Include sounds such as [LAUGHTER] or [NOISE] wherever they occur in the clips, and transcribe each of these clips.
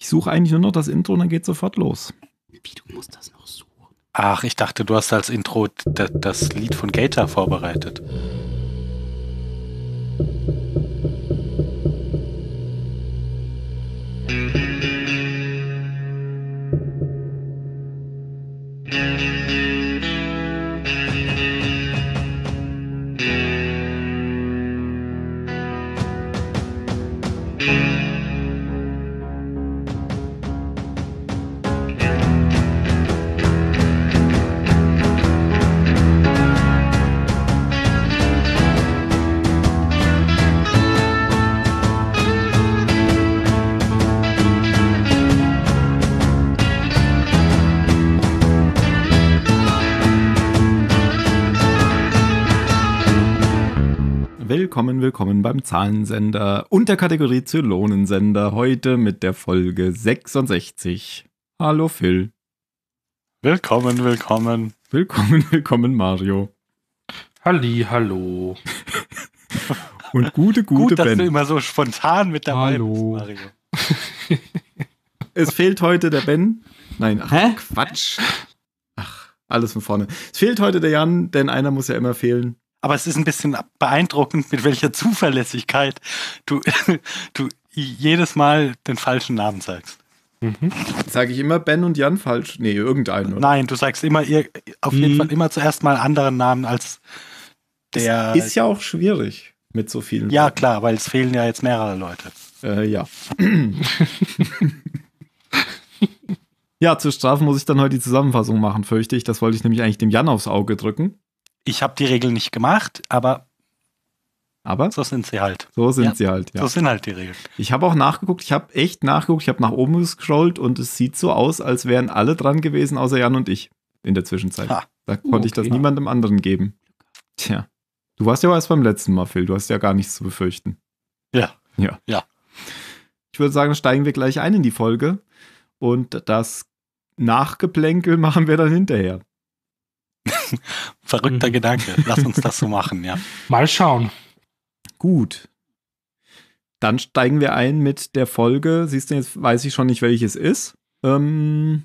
Ich suche eigentlich nur noch das Intro und dann geht sofort los. Wie, du musst das noch suchen? Ach, ich dachte, du hast als Intro das Lied von Gator vorbereitet. Zahlensender und der Kategorie Zylonensender heute mit der Folge 66. Hallo Phil. Willkommen, willkommen. Willkommen, [LAUGHS] willkommen Mario. Halli, hallo. [LAUGHS] und gute, gute Gut, dass Ben. du immer so spontan mit dabei hallo. bist, Mario. [LAUGHS] es fehlt heute der Ben. Nein, ach, Hä? Quatsch. Ach, alles von vorne. Es fehlt heute der Jan, denn einer muss ja immer fehlen. Aber es ist ein bisschen beeindruckend, mit welcher Zuverlässigkeit du, [LAUGHS] du jedes Mal den falschen Namen sagst. Mhm. Sage ich immer Ben und Jan falsch? Nee, irgendeinen. Oder? Nein, du sagst immer auf jeden mhm. Fall immer zuerst mal anderen Namen als der. Das ist ja auch schwierig mit so vielen. Ja, Leuten. klar, weil es fehlen ja jetzt mehrere Leute. Äh, ja. [LAUGHS] ja, zur Strafe muss ich dann heute die Zusammenfassung machen, fürchte ich. Das wollte ich nämlich eigentlich dem Jan aufs Auge drücken ich habe die Regeln nicht gemacht, aber aber so sind sie halt. So sind ja, sie halt, ja. So sind halt die Regeln. Ich habe auch nachgeguckt, ich habe echt nachgeguckt, ich habe nach oben gescrollt und es sieht so aus, als wären alle dran gewesen, außer Jan und ich in der Zwischenzeit. Ha. Da uh, konnte ich das ja. niemandem anderen geben. Tja. Du warst ja erst beim letzten Mal, Phil. Du hast ja gar nichts zu befürchten. Ja. Ja. Ja. Ich würde sagen, steigen wir gleich ein in die Folge und das Nachgeplänkel [LAUGHS] machen wir dann hinterher. [LAUGHS] Verrückter mhm. Gedanke. Lass uns das so machen, ja. Mal schauen. Gut. Dann steigen wir ein mit der Folge. Siehst du, jetzt weiß ich schon nicht, welches ist. Ähm,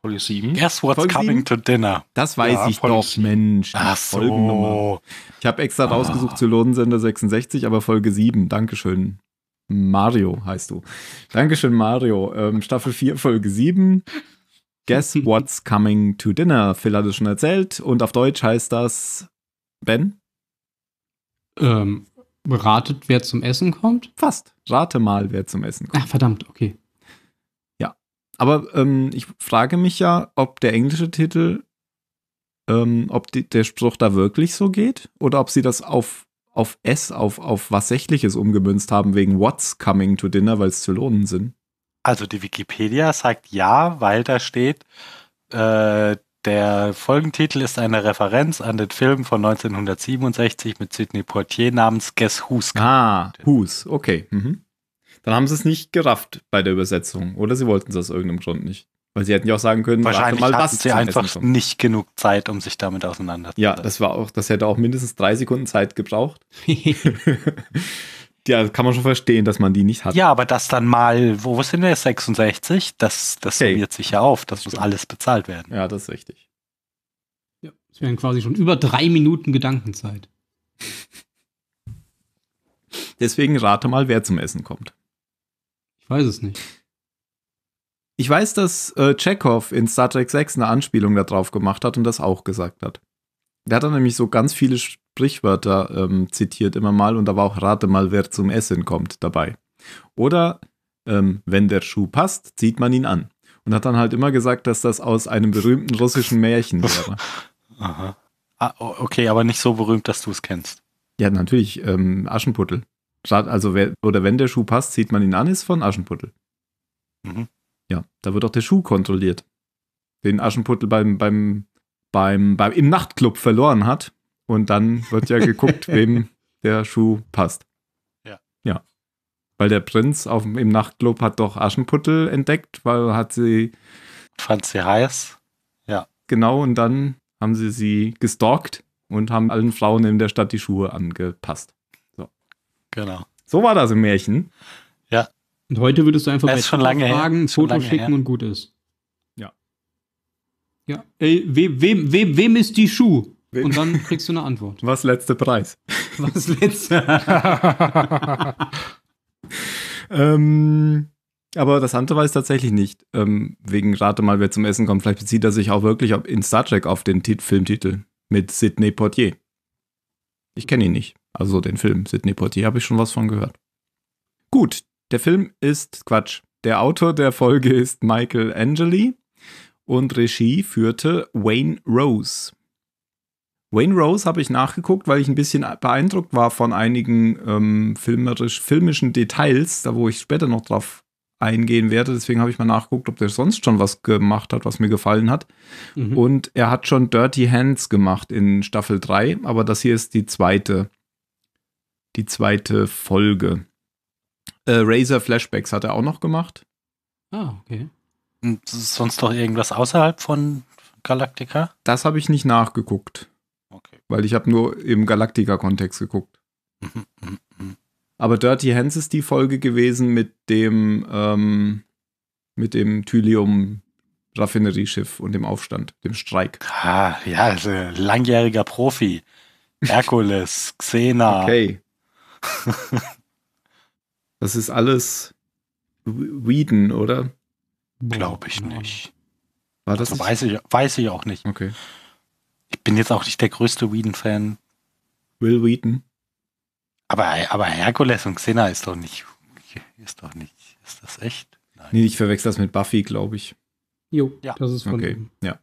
Folge 7. Guess what's Folge coming 7? to dinner. Das weiß ja, ich Folge doch, 7. Mensch. Ach so. Ich habe extra ah. rausgesucht zu Lodensender 66, aber Folge 7. Dankeschön. Mario heißt du. Dankeschön, Mario. Ähm, Staffel 4, Folge 7. Guess [LAUGHS] What's Coming to Dinner. Phil hat es schon erzählt und auf Deutsch heißt das Ben? Ähm, ratet, wer zum Essen kommt? Fast. Rate mal, wer zum Essen kommt. Ach, verdammt, okay. Ja. Aber ähm, ich frage mich ja, ob der englische Titel, ähm, ob die, der Spruch da wirklich so geht oder ob sie das auf, auf S, auf, auf was Sächliches umgemünzt haben, wegen What's Coming to Dinner, weil es Zylonen sind. Also die Wikipedia sagt ja, weil da steht, äh, der Folgentitel ist eine Referenz an den Film von 1967 mit Sidney Poitier namens Guess Who's. Ah, Who's, okay. Mhm. Dann haben sie es nicht gerafft bei der Übersetzung, oder sie wollten es aus irgendeinem Grund nicht. Weil sie hätten ja auch sagen können, wahrscheinlich mal, hatten sie einfach nicht genug Zeit, um sich damit auseinanderzusetzen. Ja, das war auch, das hätte auch mindestens drei Sekunden Zeit gebraucht. [LAUGHS] [LAUGHS] ja, kann man schon verstehen, dass man die nicht hat. Ja, aber das dann mal, wo ist denn der 66? Das, das okay. summiert sich ja auf. Das, das muss alles bezahlt werden. Ja, das ist richtig. Ja, es wären quasi schon über drei Minuten Gedankenzeit. Deswegen rate mal, wer zum Essen kommt. Ich weiß es nicht. Ich weiß, dass äh, Chekhov in Star Trek 6 eine Anspielung darauf gemacht hat und das auch gesagt hat. Der hat dann nämlich so ganz viele Sprichwörter ähm, zitiert immer mal und da war auch Rate mal, wer zum Essen kommt dabei. Oder ähm, wenn der Schuh passt, zieht man ihn an. Und hat dann halt immer gesagt, dass das aus einem berühmten russischen Märchen wäre. [LAUGHS] Aha. Ah, okay, aber nicht so berühmt, dass du es kennst. Ja, natürlich, ähm, Aschenputtel. Also, wer, oder wenn der Schuh passt, zieht man ihn an, ist von Aschenputtel. Mhm. Ja, da wird auch der Schuh kontrolliert. Den Aschenputtel beim, beim, beim, beim, im Nachtclub verloren hat und dann wird ja geguckt, [LAUGHS] wem der Schuh passt. Ja. Ja. Weil der Prinz auf, im Nachtclub hat doch Aschenputtel entdeckt, weil hat sie. Fand sie heiß. Ja. Genau, und dann haben sie sie gestalkt und haben allen Frauen in der Stadt die Schuhe angepasst. So. Genau. So war das im Märchen. Ja. Und heute würdest du einfach bei schon lange fragen, ein Foto schicken her. und gut ist. Ja. Ja. Ey, äh, we, we, we, wem ist die Schuh? Wen? Und dann kriegst du eine Antwort. Was letzter Preis? [LAUGHS] Was letzter? [LAUGHS] ähm, aber das andere weiß tatsächlich nicht. Ähm, wegen Rate mal, wer zum Essen kommt. Vielleicht bezieht er sich auch wirklich in Star Trek auf den Tit Filmtitel mit Sidney Portier. Ich kenne ihn nicht. Also den Film Sidney Portier habe ich schon was von gehört. Gut, der Film ist Quatsch. Der Autor der Folge ist Michael Angeli und Regie führte Wayne Rose. Wayne Rose habe ich nachgeguckt, weil ich ein bisschen beeindruckt war von einigen ähm, filmerisch, filmischen Details, da wo ich später noch drauf eingehen werde. Deswegen habe ich mal nachgeguckt, ob der sonst schon was gemacht hat, was mir gefallen hat. Mhm. Und er hat schon Dirty Hands gemacht in Staffel 3, aber das hier ist die zweite, die zweite Folge. Äh, Razor Flashbacks hat er auch noch gemacht. Ah, okay. Und sonst noch irgendwas außerhalb von Galactica? Das habe ich nicht nachgeguckt weil ich habe nur im Galactica-Kontext geguckt. Aber Dirty Hands ist die Folge gewesen mit dem, ähm, mit dem Thylium Raffinerieschiff und dem Aufstand, dem Streik. Ah, ja, also langjähriger Profi. Herkules, Xena. Okay. das ist alles Whedon, oder? Glaube ich nicht. War das? Also weiß, ich, weiß ich auch nicht. Okay. Ich bin jetzt auch nicht der größte Whedon-Fan. Will Whedon. Aber, aber Herkules und Xena ist doch nicht. Ist doch nicht. Ist das echt? Nein. Nee, ich verwechsel das mit Buffy, glaube ich. Jo, ja. das ist von okay. Dem. Ja.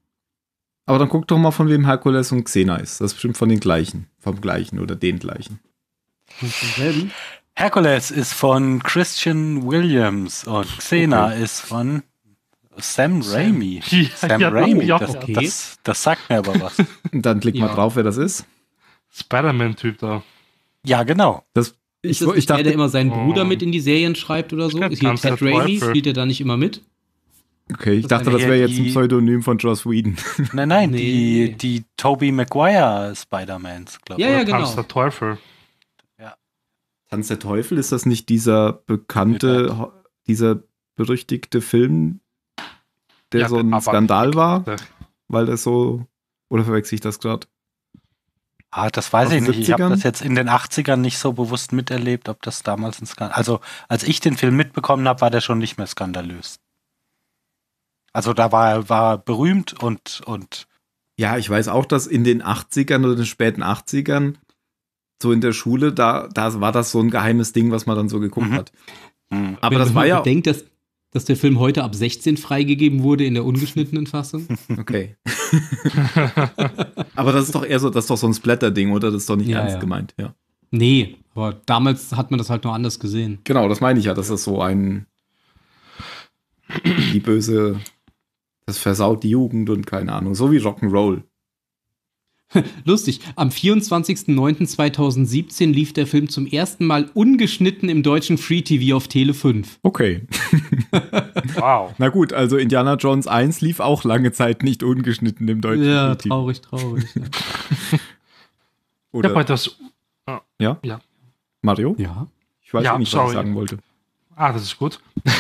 Aber dann guck doch mal, von wem Herkules und Xena ist. Das ist bestimmt von den gleichen. Vom gleichen oder den gleichen. Herkules ist von Christian Williams und Xena okay. ist von Sam Raimi. [LAUGHS] Sam Raimi, ja, das, okay. das, das, sagt mir aber was. [LAUGHS] Dann klick mal drauf, wer das ist. Spider-Man-Typ da. Ja, genau. Das, ich, ist das ich dachte, der immer seinen Bruder oh. mit in die Serien schreibt oder so? Ist hier Ted Raimi? Spielt er da nicht immer mit? Okay, ich das dachte, das wäre jetzt ein Pseudonym von Joss Whedon. [LAUGHS] Nein, nein, nee. die, die Tobey Maguire Spider-Mans, glaube ich. Ja, ja, genau. Tanz der Teufel. Ja. Tanz der Teufel, ist das nicht dieser bekannte, dieser berüchtigte Film, der ja, so ein Skandal war, weil das so, oder verwechsel ich das gerade? Ah, das weiß ich nicht. 70ern? Ich habe das jetzt in den 80ern nicht so bewusst miterlebt, ob das damals ein Skandal. Also, als ich den Film mitbekommen habe, war der schon nicht mehr skandalös. Also, da war er war berühmt und, und. Ja, ich weiß auch, dass in den 80ern oder den späten 80ern, so in der Schule, da, da war das so ein geheimes Ding, was man dann so geguckt mhm. hat. Mhm. Aber Wenn das war halt ja. Bedenkt, dass, dass der Film heute ab 16 freigegeben wurde in der ungeschnittenen Fassung. [LAUGHS] Okay. [LAUGHS] aber das ist doch eher so, das ist doch so ein Splatter-Ding, oder? Das ist doch nicht ja, ernst ja. gemeint, ja. Nee, aber damals hat man das halt noch anders gesehen. Genau, das meine ich ja, Das ist so ein die böse, das versaut die Jugend und keine Ahnung, so wie Rock'n'Roll. [LAUGHS] Lustig, am 24.09.2017 lief der Film zum ersten Mal ungeschnitten im deutschen Free TV auf Tele 5. Okay. [LAUGHS] wow. Na gut, also Indiana Jones 1 lief auch lange Zeit nicht ungeschnitten im deutschen ja, Free TV. Traurig, traurig. Ja, [LAUGHS] Oder, ja, das. Ja? Ja. Mario? Ja. Ich weiß ja, nicht, sorry. was ich sagen wollte. Ah, das ist gut. ich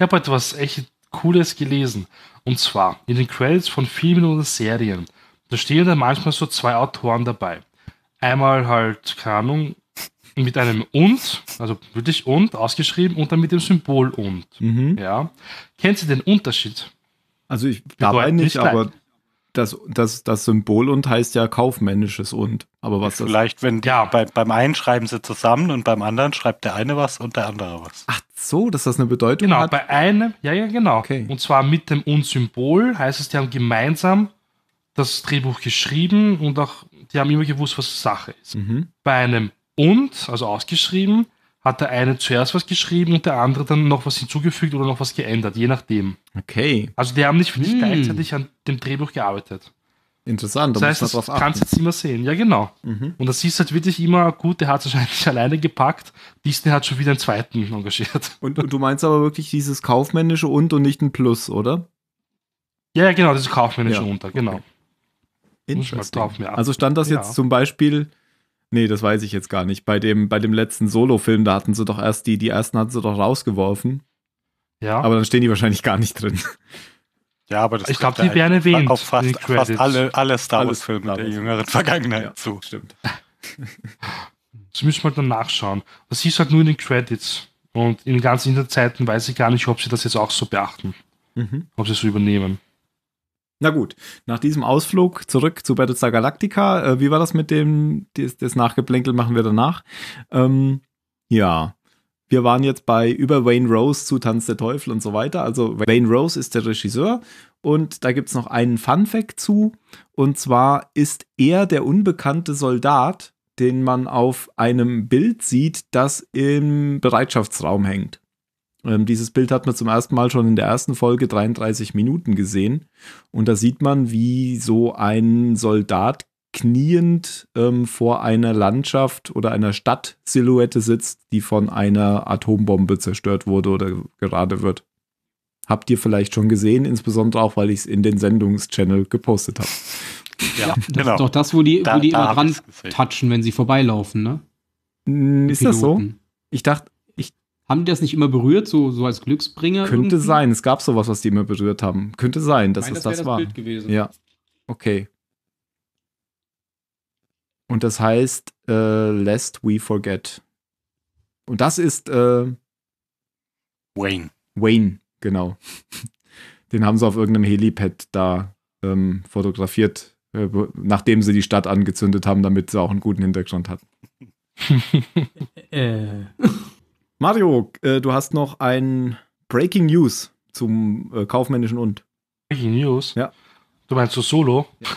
habe etwas echt Cooles gelesen. Und zwar in den Credits von Filmen und Serien da stehen dann manchmal so zwei Autoren dabei. Einmal halt, keine Ahnung, mit einem und, also wirklich und ausgeschrieben und dann mit dem Symbol und. Mhm. Ja. Kennt Sie den Unterschied? Also ich dabei nicht, nicht aber das, das, das Symbol und heißt ja kaufmännisches und. Aber was Vielleicht, das? wenn die, ja. Bei, beim einen schreiben sie zusammen und beim anderen schreibt der eine was und der andere was. Ach so, dass das eine Bedeutung genau, hat? Genau, bei einem, ja, ja, genau. Okay. Und zwar mit dem und-Symbol heißt es, die haben gemeinsam das Drehbuch geschrieben und auch, die haben immer gewusst, was Sache ist. Mhm. Bei einem und, also ausgeschrieben, hat der eine zuerst was geschrieben und der andere dann noch was hinzugefügt oder noch was geändert, je nachdem. Okay. Also die haben nicht wirklich hm. gleichzeitig an dem Drehbuch gearbeitet. Interessant, da das heißt, muss man drauf kannst jetzt immer sehen, ja genau. Mhm. Und das siehst halt wirklich immer, gut, der hat es wahrscheinlich [LAUGHS] alleine gepackt, Disney hat schon wieder einen zweiten [LAUGHS] engagiert. Und, und du meinst aber wirklich dieses kaufmännische und und nicht ein Plus, oder? Ja, genau, dieses kaufmännische ja. unter, genau. Okay. Interesting. Also stand das jetzt ja. zum Beispiel, nee, das weiß ich jetzt gar nicht. Bei dem, bei dem letzten Solo-Film, da hatten sie doch erst die, die ersten hatten sie doch rausgeworfen. Ja. Aber dann stehen die wahrscheinlich gar nicht drin. Ja, aber das ich glaube, die werden halt erwähnt. Auf fast, fast alle, alle Star Wars-Filme der jüngeren Vergangenheit ja, zu. Stimmt. das müssen wir dann nachschauen. Das ist halt nur in den Credits. Und in den ganzen Zeiten weiß ich gar nicht, ob sie das jetzt auch so beachten. Mhm. Ob sie es so übernehmen. Na gut, nach diesem Ausflug zurück zu Battlestar Galactica. Äh, wie war das mit dem, das, das Nachgeplänkel machen wir danach. Ähm, ja, wir waren jetzt bei über Wayne Rose zu Tanz der Teufel und so weiter. Also Wayne Rose ist der Regisseur und da gibt es noch einen Fun Fact zu. Und zwar ist er der unbekannte Soldat, den man auf einem Bild sieht, das im Bereitschaftsraum hängt. Ähm, dieses Bild hat man zum ersten Mal schon in der ersten Folge 33 Minuten gesehen. Und da sieht man, wie so ein Soldat kniend ähm, vor einer Landschaft oder einer Stadtsilhouette sitzt, die von einer Atombombe zerstört wurde oder gerade wird. Habt ihr vielleicht schon gesehen, insbesondere auch, weil ich es in den Sendungschannel gepostet habe. [LAUGHS] Ja, das genau. ist doch das, wo die, da, wo die immer dran touchen, wenn sie vorbeilaufen, ne? ist Piloten. das so? Ich dachte, haben die das nicht immer berührt, so, so als Glücksbringer? Könnte irgendwie? sein. Es gab sowas, was die immer berührt haben. Könnte sein, dass ich meine, es das, das war. Bild gewesen. Ja. Okay. Und das heißt äh, Lest We Forget. Und das ist äh, Wayne. Wayne, genau. Den haben sie auf irgendeinem Helipad da ähm, fotografiert, äh, nachdem sie die Stadt angezündet haben, damit sie auch einen guten Hintergrund hatten. [LAUGHS] äh. Mario, äh, du hast noch ein Breaking News zum äh, kaufmännischen und. Breaking News? Ja. Du meinst so Solo? Ja.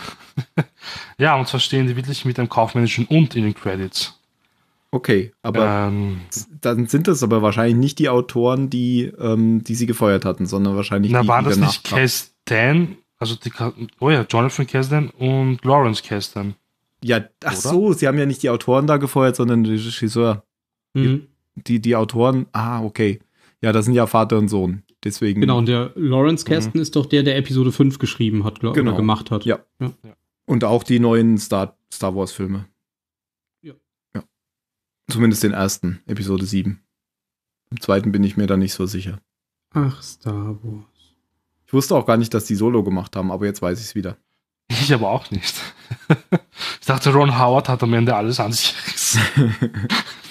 [LAUGHS] ja, und zwar stehen die wirklich mit einem kaufmännischen und in den Credits. Okay, aber ähm, dann sind das aber wahrscheinlich nicht die Autoren, die, ähm, die sie gefeuert hatten, sondern wahrscheinlich na, die, waren das nicht Castan, also die, oh ja, Jonathan Castan und Lawrence Castan. Ja, ach oder? so, sie haben ja nicht die Autoren da gefeuert, sondern den Regisseur. Mhm die, die Autoren, ah, okay. Ja, das sind ja Vater und Sohn. Deswegen. Genau, und der Lawrence Kasten mhm. ist doch der, der Episode 5 geschrieben hat, glaube genau. oder gemacht hat. Ja. ja. Und auch die neuen Star, Star Wars-Filme. Ja. ja. Zumindest den ersten, Episode 7. Im zweiten bin ich mir da nicht so sicher. Ach, Star Wars. Ich wusste auch gar nicht, dass die Solo gemacht haben, aber jetzt weiß ich es wieder. Ich aber auch nicht. [LAUGHS] Ich dachte, Ron Howard hat am Ende alles an sich [LAUGHS]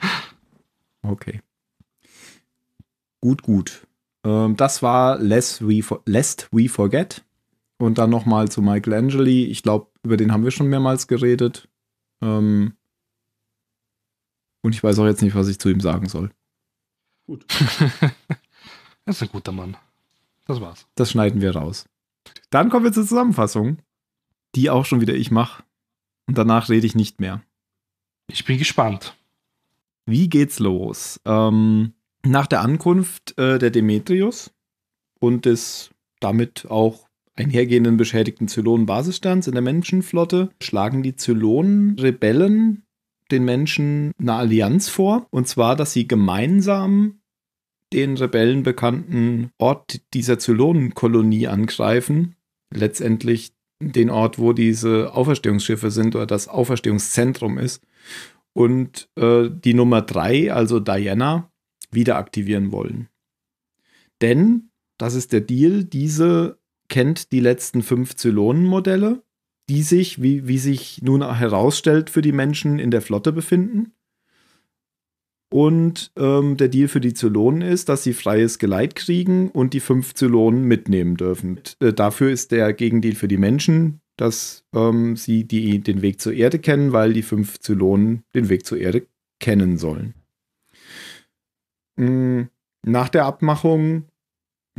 [LAUGHS] Okay. Gut, gut. Ähm, das war Lest We, For Lest We Forget. Und dann nochmal zu Michael Angeli. Ich glaube, über den haben wir schon mehrmals geredet. Ähm, und ich weiß auch jetzt nicht, was ich zu ihm sagen soll. Gut. [LAUGHS] er ist ein guter Mann. Das war's. Das schneiden wir raus. Dann kommen wir zur Zusammenfassung, die auch schon wieder ich mache. Und danach rede ich nicht mehr. Ich bin gespannt. Wie geht's los? Ähm, nach der Ankunft äh, der Demetrius und des damit auch einhergehenden beschädigten Zylonen-Basisstands in der Menschenflotte schlagen die Zylonen-Rebellen den Menschen eine Allianz vor. Und zwar, dass sie gemeinsam den Rebellen bekannten Ort dieser Zylonen-Kolonie angreifen. Letztendlich den Ort, wo diese Auferstehungsschiffe sind oder das Auferstehungszentrum ist und äh, die Nummer 3, also Diana, wieder aktivieren wollen. Denn, das ist der Deal, diese kennt die letzten fünf Zylonen-Modelle, die sich, wie, wie sich nun herausstellt, für die Menschen in der Flotte befinden. Und ähm, der Deal für die Zylonen ist, dass sie freies Geleit kriegen und die fünf Zylonen mitnehmen dürfen. Äh, dafür ist der Gegendeal für die Menschen, dass ähm, sie die, den Weg zur Erde kennen, weil die fünf Zylonen den Weg zur Erde kennen sollen. Mm, nach der Abmachung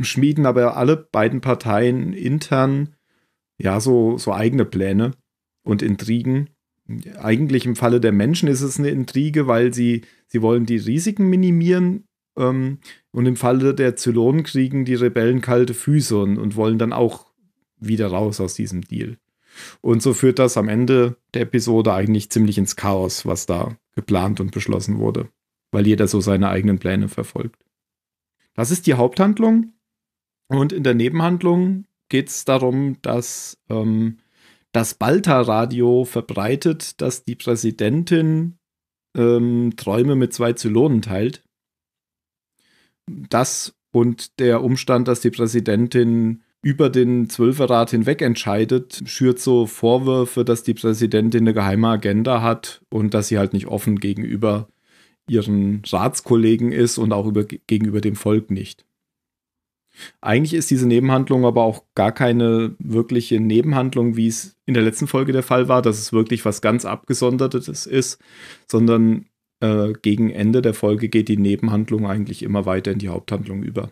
schmieden aber alle beiden Parteien intern ja so, so eigene Pläne und Intrigen. Eigentlich im Falle der Menschen ist es eine Intrige, weil sie, sie wollen die Risiken minimieren, ähm, und im Falle der Zylonen kriegen die Rebellen kalte Füße und, und, wollen dann auch wieder raus aus diesem Deal. Und so führt das am Ende der Episode eigentlich ziemlich ins Chaos, was da geplant und beschlossen wurde, weil jeder so seine eigenen Pläne verfolgt. Das ist die Haupthandlung. Und in der Nebenhandlung geht es darum, dass ähm, das Balta-Radio verbreitet, dass die Präsidentin ähm, Träume mit zwei Zylonen teilt. Das und der Umstand, dass die Präsidentin über den Zwölferrat hinweg entscheidet, schürt so Vorwürfe, dass die Präsidentin eine geheime Agenda hat und dass sie halt nicht offen gegenüber ihren Ratskollegen ist und auch über, gegenüber dem Volk nicht. Eigentlich ist diese Nebenhandlung aber auch gar keine wirkliche Nebenhandlung, wie es in der letzten Folge der Fall war, dass es wirklich was ganz Abgesondertes ist, sondern äh, gegen Ende der Folge geht die Nebenhandlung eigentlich immer weiter in die Haupthandlung über.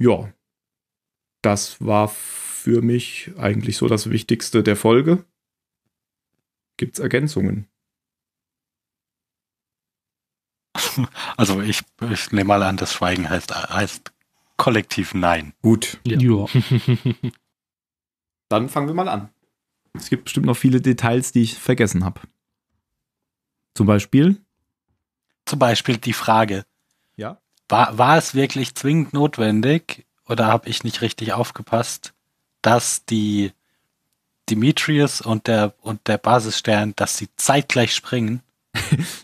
Ja, das war für mich eigentlich so das Wichtigste der Folge. Gibt es Ergänzungen? [LAUGHS] Also ich, ich nehme mal an, das Schweigen heißt, heißt kollektiv Nein. Gut. Ja. ja. [LAUGHS] Dann fangen wir mal an. Es gibt bestimmt noch viele Details, die ich vergessen habe. Zum Beispiel? Zum Beispiel die Frage. Ja. War, war es wirklich zwingend notwendig, oder habe ich nicht richtig aufgepasst, dass die Demetrius und der, und der Basisstern, dass sie zeitgleich springen.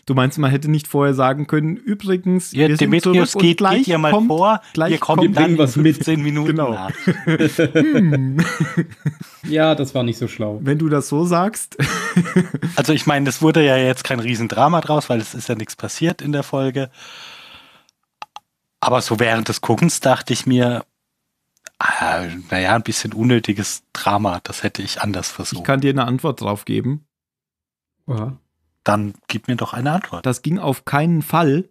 Du meinst, man hätte nicht vorher sagen können, übrigens, ja, wir Demetrius sind geht, gleich geht ihr mal kommt, vor, gleich ihr kommt, kommt dann was mit 10 Minuten genau. nach. hm. ja, das war nicht so schlau. Wenn du das so sagst. [LAUGHS] also ich meine, es wurde ja jetzt kein Riesendrama draus, weil es ist ja nichts passiert in der Folge. Aber so während des Guckens dachte ich mir, äh, naja, ein bisschen unnötiges Drama. Das hätte ich anders versucht. Ich kann dir eine Antwort drauf geben. Ja. Dann gib mir doch eine Antwort. Das ging auf keinen Fall.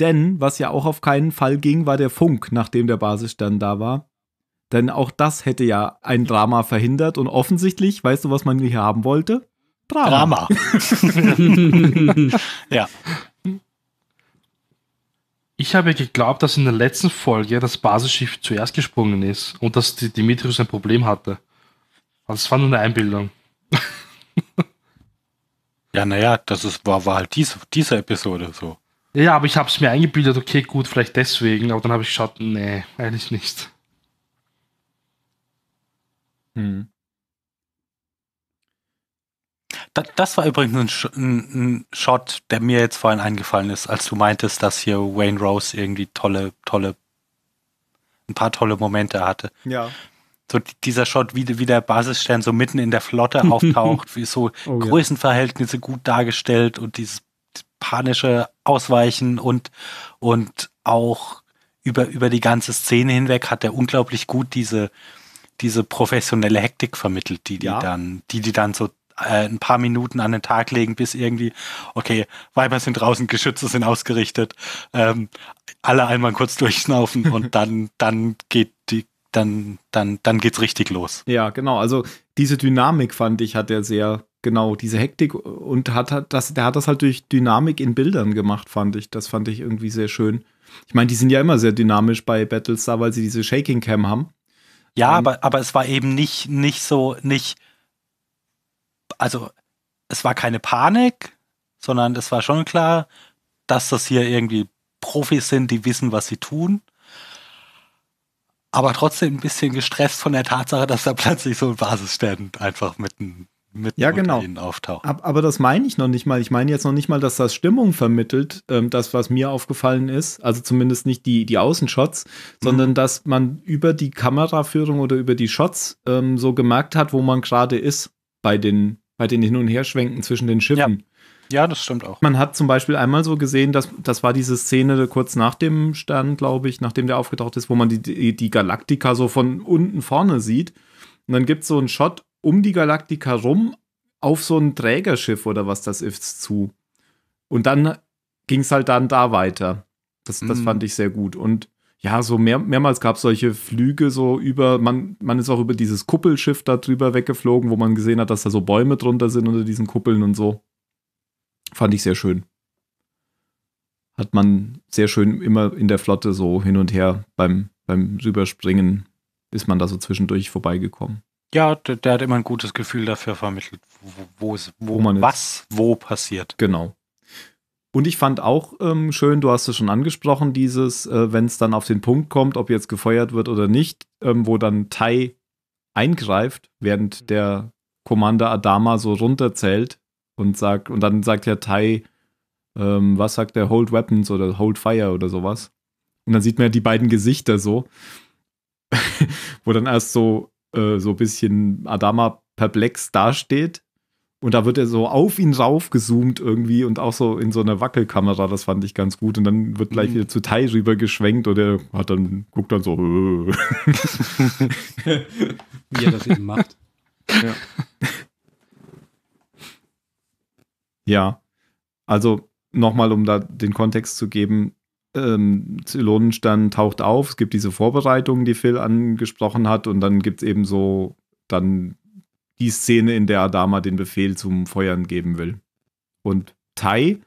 Denn was ja auch auf keinen Fall ging, war der Funk, nachdem der Basisstern da war. Denn auch das hätte ja ein Drama verhindert. Und offensichtlich, weißt du, was man hier haben wollte? Drama. Drama. [LAUGHS] [LAUGHS] ja. Ich habe geglaubt, dass in der letzten Folge das Basisschiff zuerst gesprungen ist und dass die Dimitrius ein Problem hatte. Aber also, das war nur eine Einbildung. [LAUGHS] ja, naja, das ist, war, war halt diese, diese Episode so. Ja, aber ich habe es mir eingebildet, okay, gut, vielleicht deswegen, aber dann habe ich geschaut, nee, eigentlich nicht. Hm. Das, das war übrigens ein, ein, Shot, der mir jetzt vorhin eingefallen ist, als du meintest, dass hier Wayne Rose irgendwie tolle, tolle, ein paar tolle Momente hatte. Ja. So dieser Shot, wie, wie der Basisstern so mitten in der Flotte [LAUGHS] auftaucht, wie so oh, Größenverhältnisse ja. gut dargestellt und dieses panische Ausweichen und, und auch über, über die ganze Szene hinweg hat er unglaublich gut diese, diese professionelle Hektik vermittelt, die die ja. dann, die die dann so äh, ein paar Minuten an den Tag legen, bis irgendwie, okay, Weiber sind draußen, Geschütze sind ausgerichtet, ähm, alle einmal kurz durchschnaufen und [LAUGHS] dann, dann geht die, dann, dann, dann geht's richtig los. Ja, genau. Also diese Dynamik fand ich, hat er sehr, genau, diese Hektik und hat, hat das, der hat das halt durch Dynamik in Bildern gemacht, fand ich. Das fand ich irgendwie sehr schön. Ich meine, die sind ja immer sehr dynamisch bei Battlestar, weil sie diese Shaking Cam haben. Ja, ähm, aber, aber es war eben nicht, nicht so, nicht, also es war keine Panik, sondern es war schon klar, dass das hier irgendwie Profis sind, die wissen, was sie tun. Aber trotzdem ein bisschen gestresst von der Tatsache, dass da plötzlich so ein Basisstand einfach mitten, mitten ja, genau. unter ihnen auftaucht. Aber das meine ich noch nicht mal. Ich meine jetzt noch nicht mal, dass das Stimmung vermittelt, ähm, das, was mir aufgefallen ist. Also zumindest nicht die, die Außenshots, mhm. sondern dass man über die Kameraführung oder über die Shots ähm, so gemerkt hat, wo man gerade ist bei den bei halt den Hin- und Herschwenken zwischen den Schiffen. Ja. ja. das stimmt auch. Man hat zum Beispiel einmal so gesehen, dass das war diese Szene kurz nach dem Stern, glaube ich, nachdem der aufgetaucht ist, wo man die, die Galaktika so von unten vorne sieht. Und dann gibt es so einen Shot um die Galaktika rum auf so ein Trägerschiff oder was das ist zu. Und dann ging es halt dann da weiter. Das, das mhm. fand ich sehr gut. Und ja, so mehr, mehrmals gab es solche Flüge so über, man, man ist auch über dieses Kuppelschiff da drüber weggeflogen, wo man gesehen hat, dass da so Bäume drunter sind unter diesen Kuppeln und so. Fand ich sehr schön. Hat man sehr schön immer in der Flotte so hin und her beim, beim Rüberspringen ist man da so zwischendurch vorbeigekommen. Ja, der, der hat immer ein gutes Gefühl dafür vermittelt, wo, wo, wo, wo man was ist. wo passiert. Genau. Und ich fand auch ähm, schön, du hast es schon angesprochen, dieses, äh, wenn es dann auf den Punkt kommt, ob jetzt gefeuert wird oder nicht, ähm, wo dann Tai eingreift, während mhm. der Commander Adama so runterzählt und sagt, und dann sagt ja Tai, ähm, was sagt der, Hold Weapons oder Hold Fire oder sowas. Und dann sieht man ja die beiden Gesichter so, [LAUGHS] wo dann erst so, äh, so ein bisschen Adama perplex dasteht und da wird er so auf ihn raufgezoomt irgendwie und auch so in so einer Wackelkamera, das fand ich ganz gut. Und dann wird gleich mhm. wieder zu Tai rüber geschwenkt und er hat dann, guckt dann so. [LAUGHS] Wie er das eben macht. Ja. ja. Also nochmal, um da den Kontext zu geben, ähm, Zylonenstern taucht auf, es gibt diese Vorbereitungen, die Phil angesprochen hat, und dann gibt es eben so dann die Szene, in der Adama den Befehl zum Feuern geben will. Und Tai,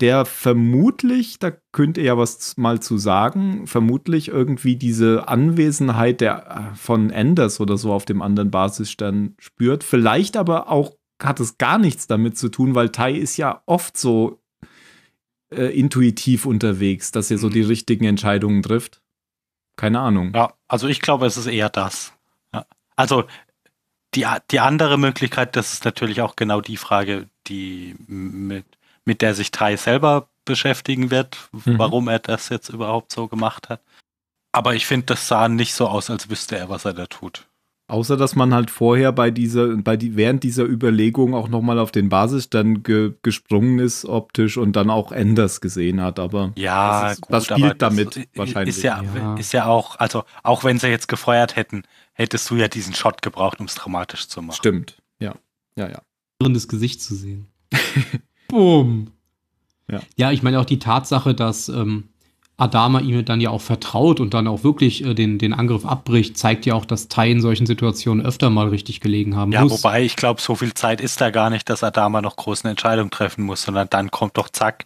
der vermutlich, da könnt ihr ja was mal zu sagen, vermutlich irgendwie diese Anwesenheit der, äh, von Anders oder so auf dem anderen Basisstern spürt. Vielleicht aber auch hat es gar nichts damit zu tun, weil Tai ist ja oft so äh, intuitiv unterwegs, dass er so mhm. die richtigen Entscheidungen trifft. Keine Ahnung. Ja, also ich glaube, es ist eher das. Ja. Also die, die andere Möglichkeit, das ist natürlich auch genau die Frage, die mit, mit der sich Tai selber beschäftigen wird, mhm. warum er das jetzt überhaupt so gemacht hat. Aber ich finde, das sah nicht so aus, als wüsste er, was er da tut. Außer dass man halt vorher bei dieser, bei die, während dieser Überlegung auch nochmal auf den Basisstand ge, gesprungen ist, optisch und dann auch Enders gesehen hat. Aber ja, das, ist, gut, das spielt damit das wahrscheinlich. Ist ja, ja, ist ja auch, also auch wenn sie jetzt gefeuert hätten, hättest du ja diesen Shot gebraucht, um es dramatisch zu machen. Stimmt, ja. Ja, ja. Das Gesicht zu sehen. [LAUGHS] Boom. Ja. ja, ich meine auch die Tatsache, dass ähm, Adama ihm dann ja auch vertraut und dann auch wirklich äh, den, den Angriff abbricht, zeigt ja auch, dass Tai in solchen Situationen öfter mal richtig gelegen haben ja, muss. Ja, wobei ich glaube, so viel Zeit ist da gar nicht, dass Adama noch große Entscheidungen treffen muss, sondern dann kommt doch zack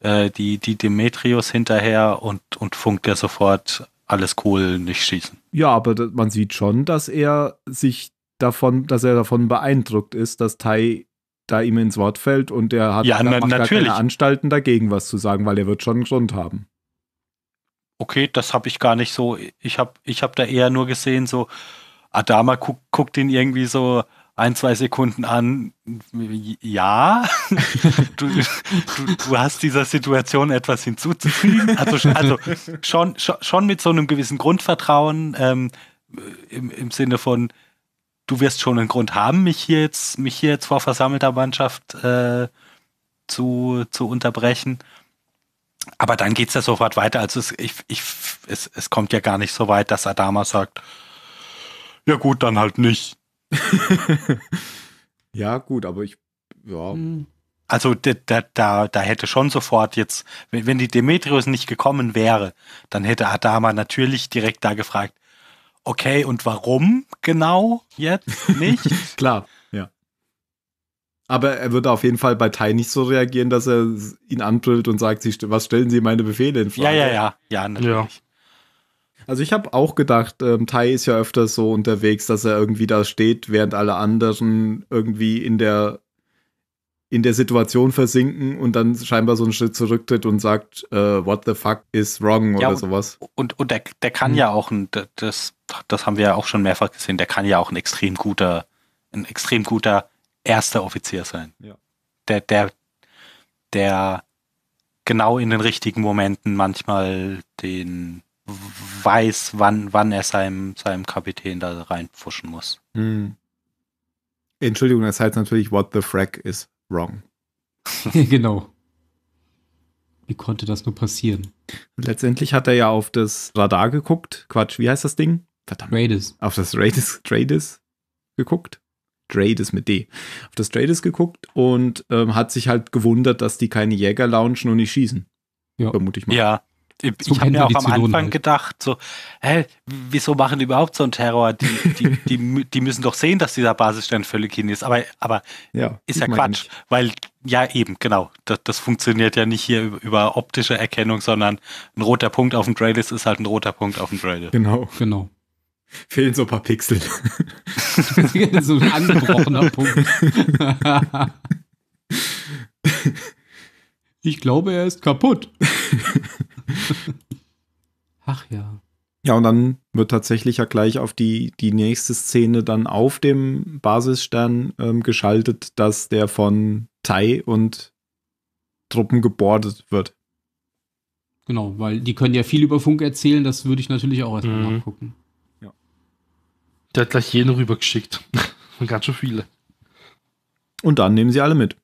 äh, die, die Demetrius hinterher und, und funkt ja sofort alles cool, nicht schießen. Ja, aber man sieht schon, dass er sich davon, dass er davon beeindruckt ist, dass Tai da ihm ins Wort fällt und er hat ja, na, macht natürlich. keine Anstalten dagegen was zu sagen, weil er wird schon einen Grund haben okay, das habe ich gar nicht so. Ich habe ich hab da eher nur gesehen, so, Adama guck, guckt ihn irgendwie so ein, zwei Sekunden an. Ja, [LAUGHS] du, du, du, hast dieser Situation etwas hinzuzufügen. Also, also schon, schon mit so einem gewissen Grundvertrauen ähm, im, im Sinne von, du wirst schon einen Grund haben, mich hier jetzt, mich hier jetzt vor versammelter Mannschaft äh, zu, zu unterbrechen aber dann geht es ja sofort weiter. Also es, ich, ich, es, es kommt ja gar nicht so weit, dass Adama sagt, ja gut, dann halt nicht. [LAUGHS] ja, gut, aber ich, ja. Hm. Also da, da, da hätte schon sofort jetzt, wenn, wenn die Demetrius nicht gekommen wäre, dann hätte Adama natürlich direkt da gefragt, okay, und warum genau jetzt [LAUGHS] nicht? Klar. Aber er würde auf jeden Fall bei Tai nicht so reagieren, dass er ihn anbrüllt und sagt, was stellen Sie meine Befehle in Frage? Ja, ja, ja, ja, natürlich. Ja. Also ich habe auch gedacht, ähm, Tai ist ja öfters so unterwegs, dass er irgendwie da steht, während alle anderen irgendwie in der in der Situation versinken und dann scheinbar so einen Schritt zurücktritt und sagt, äh, what the fuck is wrong ja, oder und, sowas. Und, und der, der kann mhm. ja auch, ein, das, das haben wir ja auch schon mehrfach gesehen, der kann ja auch ein extrem guter, ein extrem guter erster Offizier sein. Ja. Der, der, der genau in den richtigen Momenten manchmal den weiß, wann, wann er seinem, seinem Kapitän da reinpfuschen muss. Hm. Entschuldigung, das heißt natürlich, what the frack is wrong. [LAUGHS] genau. Wie konnte das nur passieren? Letztendlich hat er ja auf das Radar geguckt. Quatsch, wie heißt das Ding? Verdammt. Radius. Auf das Raiders, Radius geguckt. Drades mit D, auf das Drades geguckt und ähm, hat sich halt gewundert, dass die keine Jäger launchen und nicht schießen. Ja. Vermute ich mal. Ja. Ich, ich habe mir auch am Anfang halt. gedacht, so, hä, wieso machen die überhaupt so einen Terror? Die, die, die, [LAUGHS] die müssen doch sehen, dass dieser Basisstern völlig hin ist. Aber, aber ja, ist ja Quatsch, nicht. weil, ja, eben, genau. Das, das, funktioniert ja nicht hier über optische Erkennung, sondern ein roter Punkt auf dem Draylist ist halt ein roter Punkt auf dem Draylist. Genau, genau. Fehlen so ein paar Pixel. [LAUGHS] so ein angebrochener Punkt. ich glaube, er ist kaputt. Ach ja. Ja, und dann wird tatsächlich ja gleich auf die, die nächste Szene dann auf dem Basisstern ähm, geschaltet, dass der von Tai und Truppen gebordet wird. Genau, weil die können ja viel über Funk erzählen, das würde ich natürlich auch erstmal mhm. nachgucken. Der hat gleich jeden rübergeschickt. [LAUGHS] Und ganz schön viele. Und dann nehmen sie alle mit.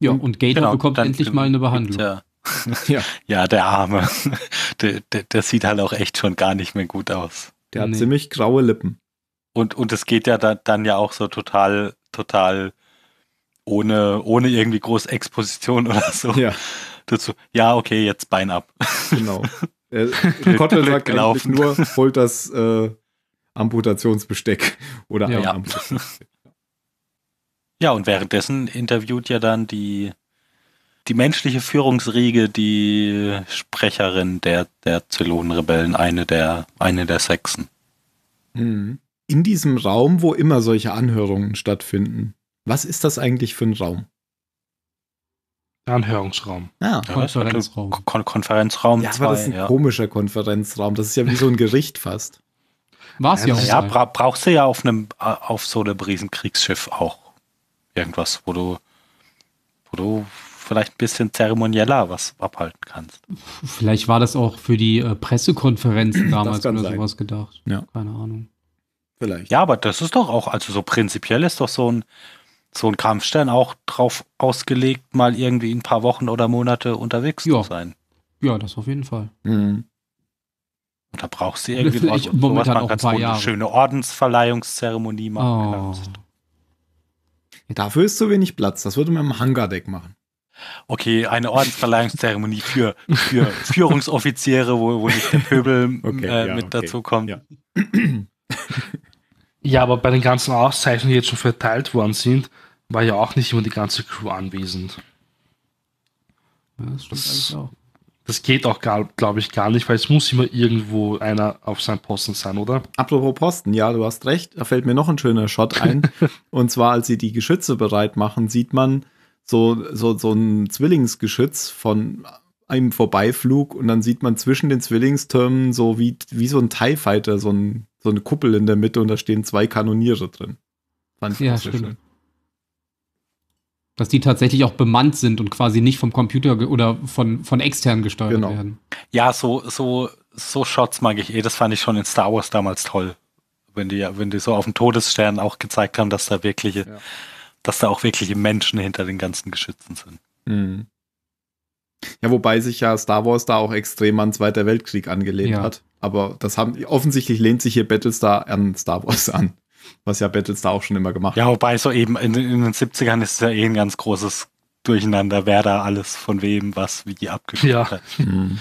Ja, hm, und Gator genau, bekommt endlich mal eine Behandlung. Der, [LAUGHS] ja. ja, der Arme. [LAUGHS] Der, der, der, sieht halt auch echt schon gar nicht mehr gut aus. Der hat nee. ziemlich graue Lippen. Und, und es geht ja da, dann ja auch so total, total ohne, ohne irgendwie große Exposition oder so. Ja. Dazu, ja, okay, jetzt Bein ab. Genau. Kottel sagt nur, holt das, äh, Amputationsbesteck oder ja. ein ja. [LAUGHS] ja, und währenddessen interviewt ja dann die, die menschliche Führungsriege die Sprecherin der, der zylonen eine der, eine der Sechsen. Mhm. In diesem Raum, wo immer solche Anhörungen stattfinden, was ist das eigentlich für ein Raum? Anhörungsraum. Ah, ja, Konferenzraum. Kon Konferenzraum. Ja, aber zwei, das ist ein ja. komischer Konferenzraum. Das ist ja wie so ein Gericht fast. War es ja, auch. Ja, bra brauchst du ja auf, einem, auf so einem Riesenkriegsschiff auch irgendwas, wo du, wo du vielleicht ein bisschen zeremonieller was abhalten kannst. Vielleicht war das auch für die äh, Pressekonferenzen [CLEARS THROAT] damals oder sein. sowas gedacht. Ja. Keine Ahnung. Vielleicht. Ja, aber das ist doch auch, also so prinzipiell ist doch so ein, so ein Kampfstern auch drauf ausgelegt, mal irgendwie ein paar Wochen oder Monate unterwegs ja. zu sein. Ja, das auf jeden Fall. Mhm. Da brauchst du irgendwie was? Ich, momentan man auch ein paar Jahre. eine schöne Ordensverleihungszeremonie machen. Oh. Genau. Dafür ist zu wenig Platz. Das würde man im Hangardeck machen. Okay, eine Ordensverleihungszeremonie für, für [LAUGHS] Führungsoffiziere, wo, wo nicht der Pöbel [LAUGHS] okay, äh, ja, mit okay. dazu kommt. Ja. [CLEARS THROAT] ja, aber bei den ganzen Auszeichnungen, die jetzt schon verteilt worden sind, war ja auch nicht immer die ganze Crew anwesend. Ja, das stimmt das, eigentlich auch. Das geht auch, glaube ich, gar nicht, weil es muss immer irgendwo einer auf seinem Posten sein, oder? Apropos Posten, ja, du hast recht. Da fällt mir noch ein schöner Shot [LAUGHS] ein. und zwar, als sie die Geschütze bereit machen, sieht man so, so, so ein Zwillingsgeschütz von einem Vorbeiflug und dann sieht man zwischen den Zwillingstürmen so wie, wie so ein TIE Fighter, so, ein, so eine Kuppel in der Mitte und da stehen zwei Kanoniere drin. Fand ich ja, schön dass die tatsächlich auch bemannt sind und quasi nicht vom Computer oder von, von extern gesteuert genau. werden. Ja, so, so, so Shots mag ich eh. Das fand ich schon in Star Wars damals toll. Wenn die, wenn die so auf dem Todesstern auch gezeigt haben, dass da wirkliche, ja. dass da auch wirkliche Menschen hinter den ganzen Geschützen sind. Mhm. Ja, wobei sich ja Star Wars da auch extrem an Zweiter Weltkrieg angelehnt ja. hat. Aber das haben offensichtlich lehnt sich hier Battlestar an Star Wars an was ja Battlestar auch schon immer gemacht hat. Ja, wobei so eben in, in den 70ern ist es ja eh ein ganz großes Durcheinander, wer da alles von wem was wie abgeschickt ja. hat. Hm.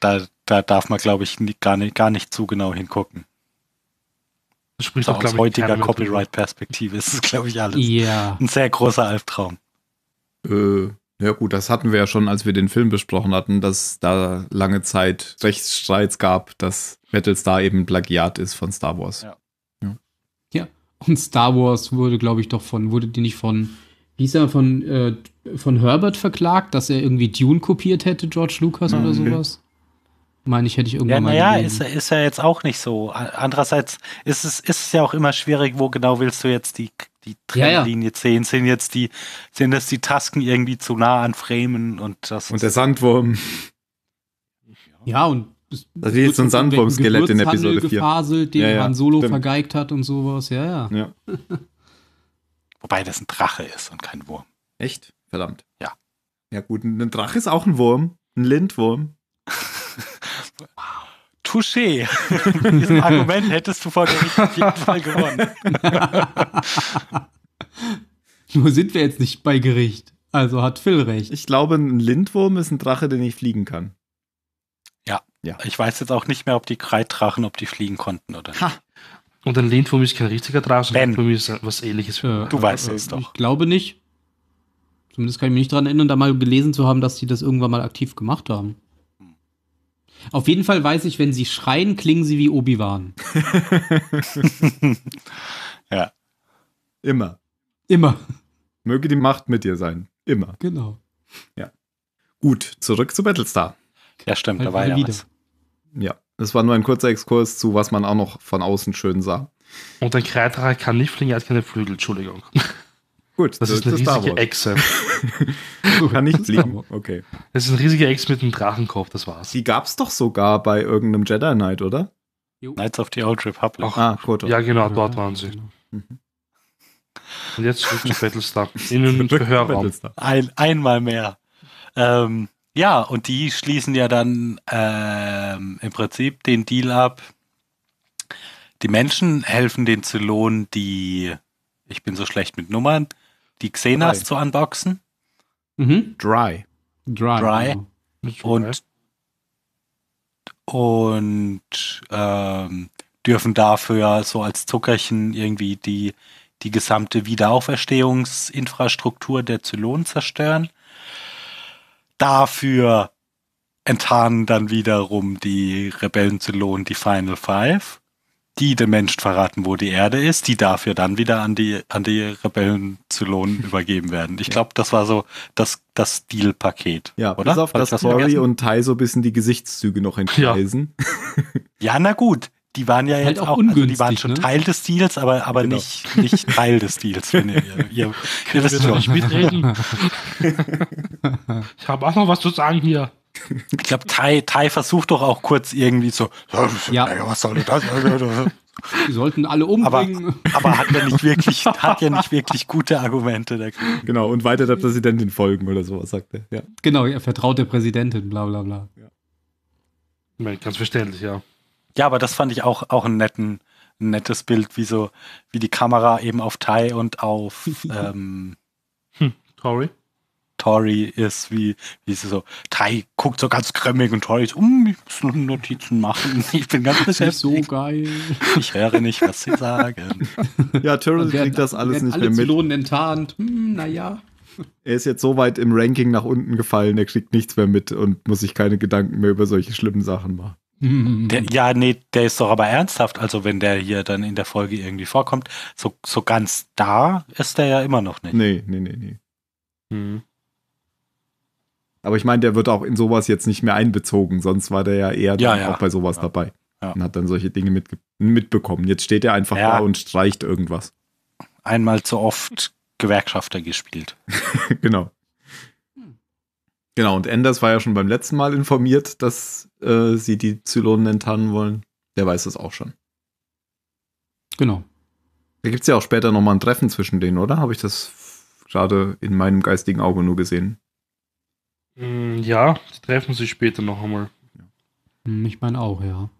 Da, da darf man, glaube ich, gar, nicht, gar nicht zu genau hingucken. Das spricht also auch, aus heutiger Copyright-Perspektive ist es, glaube ich, alles yeah. ein sehr großer Albtraum. Äh, ja gut, das hatten wir ja schon, als wir den Film besprochen hatten, dass da lange Zeit Rechtsstreits gab, dass Battlestar eben Plagiat ist von Star Wars. Ja. Ja. Und Star Wars wurde, glaube ich, doch von, wurde die nicht von, wie ist er, von, äh, von Herbert verklagt, dass er irgendwie Dune kopiert hätte, George Lucas mhm. oder sowas? Meine ich, hätte ich irgendwann ja, mal. Naja, ist, ist ja jetzt auch nicht so. Andererseits ist es, ist es ja auch immer schwierig, wo genau willst du jetzt die, die Trennlinie ja, ja. sehen? Sind jetzt die, sind das die Tasken irgendwie zu nah an Framen und das. Und der Sandwurm. Ja, und das also jetzt so ein Sandwurm-Skelett in Episode 4. Gefaselt, den ja, ja, Han Solo stimmt. vergeigt hat und sowas, ja, ja. ja. [LAUGHS] Wobei das ein Drache ist und kein Wurm. Echt? Verdammt. Ja. Ja, gut, ein Drache ist auch ein Wurm. Ein Lindwurm. [LAUGHS] Touché. Mit [LAUGHS] diesem Argument hättest du vor Gericht auf jeden Fall gewonnen. Nur sind wir jetzt nicht bei Gericht. Also hat Phil recht. Ich glaube, ein Lindwurm ist ein Drache, der nicht fliegen kann. Ja. Ich weiß jetzt auch nicht mehr, ob die Kreiddrachen, ob die fliegen konnten oder nicht. Ha. Und lehnt Lehntwurm mich kein richtiger Drachen, sondern ein Lehntwurm ist was ähnliches. Ja, du äh, weißt äh, es doch. Ich glaube nicht. Zumindest kann ich mich nicht daran erinnern, da mal gelesen zu haben, dass sie das irgendwann mal aktiv gemacht haben. Auf jeden Fall weiß ich, wenn sie schreien, klingen sie wie Obi-Wan. [LAUGHS] ja. Immer. Immer. Möge die Macht mit dir sein. Immer. Genau. Ja. Gut, zurück zu Battlestar. Ja, stimmt, halt da war ja wieder. was ja, es war nur ein kurzer Exkurs zu, was man auch noch von außen schön sah. Und ein Kreidra kann nicht fliegen, er hat keine Flügel, Entschuldigung. [LAUGHS] Gut, das, das äh, ist eine das riesige Echse. du [LAUGHS] kannst nicht fliegen, [LAUGHS] okay. Das ist eine riesige Echse mit einem Drachenkopf, das war's. Die gab's doch sogar bei irgendeinem Jedi Knight, oder? Knights of the Old Republic. Ach, ah, Kotor. Ja, genau, dort waren sie. Mhm. Und jetzt zurück zu Battlestar. In den Gehörraum. Ein, einmal mehr. Ähm, ja, und die schließen ja dann ähm, im Prinzip den Deal ab. Die Menschen helfen den Zylonen, die, ich bin so schlecht mit Nummern, die Xenas Dry. zu unboxen. Mhm. Dry. Dry. Dry. Und, und ähm, dürfen dafür so als Zuckerchen irgendwie die, die gesamte Wiederauferstehungsinfrastruktur der Zylonen zerstören dafür enttarnen dann wiederum die Rebellen zu Lohn die Final Five, die dem Menschen verraten, wo die Erde ist, die dafür dann wieder an die, an die Rebellen zu Lohn [LAUGHS] übergeben werden. Ich glaube, das war so das, das Deal-Paket. Ja, oder? bis auf, dass das Rory und Tai so ein bisschen die Gesichtszüge noch entgleisen. Ja. ja, na gut die waren ja halt jetzt auch, also die waren schon ne? Teil des Deals, aber, aber genau. nicht, nicht Teil des Deals. Wenn ihr, ihr, ihr [LAUGHS] wisst schon. Nicht mitreden. [LAUGHS] ich habe auch noch was zu sagen hier. Ich glaube, Tai, Tai versucht doch auch kurz irgendwie so, ja. was soll das? [LAUGHS] Die sollten alle umbringen. Aber, aber, hat, ja nicht wirklich, hat ja nicht wirklich gute Argumente. Dagegen. Genau, und weiter der Präsidentin folgen oder sowas, sagt er. Ja. Genau, er vertraut der Präsidentin, bla bla bla. Ja. Ganz verständlich, ja. Ja, aber das fand ich auch, auch einen netten, ein nettes Bild, wie so, wie die Kamera eben auf Tai und auf [LAUGHS] ähm, hm, Tori. Tori ist, wie, wie sie so, Tai guckt so ganz grimmig und Tori ist, um, mm, ich muss nur Notizen machen. [LAUGHS] Ich bin ganz beschäftigt. so geil. Ich höre nicht, was sie sagen. ja, Tori kriegt das alles nicht alle mehr mit. enttarnt, hm, naja. Er ist jetzt so weit im Ranking nach unten gefallen, er kriegt nichts mehr mit und muss sich keine Gedanken mehr über solche schlimmen Sachen machen. Der, ja, nee, der ist doch aber ernsthaft. Also wenn der hier dann in der Folge irgendwie vorkommt, so, so ganz da ist der ja immer noch nicht. Nee, nee, nee, nee. Hm. Aber ich meine, der wird auch in sowas jetzt nicht mehr einbezogen. Sonst war der ja eher ja, ja. auch bei sowas ja. dabei. Und hat dann solche Dinge mit, mitbekommen. Jetzt steht er einfach da und streicht irgendwas. Einmal zu oft Gewerkschafter gespielt. [LAUGHS] genau. Genau, und Anders war ja schon beim letzten Mal informiert, dass äh, sie die Zylonen enttarnen wollen. Der weiß das auch schon. Genau. Da gibt es ja auch später nochmal ein Treffen zwischen denen, oder? Habe ich das gerade in meinem geistigen Auge nur gesehen? Mm, ja, die treffen sich später noch einmal. Hm, ich meine auch, ja.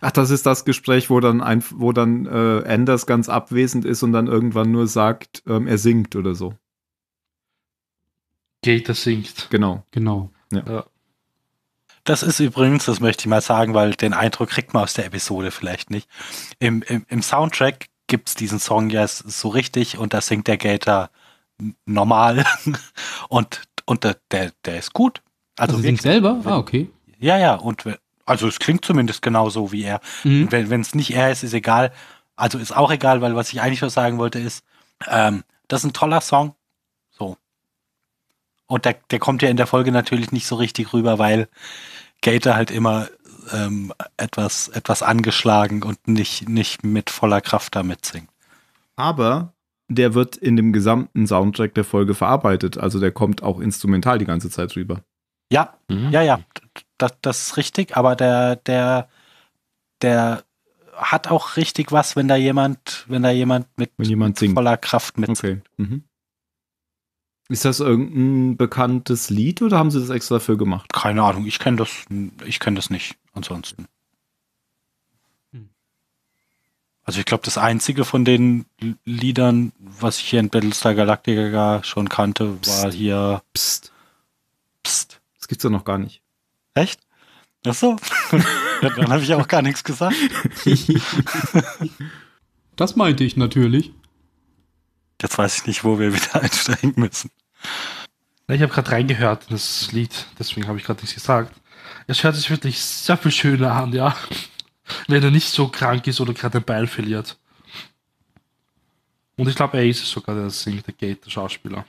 Ach, das ist das Gespräch, wo dann, ein, wo dann äh, Anders ganz abwesend ist und dann irgendwann nur sagt, ähm, er singt oder so. Gator singt. Genau. Genau. Ja. ja. Das ist übrigens, das möchte ich mal sagen, weil den Eindruck kriegt man aus der Episode vielleicht nicht. Im, im, im Soundtrack gibt es diesen Song ja so richtig und da singt der Gator normal [LAUGHS] und, und der, der, der ist gut. Also, also singt selber? Wenn, ah, okay. Ja, ja, und also es klingt zumindest genauso wie er. Mhm. Wenn es nicht er ist, ist egal. Also ist auch egal, weil was ich eigentlich nur sagen wollte ist, ähm, das ist ein toller Song, und der, der kommt ja in der Folge natürlich nicht so richtig rüber, weil Gator halt immer ähm, etwas, etwas angeschlagen und nicht, nicht mit voller Kraft damit singt. Aber der wird in dem gesamten Soundtrack der Folge verarbeitet. Also der kommt auch instrumental die ganze Zeit rüber. Ja, mhm. ja, ja. Das, das ist richtig, aber der, der, der hat auch richtig was, wenn da jemand, wenn da jemand mit, wenn jemand mit voller Kraft mit. Okay. Mhm. Ist das irgendein bekanntes Lied oder haben sie das extra dafür gemacht? Keine Ahnung, ich kenne das, ich kenne das nicht ansonsten. Hm. Also ich glaube, das einzige von den Liedern, was ich hier in Battlestar Galactica schon kannte, Psst. war hier Psst. Psst. Das gibt's ja noch gar nicht. Echt? Ach so. [LAUGHS] Dann habe ich auch gar nichts gesagt. [LAUGHS] das meinte ich natürlich. Jetzt weiß ich nicht, wo wir wieder [LAUGHS] einsteigen müssen. Ich habe gerade reingehört in das Lied, deswegen habe ich gerade nichts gesagt. Es hört sich wirklich sehr viel schöner an, ja. Wenn er nicht so krank ist oder gerade den Bein verliert. Und ich glaube, er ist sogar der singt, der Gate, der Schauspieler.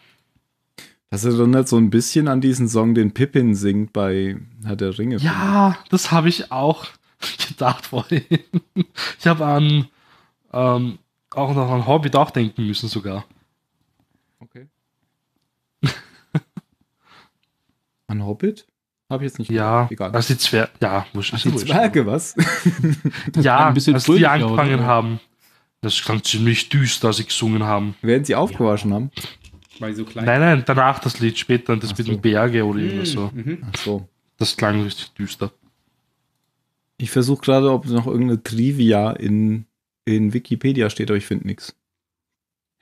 Das erinnert so ein bisschen an diesen Song, den Pippin singt bei Herr der Ringe. Ja, das habe ich auch [LAUGHS] gedacht vorhin. Ich habe an ähm, auch noch an Hobby denken müssen sogar. Okay. [LAUGHS] An Hobbit? Habe ich jetzt nicht. Ja, egal. Also die Zwerge. Ja, wurscht. Ach, die Zwerge, was? [LAUGHS] ja, [LAUGHS] ein bisschen als die angefangen oder? haben. Das klang ziemlich düster, als sie gesungen haben. Während sie aufgewaschen ja. haben. Weil so klein. Nein, nein, danach das Lied später, das Ach mit so. den Berge oder hm, irgendwas so. Mhm. Ach so. Das klang richtig düster. Ich versuche gerade, ob noch irgendeine Trivia in in Wikipedia steht, aber ich finde nichts.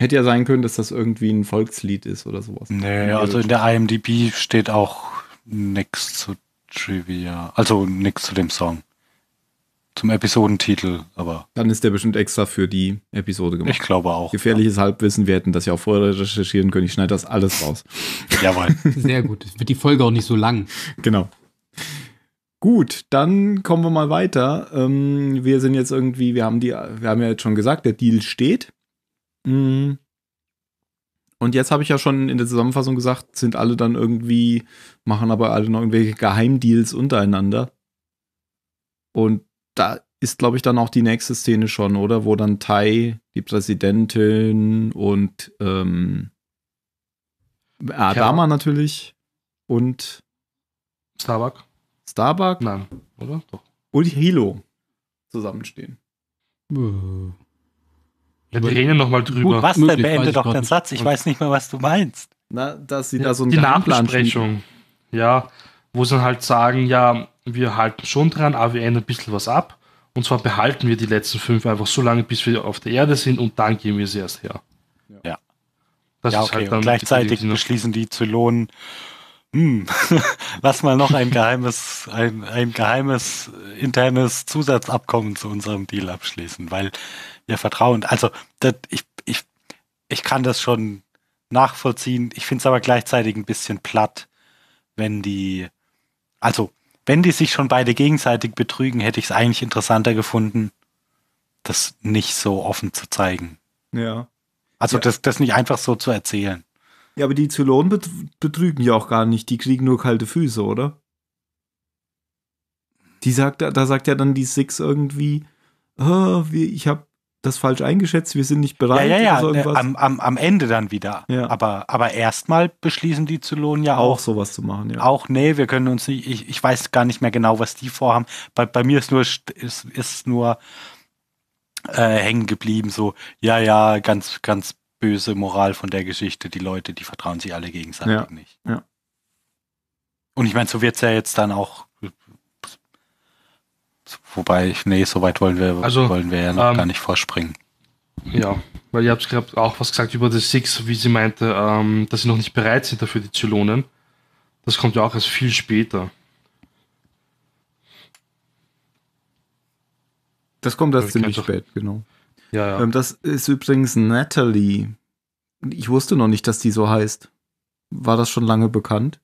Hätte ja sein können, dass das irgendwie ein Volkslied ist oder sowas. Nee, also in der IMDb steht auch nichts zu Trivia. Also nichts zu dem Song. Zum Episodentitel, aber. Dann ist der bestimmt extra für die Episode gemacht. Ich glaube auch. Gefährliches ja. Halbwissen, wir hätten das ja auch vorher recherchieren können. Ich schneide das alles raus. Jawohl. Sehr gut. Wird die Folge auch nicht so lang. Genau. Gut, dann kommen wir mal weiter. Ähm, wir sind jetzt irgendwie, wir haben die, wir haben ja jetzt schon gesagt, der Deal steht. Mhm. Und jetzt habe ich ja schon in der Zusammenfassung gesagt, sind alle dann irgendwie, machen aber alle noch irgendwelche Geheimdeals untereinander. Und da ist, glaube ich, dann auch die nächste Szene schon, oder? Wo dann Tai, die Präsidentin und ähm, Adama natürlich und Starbuck. Starbuck, nein, oder? Doch. Und Hilo zusammenstehen. Buh. Ja, wir reden nochmal drüber. Gut, was denn? Beende doch den Satz. Ich weiß nicht mehr, was du meinst. Na, dass sie da so ein Die Nachbesprechung. Ja, wo sie halt sagen, ja, wir halten schon dran, aber wir ändern ein bisschen was ab. Und zwar behalten wir die letzten fünf einfach so lange, bis wir auf der Erde sind und dann gehen wir sie erst her. Ja. Das ja, ist halt dann und gleichzeitig die beschließen die Zylonen, hm, [LAUGHS] lass mal noch ein geheimes, ein, ein geheimes äh, internes Zusatzabkommen zu unserem Deal abschließen, weil wir vertrauen. Also das, ich, ich, ich kann das schon nachvollziehen. Ich finde es aber gleichzeitig ein bisschen platt, wenn die, also wenn die sich schon beide gegenseitig betrügen, hätte ich es eigentlich interessanter gefunden, das nicht so offen zu zeigen. Ja. Also ja. Das, das nicht einfach so zu erzählen. Ja, aber die Zylonen betrügen ja auch gar nicht. Die kriegen nur kalte Füße, oder? Die sagt, da sagt ja dann die Six irgendwie, oh, ich habe das falsch eingeschätzt, wir sind nicht bereit. Ja, ja, ja. Ne, am, am, am, Ende dann wieder. Ja. Aber, aber erstmal beschließen die Zylonen ja auch, auch. sowas zu machen, ja. Auch, nee, wir können uns nicht, ich, ich weiß gar nicht mehr genau, was die vorhaben. Bei, bei mir ist nur, ist, ist nur äh, hängen geblieben, so, ja, ja, ganz, ganz böse Moral von der Geschichte. Die Leute, die vertrauen sich alle gegenseitig ja, nicht. Ja. Und ich meine, so wird es ja jetzt dann auch. Wobei, nee, so weit wollen wir, also, wollen wir ja noch ähm, gar nicht vorspringen. Ja, weil ihr habt gerade auch was gesagt über das Six, wie sie meinte, ähm, dass sie noch nicht bereit sind dafür, die Zylonen. Das kommt ja auch erst viel später. Das kommt erst ziemlich spät, genau. Ja, ja. Ähm, das ist übrigens Natalie. Ich wusste noch nicht, dass die so heißt. War das schon lange bekannt?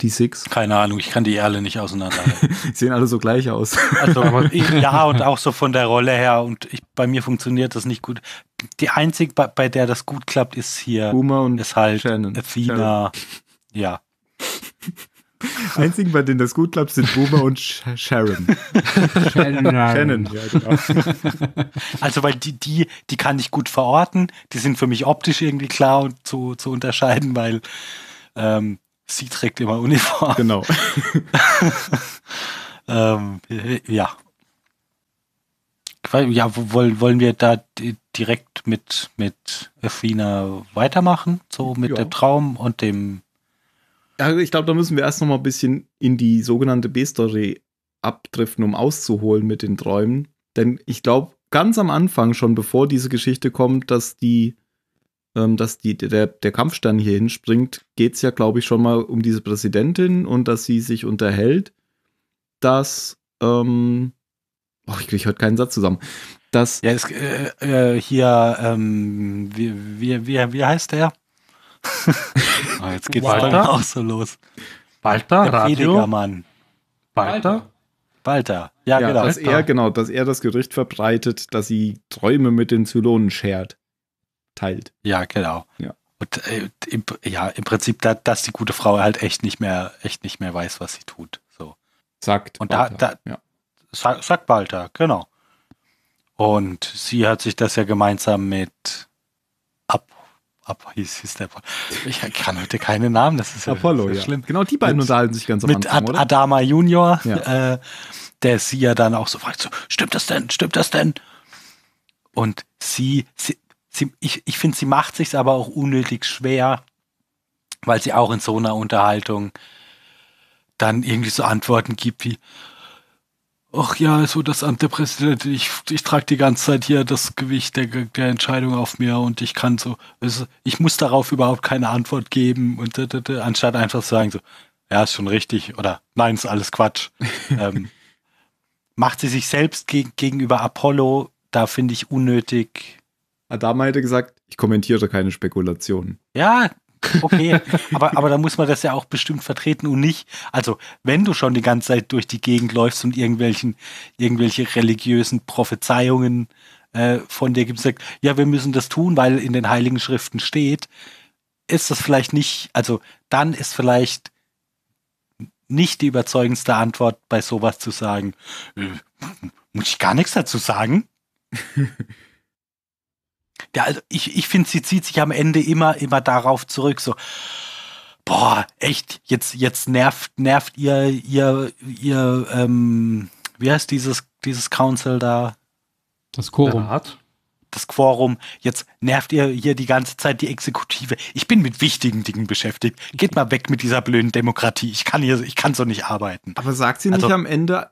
Die Six? Keine Ahnung, ich kann die alle nicht auseinander. [LAUGHS] sehen alle so gleich aus. also, [LAUGHS] ich, ja, und auch so von der Rolle her. Und ich, bei mir funktioniert das nicht gut. Die einzige, bei, bei der das gut klappt, ist hier. Boomer und ist halt Shannon. Athena. Sharon. Ja. [LAUGHS] Einzigen, bei denen das gut klappt, sind Boomer und Sharon. Shannon. Shannon, ja, genau. [LAUGHS] Also, weil die, die, die kann ich gut verorten. Die sind für mich optisch irgendwie klar und zu, zu unterscheiden, weil ähm, sie trägt immer Uniform. Genau. [LAUGHS] ähm, ja. Ja, wollen, wollen wir da direkt mit, mit Athena weitermachen? So mit ja. dem Traum und dem ich glaube, da müssen wir erst noch mal ein bisschen in die sogenannte B-Story abdriften, um auszuholen mit den Träumen. Denn ich glaube, ganz am Anfang, schon bevor diese Geschichte kommt, dass die, ähm, dass die, der, der Kampfstern hier hinspringt, geht es ja, glaube ich, schon mal um diese Präsidentin und dass sie sich unterhält, dass, ähm, oh, ich kriege heute keinen Satz zusammen. Dass, ja, das, äh, äh, hier, ähm, wie, wie, wie, wie heißt der? ah, jetzt geht's Walter? auch so los. Walter, Der Radio. Mann. Walter? Walter, ja, ja genau. Dass er, genau, dass er das Gerücht verbreitet, dass sie Träume mit den Zylonen schert. Teilt. Ja, genau. Ja. Und äh, im, ja, im Prinzip, da, dass die gute Frau halt echt nicht mehr, echt nicht mehr weiß, was sie tut. So. Sagt. Und Walter. da, da ja. sagt, sagt Walter, genau. Und sie hat sich das ja gemeinsam mit Ab [LAUGHS] hieß, hieß der Apollo. Ich kann heute keine Namen, das ist ja Apollo, ja. schlimm. Genau, die beiden mit, unterhalten sich ganz am mit Anfang, Ad Adama Junior, ja. äh, der sie ja dann auch so fragt, so, stimmt das denn, stimmt das denn? Und sie, sie, sie ich, ich finde, sie macht sich aber auch unnötig schwer, weil sie auch in so einer Unterhaltung dann irgendwie so Antworten gibt wie, ach ja, so das Amt der Präsidentin, ich, ich trage die ganze Zeit hier das Gewicht der, der Entscheidung auf mir und ich kann so, also ich muss darauf überhaupt keine Antwort geben und anstatt einfach zu sagen so, ja, ist schon richtig oder nein, ist alles Quatsch. [LAUGHS] ähm, macht sie sich selbst geg gegenüber Apollo, da finde ich unnötig. Adama hätte gesagt, ich kommentiere keine Spekulationen. Ja, Okay, aber, aber da muss man das ja auch bestimmt vertreten und nicht, also wenn du schon die ganze Zeit durch die Gegend läufst und irgendwelchen, irgendwelche religiösen Prophezeiungen äh, von dir gibst, ja, wir müssen das tun, weil in den Heiligen Schriften steht, ist das vielleicht nicht, also dann ist vielleicht nicht die überzeugendste Antwort bei sowas zu sagen, äh, muss ich gar nichts dazu sagen. [LAUGHS] der, also ich, ich finde, sie zieht sich am Ende immer, immer darauf zurück, so, boah, echt, jetzt, jetzt nervt, nervt ihr, ihr, ihr, ähm, wie heißt dieses, dieses Council da? Das Quorum. Rat. Das Quorum. Jetzt nervt ihr hier die ganze Zeit die Exekutive. Ich bin mit wichtigen Dingen beschäftigt. Geht mal weg mit dieser blöden Demokratie. Ich kann hier, ich kann so nicht arbeiten. Aber sagt sie nicht also am Ende,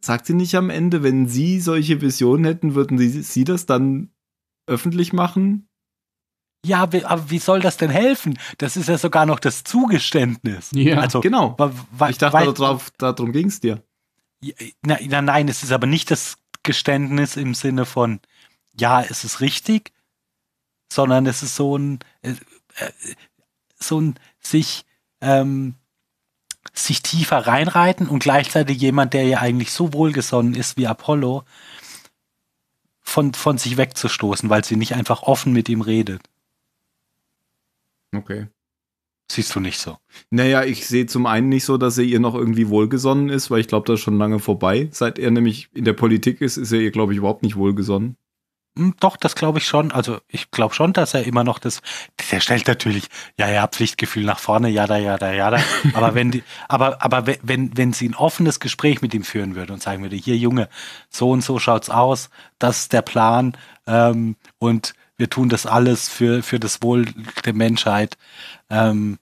sagt sie nicht am Ende, wenn sie solche Visionen hätten, würden sie, sie das dann öffentlich machen? Ja, aber wie soll das denn helfen? Das ist ja sogar noch das Zugeständnis. Ja. Also, genau. ich dachte, weil, also darauf, darum ging es dir. Na, na, nein, es ist aber nicht das Geständnis im Sinne von, ja, es ist richtig, sondern es ist so ein, äh, äh so ein sich, ähm, sich tiefer reinreiten und gleichzeitig jemand, der ja eigentlich so wohlgesonnen ist wie Apollo, von, von sich wegzustoßen, weil sie nicht einfach offen mit ihm redet. Okay. Siehst du nicht so? Naja, ich sehe zum einen nicht so, dass er ihr noch irgendwie wohlgesonnen ist, weil ich glaube, das ist schon lange vorbei. Seit er nämlich in der Politik ist, ist er ihr, glaube ich, überhaupt nicht wohlgesonnen. Hm, doch, das glaube ich schon. Also ich glaube schon, dass er immer noch das. Der stellt natürlich, ja, ja, Pflichtgefühl nach vorne, ja, da, ja, da, ja, da. Aber wenn die, [LAUGHS] aber, aber wenn, wenn sie ein offenes Gespräch mit ihm führen würde und sagen würde, hier Junge, so und so schaut's aus, das ist der Plan ähm, und wir tun das alles für, für das Wohl der Menschheit. Ähm,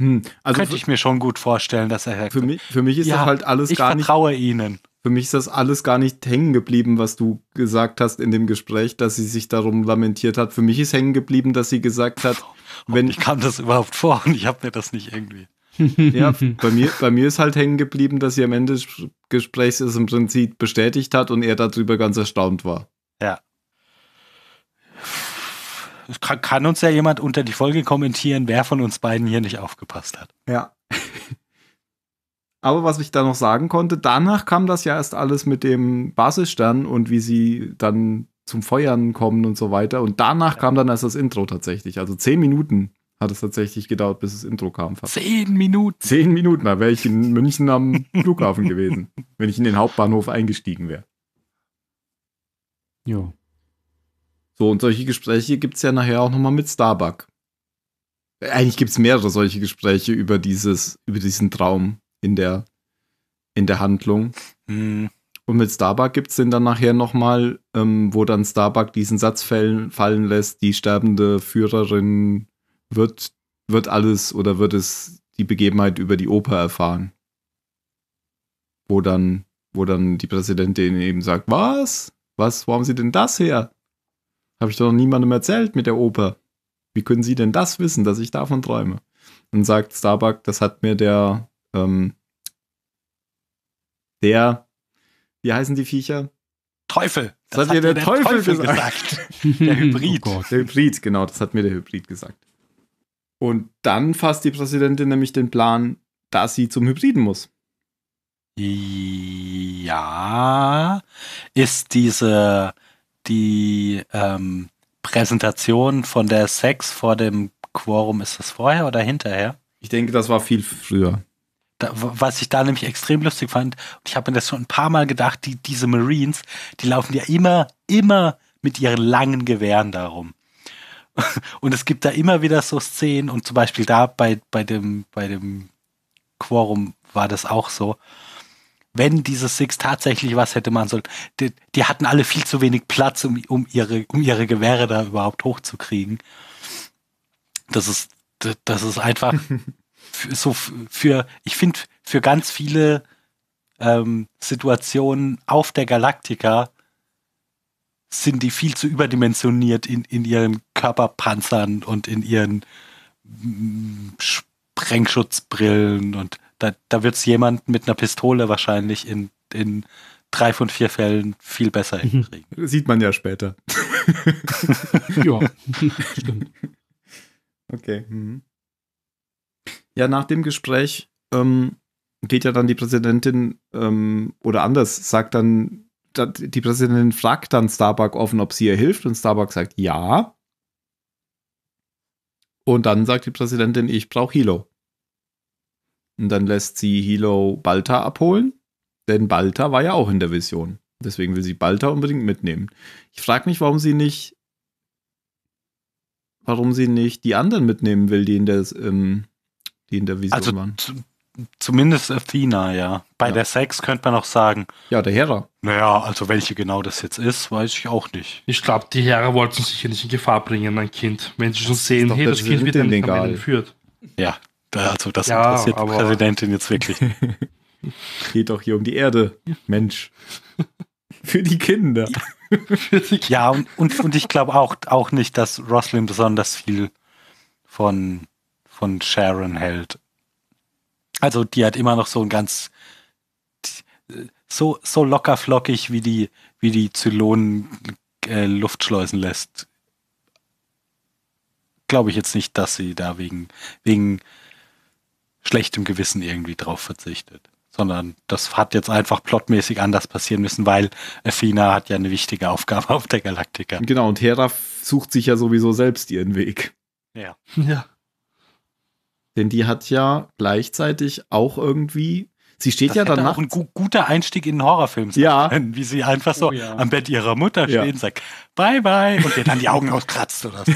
hm, also könnte ich mir schon gut vorstellen, dass er. Für mich, für mich ist ja, das halt alles ich gar nicht. ihnen für mich ist das alles gar nicht hängen geblieben, was du gesagt hast in dem Gespräch, dass sie sich darum lamentiert hat. Für mich ist hängen geblieben, dass sie gesagt hat, [LAUGHS] wenn ich kam das überhaupt vor und ich habe mir das nicht irgendwie. [LAUGHS] ja, bei mir, bei mir ist halt hängen geblieben, dass sie am Ende des Gesprächs es im Prinzip bestätigt hat und er darüber ganz erstaunt war. Ja. Kann, kann uns ja jemand unter die Folge kommentieren, wer von uns beiden hier nicht aufgepasst hat. Ja. Aber was ich da noch sagen konnte, danach kam das ja erst alles mit dem Basisstern und wie sie dann zum Feuern kommen und so weiter. Und danach kam dann erst das Intro tatsächlich. Also zehn Minuten hat es tatsächlich gedauert, bis das Intro kam. Fast. Zehn Minuten. Zehn Minuten, da wäre ich in München am Flughafen gewesen, [LAUGHS] wenn ich in den Hauptbahnhof eingestiegen wäre. Ja. So, und solche Gespräche gibt es ja nachher auch nochmal mit Starbuck. Äh, eigentlich gibt es mehrere solche Gespräche über, dieses, über diesen Traum, in der, in der Handlung. Mhm. Und mit Starbuck gibt es den dann nachher nochmal, ähm, wo dann Starbuck diesen Satz fallen, fallen lässt, die sterbende Führerin wird, wird alles oder wird es die Begebenheit über die Oper erfahren. Wo dann, wo dann die Präsidentin eben sagt, was? Was, wo haben Sie denn das her? Habe ich doch noch niemandem erzählt mit der Oper. Wie können Sie denn das wissen, dass ich davon träume? Und sagt Starbuck, das hat mir der ähm, der, wie heißen die Viecher? Teufel. Das, das hat, mir der, der Teufel, Teufel, gesagt. gesagt. [LAUGHS] der oh Hybrid. Oh der Hybrid, genau, das hat mir der Hybrid gesagt. Und dann fasst die Präsidentin nämlich den Plan, dass sie zum Hybriden muss. Ja, ist diese die ähm, Präsentation von der Sex vor dem Quorum, ist das vorher oder hinterher? Ich denke, das war viel früher. Da, was ich da nämlich extrem lustig fand, und ich habe mir das schon ein paar Mal gedacht, die, diese Marines, die laufen ja immer, immer mit ihren langen Gewehren darum. [LAUGHS] Und es gibt da immer wieder so Szenen, und zum Beispiel da bei, bei, dem, bei dem Quorum war das auch so. Wenn diese Six tatsächlich was hätte machen sollen, die, die hatten alle viel zu wenig Platz, um, um, ihre, um ihre Gewehre da überhaupt hochzukriegen. Das ist, das ist einfach [LAUGHS] so für, ich finde, für ganz viele ähm, Situationen auf der Galaktika sind die viel zu überdimensioniert in, in ihren Körperpanzern und in ihren mm, Sprengschutzbrillen und da, da wird es jemand mit einer Pistole wahrscheinlich in, in drei von vier Fällen viel besser mhm. hinkriegen. Sieht man ja später. [LAUGHS] ja, stimmt. Okay. Mhm. Ja, nach dem Gespräch ähm, geht ja dann die Präsidentin ähm, oder anders, sagt dann, die Präsidentin fragt dann Starbuck offen, ob sie ihr hilft und Starbuck sagt ja. Und dann sagt die Präsidentin, ich brauche Hilo. Und dann lässt sie Hilo Balta abholen, denn Balta war ja auch in der Vision. Deswegen will sie Balta unbedingt mitnehmen. Ich frage mich, warum sie nicht, warum sie nicht die anderen mitnehmen will, die in der ähm, die in der Vision also, waren. Zumindest Athena, ja. Bei ja. der Sex könnte man auch sagen. Ja, der Hera. Naja, also welche genau das jetzt ist, weiß ich auch nicht. Ich glaube, die Hera wollten sicher nicht in Gefahr bringen, ein Kind. Wenn sie schon sehen, das hey, das Kind wird dann entführt. Ja, also das ja, interessiert die Präsidentin jetzt wirklich. [LAUGHS] Geht doch hier um die Erde, Mensch. [LAUGHS] Für die Kinder. Für die Kinder. Ja, und, und, und ich glaube auch, auch nicht, dass Roslin besonders viel von von Sharon hält. Also die hat immer noch so ein ganz so so locker flockig wie die wie die Zylonen äh, Luft schleusen lässt. Glaube ich jetzt nicht, dass sie da wegen wegen schlechtem Gewissen irgendwie drauf verzichtet, sondern das hat jetzt einfach plotmäßig anders passieren müssen, weil Athena hat ja eine wichtige Aufgabe [LAUGHS] auf der Galaktika. Genau und Hera sucht sich ja sowieso selbst ihren Weg. Ja. Ja. Denn die hat ja gleichzeitig auch irgendwie Sie steht das ja danach. Auch ein gu guter Einstieg in den Horrorfilm ja. können, wie sie einfach so oh, ja. am Bett ihrer Mutter steht ja. und sagt, bye bye, und ihr dann die Augen auskratzt oder so.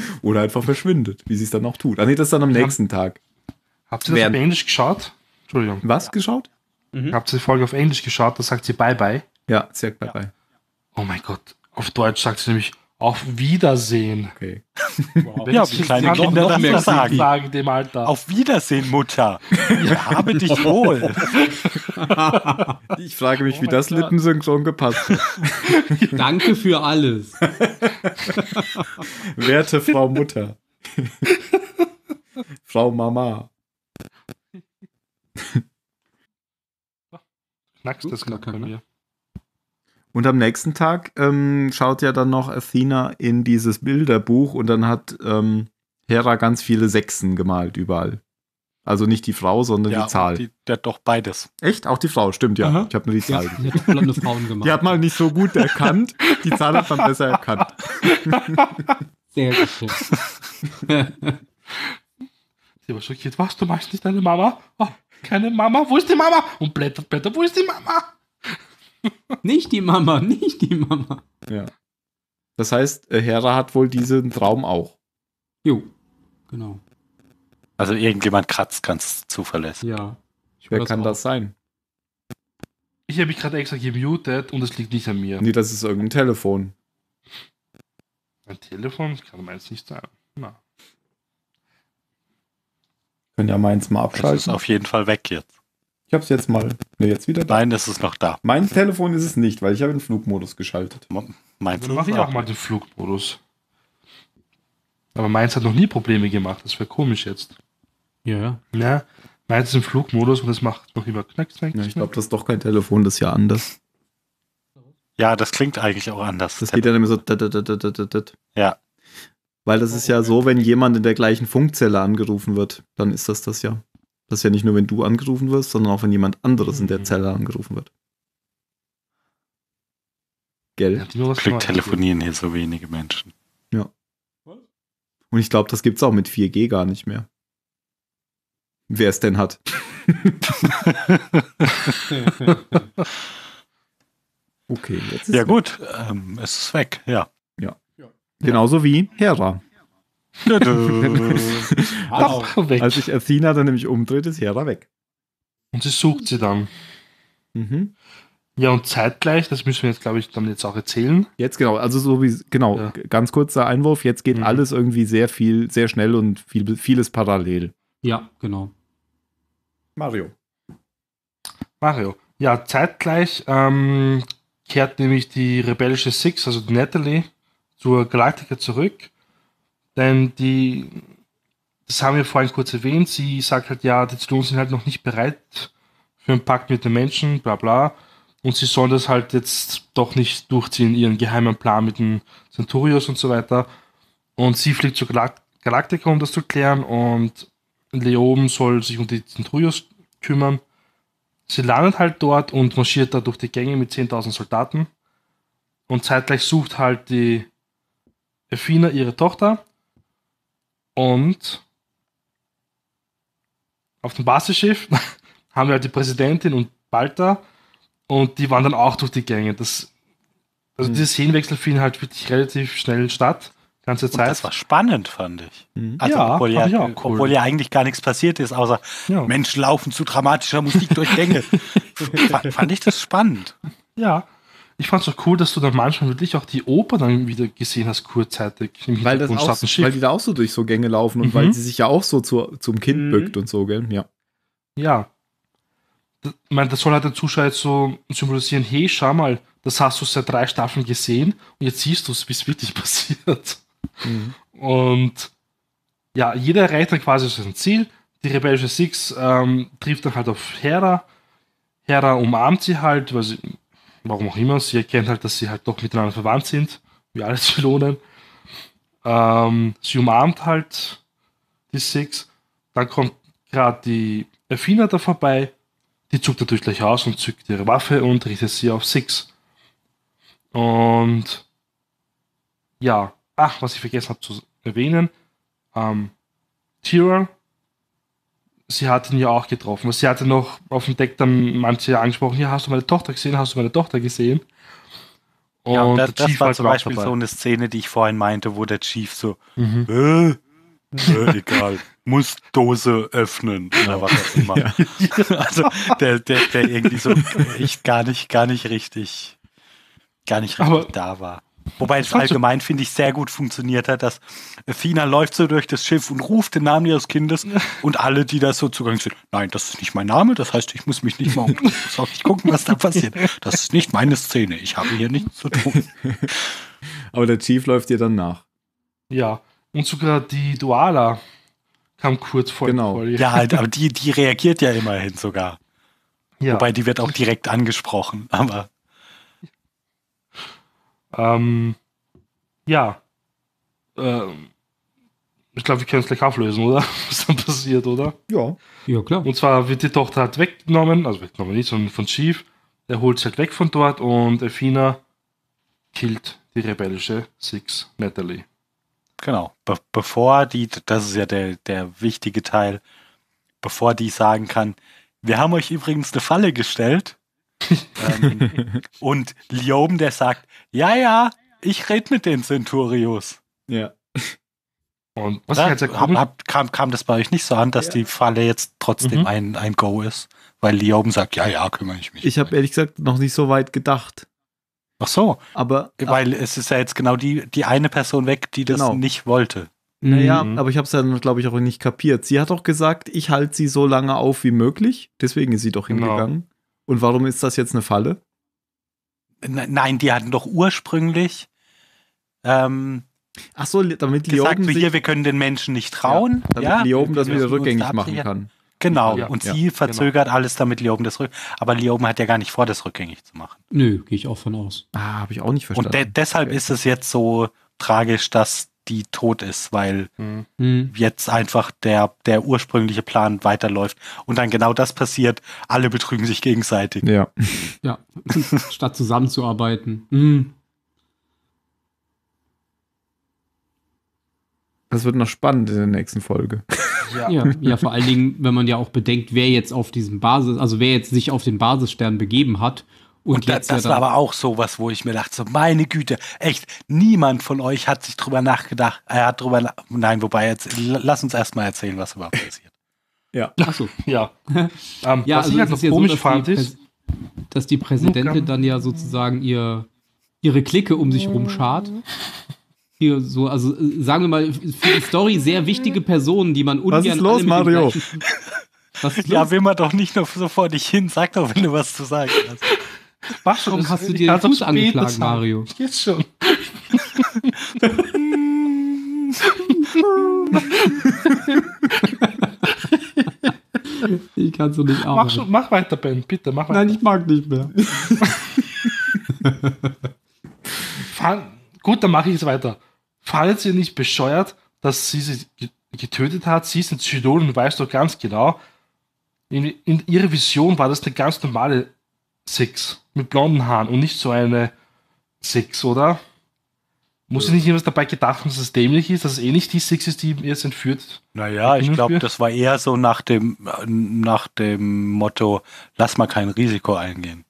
[LAUGHS] oder einfach verschwindet, wie sie es dann auch tut. Ah nee, das ist dann am nächsten Tag. Habt ihr das Während auf Englisch geschaut? Entschuldigung. Was geschaut? Mhm. Habt ihr die Folge auf Englisch geschaut, da sagt sie bye bye. Ja, sie sagt bye bye. Oh mein Gott. Auf Deutsch sagt sie nämlich, auf Wiedersehen. Okay. Wow. Ja, wie kleine Kinder noch, noch das mehr sagen. sagen dem Alter. Auf Wiedersehen, Mutter. Ich habe dich wohl. ich frage mich, oh wie das Gott. Lippensynchron gepasst hat. [LAUGHS] Danke für alles. [LAUGHS] Werte Frau Mutter. [LAUGHS] Frau Mama. Knackst das gerade bei mir. Und am nächsten Tag ähm, schaut ja dann noch Athena in dieses Bilderbuch und dann hat ähm, Hera ganz viele Sechsen gemalt überall. Also nicht die Frau, sondern ja, die Zahl. Die, der hat doch beides. Echt? Auch die Frau, stimmt, ja. Aha. Ich habe nur die Zahl. Ja, die hat blonde Frauen [LAUGHS] gemacht. Die hat man nicht so gut erkannt. Die Zahl hat man besser erkannt. [LAUGHS] Sehr geschickt. Sie war schockiert. Was, du machst nicht deine Mama? Oh, keine Mama? Wo ist die Mama? Und blättert, blättert, wo ist die Mama? nicht die Mama, nicht die Mama. Ja. Das heißt, äh, Hera hat wohl diesen Traum auch. Jo, genau. Also irgendjemand kratzt ganz zuverlässig. Ja. Wer kann auch. das sein? Ich habe mich gerade extra gemutet und es liegt nicht an mir. Nee, das ist irgendein Telefon. Ein Telefon? Ich kann meins nicht sein. Na. Können ja meins mal abschalten. Das ist auf jeden Fall weg jetzt. Ich hab's jetzt mal. Ne, jetzt wieder da. Nein, das ist noch da. Mein Telefon ist es nicht, weil ich habe den Flugmodus geschaltet. Mein meins Dann mache ich auch mal den Flugmodus. Aber meins hat noch nie Probleme gemacht. Das wäre komisch jetzt. Ja. Ja. Meins ist im Flugmodus und das macht noch immer knack, knack, knack. Ja, ich glaube, das ist doch kein Telefon, das ist ja anders. Ja, das klingt eigentlich auch anders. Das geht ja nämlich so. Dat, dat, dat, ja. Weil das ist ja so, wenn jemand in der gleichen Funkzelle angerufen wird, dann ist das das ja. Das ist ja nicht nur, wenn du angerufen wirst, sondern auch, wenn jemand anderes in der mhm. Zelle angerufen wird. Gell? Ja, Glück telefonieren hier so wenige Menschen. Ja. Und ich glaube, das gibt es auch mit 4G gar nicht mehr. Wer es denn hat. [LAUGHS] okay, jetzt ist Ja, gut, ähm, es ist weg, ja. Ja. Genauso wie Hera. [LAUGHS] Papa Als sich Athena dann nämlich umdreht, ist Hera weg. Und sie sucht sie dann. Mhm. Ja, und zeitgleich, das müssen wir jetzt, glaube ich, dann jetzt auch erzählen. Jetzt genau, also so wie, genau, ja. ganz kurzer Einwurf, jetzt geht mhm. alles irgendwie sehr viel, sehr schnell und viel, vieles parallel. Ja, genau. Mario. Mario. Ja, zeitgleich ähm, kehrt nämlich die rebellische Six, also die Natalie, zur Galaktika zurück denn die, das haben wir vorhin kurz erwähnt, sie sagt halt, ja, die Zylonen sind halt noch nicht bereit für einen Pakt mit den Menschen, bla bla. Und sie sollen das halt jetzt doch nicht durchziehen, ihren geheimen Plan mit den Centurios und so weiter. Und sie fliegt zur Galakt Galaktika, um das zu klären, und Leoben soll sich um die Centurios kümmern. Sie landet halt dort und marschiert da durch die Gänge mit 10.000 Soldaten. Und zeitgleich sucht halt die Effina ihre Tochter und auf dem Basisschiff [LAUGHS] haben wir halt die Präsidentin und Balta und die waren dann auch durch die Gänge. Das, also mhm. diese Szenenwechsel finden halt wirklich relativ schnell statt. Ganze Zeit. Und das war spannend, fand ich. Mhm. Also, ja, obwohl, ja, cool. obwohl ja eigentlich gar nichts passiert ist, außer ja. Mensch laufen zu dramatischer Musik durch Gänge. [LAUGHS] fand ich das spannend. Ja, ich fand es auch cool, dass du dann manchmal wirklich auch die Oper dann wieder gesehen hast, kurzzeitig. weil, das auch, weil die da auch so durch so Gänge laufen und mhm. weil sie sich ja auch so zu, zum Kind mhm. bückt und so, gell? Ja. Ja. Das, meine, das soll halt den Zuschauer jetzt so symbolisieren, hey, schau mal, das hast du seit drei Staffeln gesehen und jetzt siehst du es, wie es wirklich [LAUGHS] passiert. Mhm. Und ja, jeder erreicht dann quasi sein Ziel. Die rebellische Six ähm, trifft dann halt auf Hera. Hera umarmt sie halt, weil sie warum auch immer. Sie erkennt halt, dass sie halt doch miteinander verwandt sind, wie alle Zylonen. Ähm, sie umarmt halt die Six. Dann kommt gerade die Erfina da vorbei. Die zuckt natürlich gleich aus und zückt ihre Waffe und richtet sie auf Six. Und ja, ach, was ich vergessen habe zu erwähnen. Ähm, Tira sie hat ihn ja auch getroffen. Sie hatte noch auf dem Deck dann manche angesprochen, hier hast du meine Tochter gesehen, hast du meine Tochter gesehen. Und ja, das, das war zum Beispiel dabei. so eine Szene, die ich vorhin meinte, wo der Chief so, mhm. äh, äh, egal, muss Dose öffnen oder was auch immer. [LAUGHS] Ja. Also der, der, der irgendwie so echt gar nicht, gar nicht richtig, gar nicht richtig Aber da war. Wobei es allgemein, finde ich, sehr gut funktioniert hat, dass Fina läuft so durch das Schiff und ruft den Namen ihres Kindes und alle, die da so zugang sind, nein, das ist nicht mein Name, das heißt, ich muss mich nicht mal auf mich gucken, was da [LAUGHS] passiert. Das ist nicht meine Szene, ich habe hier nichts zu tun. [LAUGHS] Aber der Chief läuft ihr dann nach. Ja, und sogar die Duala kam kurz vor. Genau. ja, halt, aber [LAUGHS] die, die reagiert ja immerhin sogar. Ja. Wobei die wird auch direkt angesprochen, aber ähm, ja. Ähm, ich glaube, wir können es gleich auflösen, oder? [LAUGHS] Was dann passiert, oder? Ja. Ja, klar. Und zwar wird die Tochter halt weggenommen, also weggenommen nicht, sondern von Chief. Er holt sie halt weg von dort und Elfina killt die rebellische Six Natalie. Genau. Be bevor die, das ist ja der, der wichtige Teil, bevor die sagen kann, wir haben euch übrigens eine Falle gestellt. [LAUGHS] ähm, und Lioben, der sagt, ja, ja, ich rede mit den Centurios. Ja. Und was da, ich jetzt hab, hab, kam, kam das bei euch nicht so an, dass ja. die Falle jetzt trotzdem mhm. ein, ein Go ist? Weil Lioben sagt, ja, ja, kümmere ich mich. Ich habe ehrlich gesagt noch nicht so weit gedacht. Ach so. Aber. Weil aber, es ist ja jetzt genau die, die eine Person weg, die genau. das nicht wollte. Naja, mhm. aber ich habe es dann, glaube ich, auch nicht kapiert. Sie hat doch gesagt, ich halte sie so lange auf wie möglich. Deswegen ist sie doch genau. hingegangen. Genau. Und warum ist das jetzt eine Falle? Ne, nein, die hatten doch ursprünglich ähm, Ach so, damit gesagt, Leoben so hier, wir können den Menschen nicht trauen. Ja, damit ja, Leoben das wieder rückgängig machen kann. Genau, ja, und sie genau. verzögert genau. alles, damit Lioben das rückgängig Aber Lioben hat ja gar nicht vor, das rückgängig zu machen. Nö, gehe ich auch von aus. Ah, habe ich auch nicht verstanden. Und de deshalb okay. ist es jetzt so tragisch, dass die tot ist, weil mhm. mhm. jetzt einfach der, der ursprüngliche Plan weiterläuft und dann genau das passiert, alle betrügen sich gegenseitig. Ja. ja. [LAUGHS] Statt zusammenzuarbeiten. Mhm. Das wird noch spannend in der nächsten Folge. Ja. ja. Ja, vor allen Dingen, wenn man ja auch bedenkt, wer jetzt auf diesem Basis, also wer jetzt sich auf den Basisstern begeben hat und, und das, das war aber auch so was, wo ich mir dachte, so, meine Güte, echt, niemand von euch hat sich drüber nachgedacht, er äh, hat drüber, nein, wobei, jetzt lass uns erstmal erzählen, was überhaupt passiert. Ja. Achso. Ja. [LAUGHS] ähm, ja, was also ich halt noch komisch so, fand, ist, dass die Präsidentin dann ja sozusagen ihr, ihre Clique um sich rumschart. Hier so, also äh, sagen wir mal, für die Story sehr wichtige Personen, die man ungern. Was ist los, Mario? was ist los? Ja, will man doch nicht nur so vor dich hin. Sag doch, wenn du was zu sagen hast. [LAUGHS] Warum das hast du dir den Fuß angeschlagen, bezahlen. Mario? Jetzt schon. [LAUGHS] ich kann so nicht arbeiten. Mach, schon, mach weiter, Ben, bitte, mach weiter. Nein, ich mag nicht mehr. [LAUGHS] gut, dann mache ich es weiter. Fandet ihr nicht bescheuert, dass sie sie getötet hat? Sie ist ein Zydon und weißt doch ganz genau, in, in ihrer Vision war das eine ganz normale Six mit blonden Haaren und nicht so eine Six, oder? Muss ja. ich nicht irgendwas dabei gedacht haben, dass es dämlich ist, dass es eh nicht die Six ist, die jetzt entführt? Naja, ich glaube, das war eher so nach dem, nach dem Motto, lass mal kein Risiko eingehen.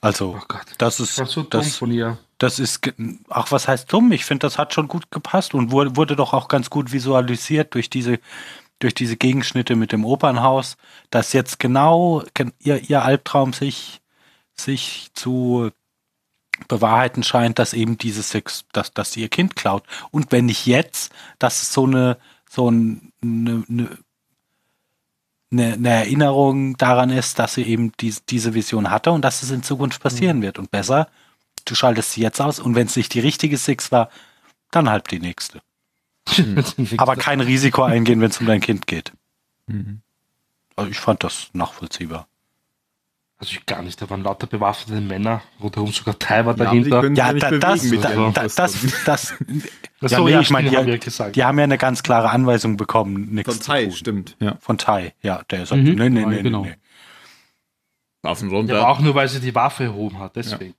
Also, oh das ist das, so das, das, ist ach, was heißt dumm? Ich finde, das hat schon gut gepasst und wurde, wurde doch auch ganz gut visualisiert durch diese durch diese Gegenschnitte mit dem Opernhaus, dass jetzt genau ihr, ihr Albtraum sich sich zu bewahrheiten scheint, dass eben dieses Sex, dass, dass sie ihr Kind klaut. Und wenn nicht jetzt, dass es so eine, so eine, eine eine, eine Erinnerung daran ist, dass sie eben die, diese Vision hatte und dass es in Zukunft mhm. passieren mhm. wird. Und besser, du schaltest sie jetzt aus und wenn es nicht die richtige Six war, dann halt die nächste. Mhm. Aber kein Risiko eingehen, wenn es um dein Kind geht. Mhm. Also ich fand das nachvollziehbar. Also ich gar nicht, da waren lauter bewaffnete Männer, rundherum sogar Taiwan ja, dahinter. Ja, da, das, da, das, das, das, das, ja, nee, ich meine, die, haben ja, die haben ja eine ganz klare Anweisung bekommen, nichts Von Tai, stimmt. Ja. Von Tai, ja, der sagt, mhm. nee, nee, nee, genau. nee. Waffen runter. Ja, aber auch nur, weil sie die Waffe erhoben hat, deswegen.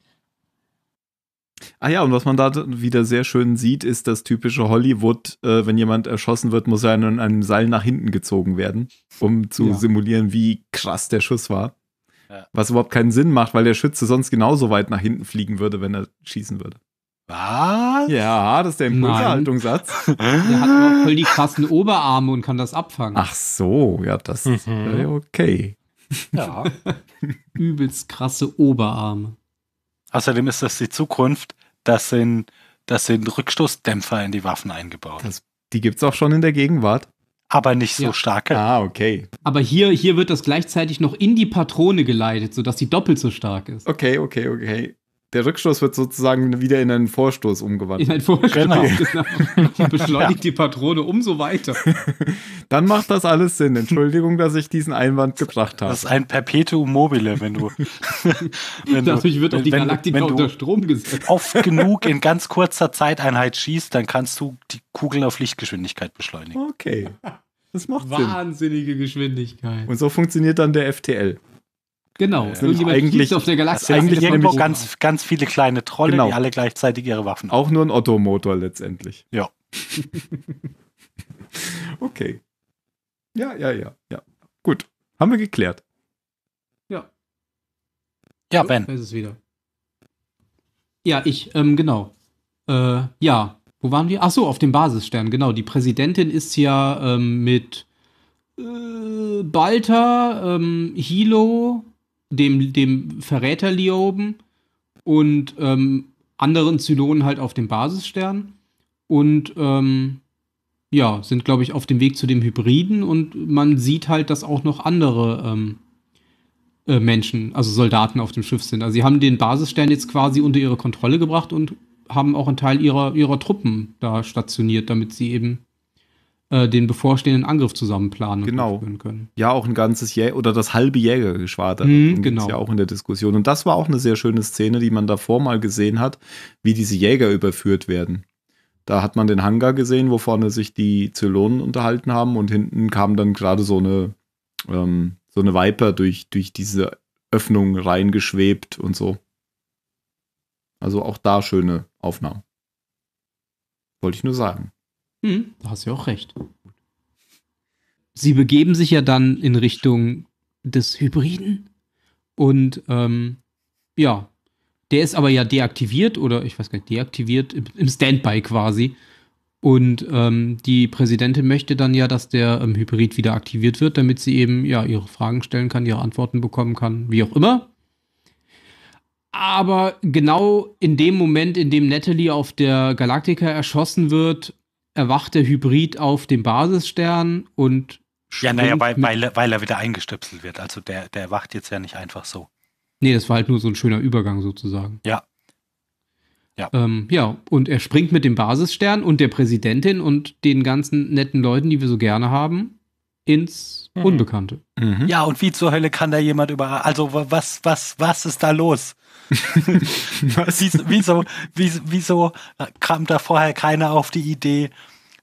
Ja. Ah ja, und was man da wieder sehr schön sieht, ist das typische Hollywood, äh, wenn jemand erschossen wird, muss er in einem Seil nach hinten gezogen werden, um zu simulieren, wie krass der Schuss war. Ja. Was überhaupt keinen Sinn macht, weil der Schütze sonst genauso weit nach hinten fliegen würde, wenn er schießen würde. Was? Ja, das ist der Impulserhaltungssatz. der hat auch voll die krassen Oberarme und kann das abfangen. Ach so, ja, das mhm. ist äh, okay. Ja. [LAUGHS] Übelst krasse Oberarme. Außerdem ist das die Zukunft, dass sind, das sind Rückstoßdämpfer in die Waffen eingebaut. Das, die gibt es auch schon in der Gegenwart aber nicht so ja. starke. Ah, okay. Aber hier, hier wird das gleichzeitig noch in die Patrone geleitet, sodass sie doppelt so stark ist. Okay, okay, okay der Rückstoß wird sozusagen wieder in einen Vorstoß umgewandelt. In einen Vorstoß, genau. genau. [LAUGHS] Und beschleunigt ja. die Patrone umso weiter. [LAUGHS] Dann macht das alles Sinn. Entschuldigung, dass ich diesen Einwand gebracht habe. Das ist ein Perpetuum mobile, wenn du. [LAUGHS] wenn Dadurch wird auch die wenn, Galaktik wenn unter Strom gesetzt. Oft genug in ganz kurzer Zeiteinheit schießt, dann kannst du die Kugel auf Lichtgeschwindigkeit beschleunigen. Okay. Das macht Wahnsinnige Sinn. Wahnsinnige Geschwindigkeit. Und so funktioniert dann der FTL. Genau, äh, irgendjemand eigentlich, auf der Galaxie. Ist Eigentlich irgendwo ganz, ganz viele kleine Trolle, genau. die alle gleichzeitig ihre Waffen haben. Auch nur ein Otto-Motor letztendlich. Ja. [LAUGHS] okay. Ja, ja, ja, ja. Gut. Haben wir geklärt. Ja. Ja, Ben. Da ist es wieder. Ja, ich, ähm, genau. Äh, ja, wo waren wir? Ach so, auf dem Basisstern, genau. Die Präsidentin ist ja ähm, mit äh, Balta, ähm, Hilo, dem, dem Verräter Lioben und ähm, anderen Zylonen halt auf dem Basisstern und ähm, ja, sind, glaube ich, auf dem Weg zu dem Hybriden und man sieht halt, dass auch noch andere ähm, äh, Menschen, also Soldaten auf dem Schiff sind. Also sie haben den Basisstern jetzt quasi unter ihre Kontrolle gebracht und haben auch einen Teil ihrer, ihrer Truppen da stationiert, damit sie eben äh, den bevorstehenden Angriff zusammenplanen genau. und können. Ja, auch ein ganzes Jäger oder das halbe Jägergeschwader. Mhm, genau. Ja, auch in der Diskussion. Und das war auch eine sehr schöne Szene, die man davor mal gesehen hat, wie diese Jäger überführt werden. Da hat man den Hangar gesehen, wo vorne sich die Zylonen unterhalten haben und hinten kam dann gerade so eine, ähm, so eine Viper durch, durch diese Öffnung reingeschwebt und so. Also auch da schöne Aufnahmen. Wollte ich nur sagen. Hm, da hast du ja auch recht. Sie begeben sich ja dann in Richtung des Hybriden und ähm, ja, der ist aber ja deaktiviert oder ich weiß gar nicht, deaktiviert im Standby quasi. Und ähm, die Präsidentin möchte dann ja, dass der ähm, Hybrid wieder aktiviert wird, damit sie eben ja ihre Fragen stellen kann, ihre Antworten bekommen kann, wie auch immer. Aber genau in dem Moment, in dem Natalie auf der Galaktika erschossen wird, erwacht der Hybrid auf dem Basisstern und Ja, naja, weil, weil, weil er wieder eingestöpselt wird. Also der, der erwacht jetzt ja nicht einfach so. Nee, das war halt nur so ein schöner Übergang sozusagen. Ja. Ja. Ähm, ja, und er springt mit dem Basisstern und der Präsidentin und den ganzen netten Leuten, die wir so gerne haben, ins mhm. Unbekannte. Mhm. Ja, und wie zur Hölle kann da jemand über. Also, was, was, was ist da los? [LAUGHS] wieso, wieso, wieso äh, kam da vorher keiner auf die Idee,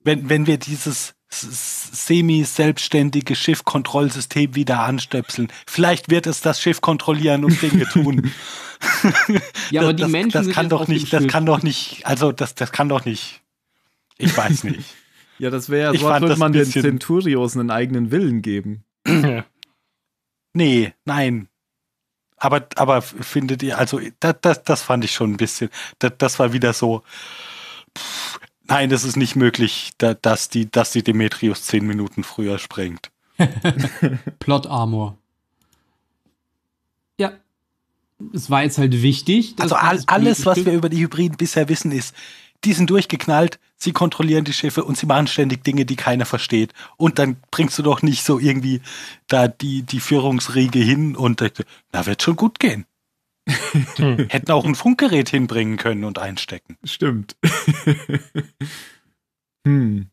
wenn, wenn wir dieses semi-selbstständige Schiffkontrollsystem wieder anstöpseln. Vielleicht wird es das Schiff kontrollieren und Dinge [LAUGHS] tun. [LAUGHS] ja, aber die Menschen. Das, das kann doch nicht, das Schiff. kann doch nicht, also das, das kann doch nicht. Ich weiß [LAUGHS] nicht. ja, das wäre ja so, als würde man den Centurios einen eigenen Willen geben. [CLEARS THROAT] nee, nein. Aber, aber findet ihr, also das, das, das fand ich schon ein bisschen, das, das war wieder so. Pff, Nein, das ist nicht möglich, da, dass, die, dass die Demetrius zehn Minuten früher sprengt. [LAUGHS] Plot Armor. Ja. Es war jetzt halt wichtig. also all, alles, was wir über die Hybriden bisher wissen, ist, die sind durchgeknallt, sie kontrollieren die Schiffe und sie machen ständig Dinge, die keiner versteht. Und dann bringst du doch nicht so irgendwie da die, die Führungsriege hin und na, wird schon gut gehen. Hm. Hätten auch ein Funkgerät hinbringen können und einstecken. Stimmt. [LAUGHS] hm.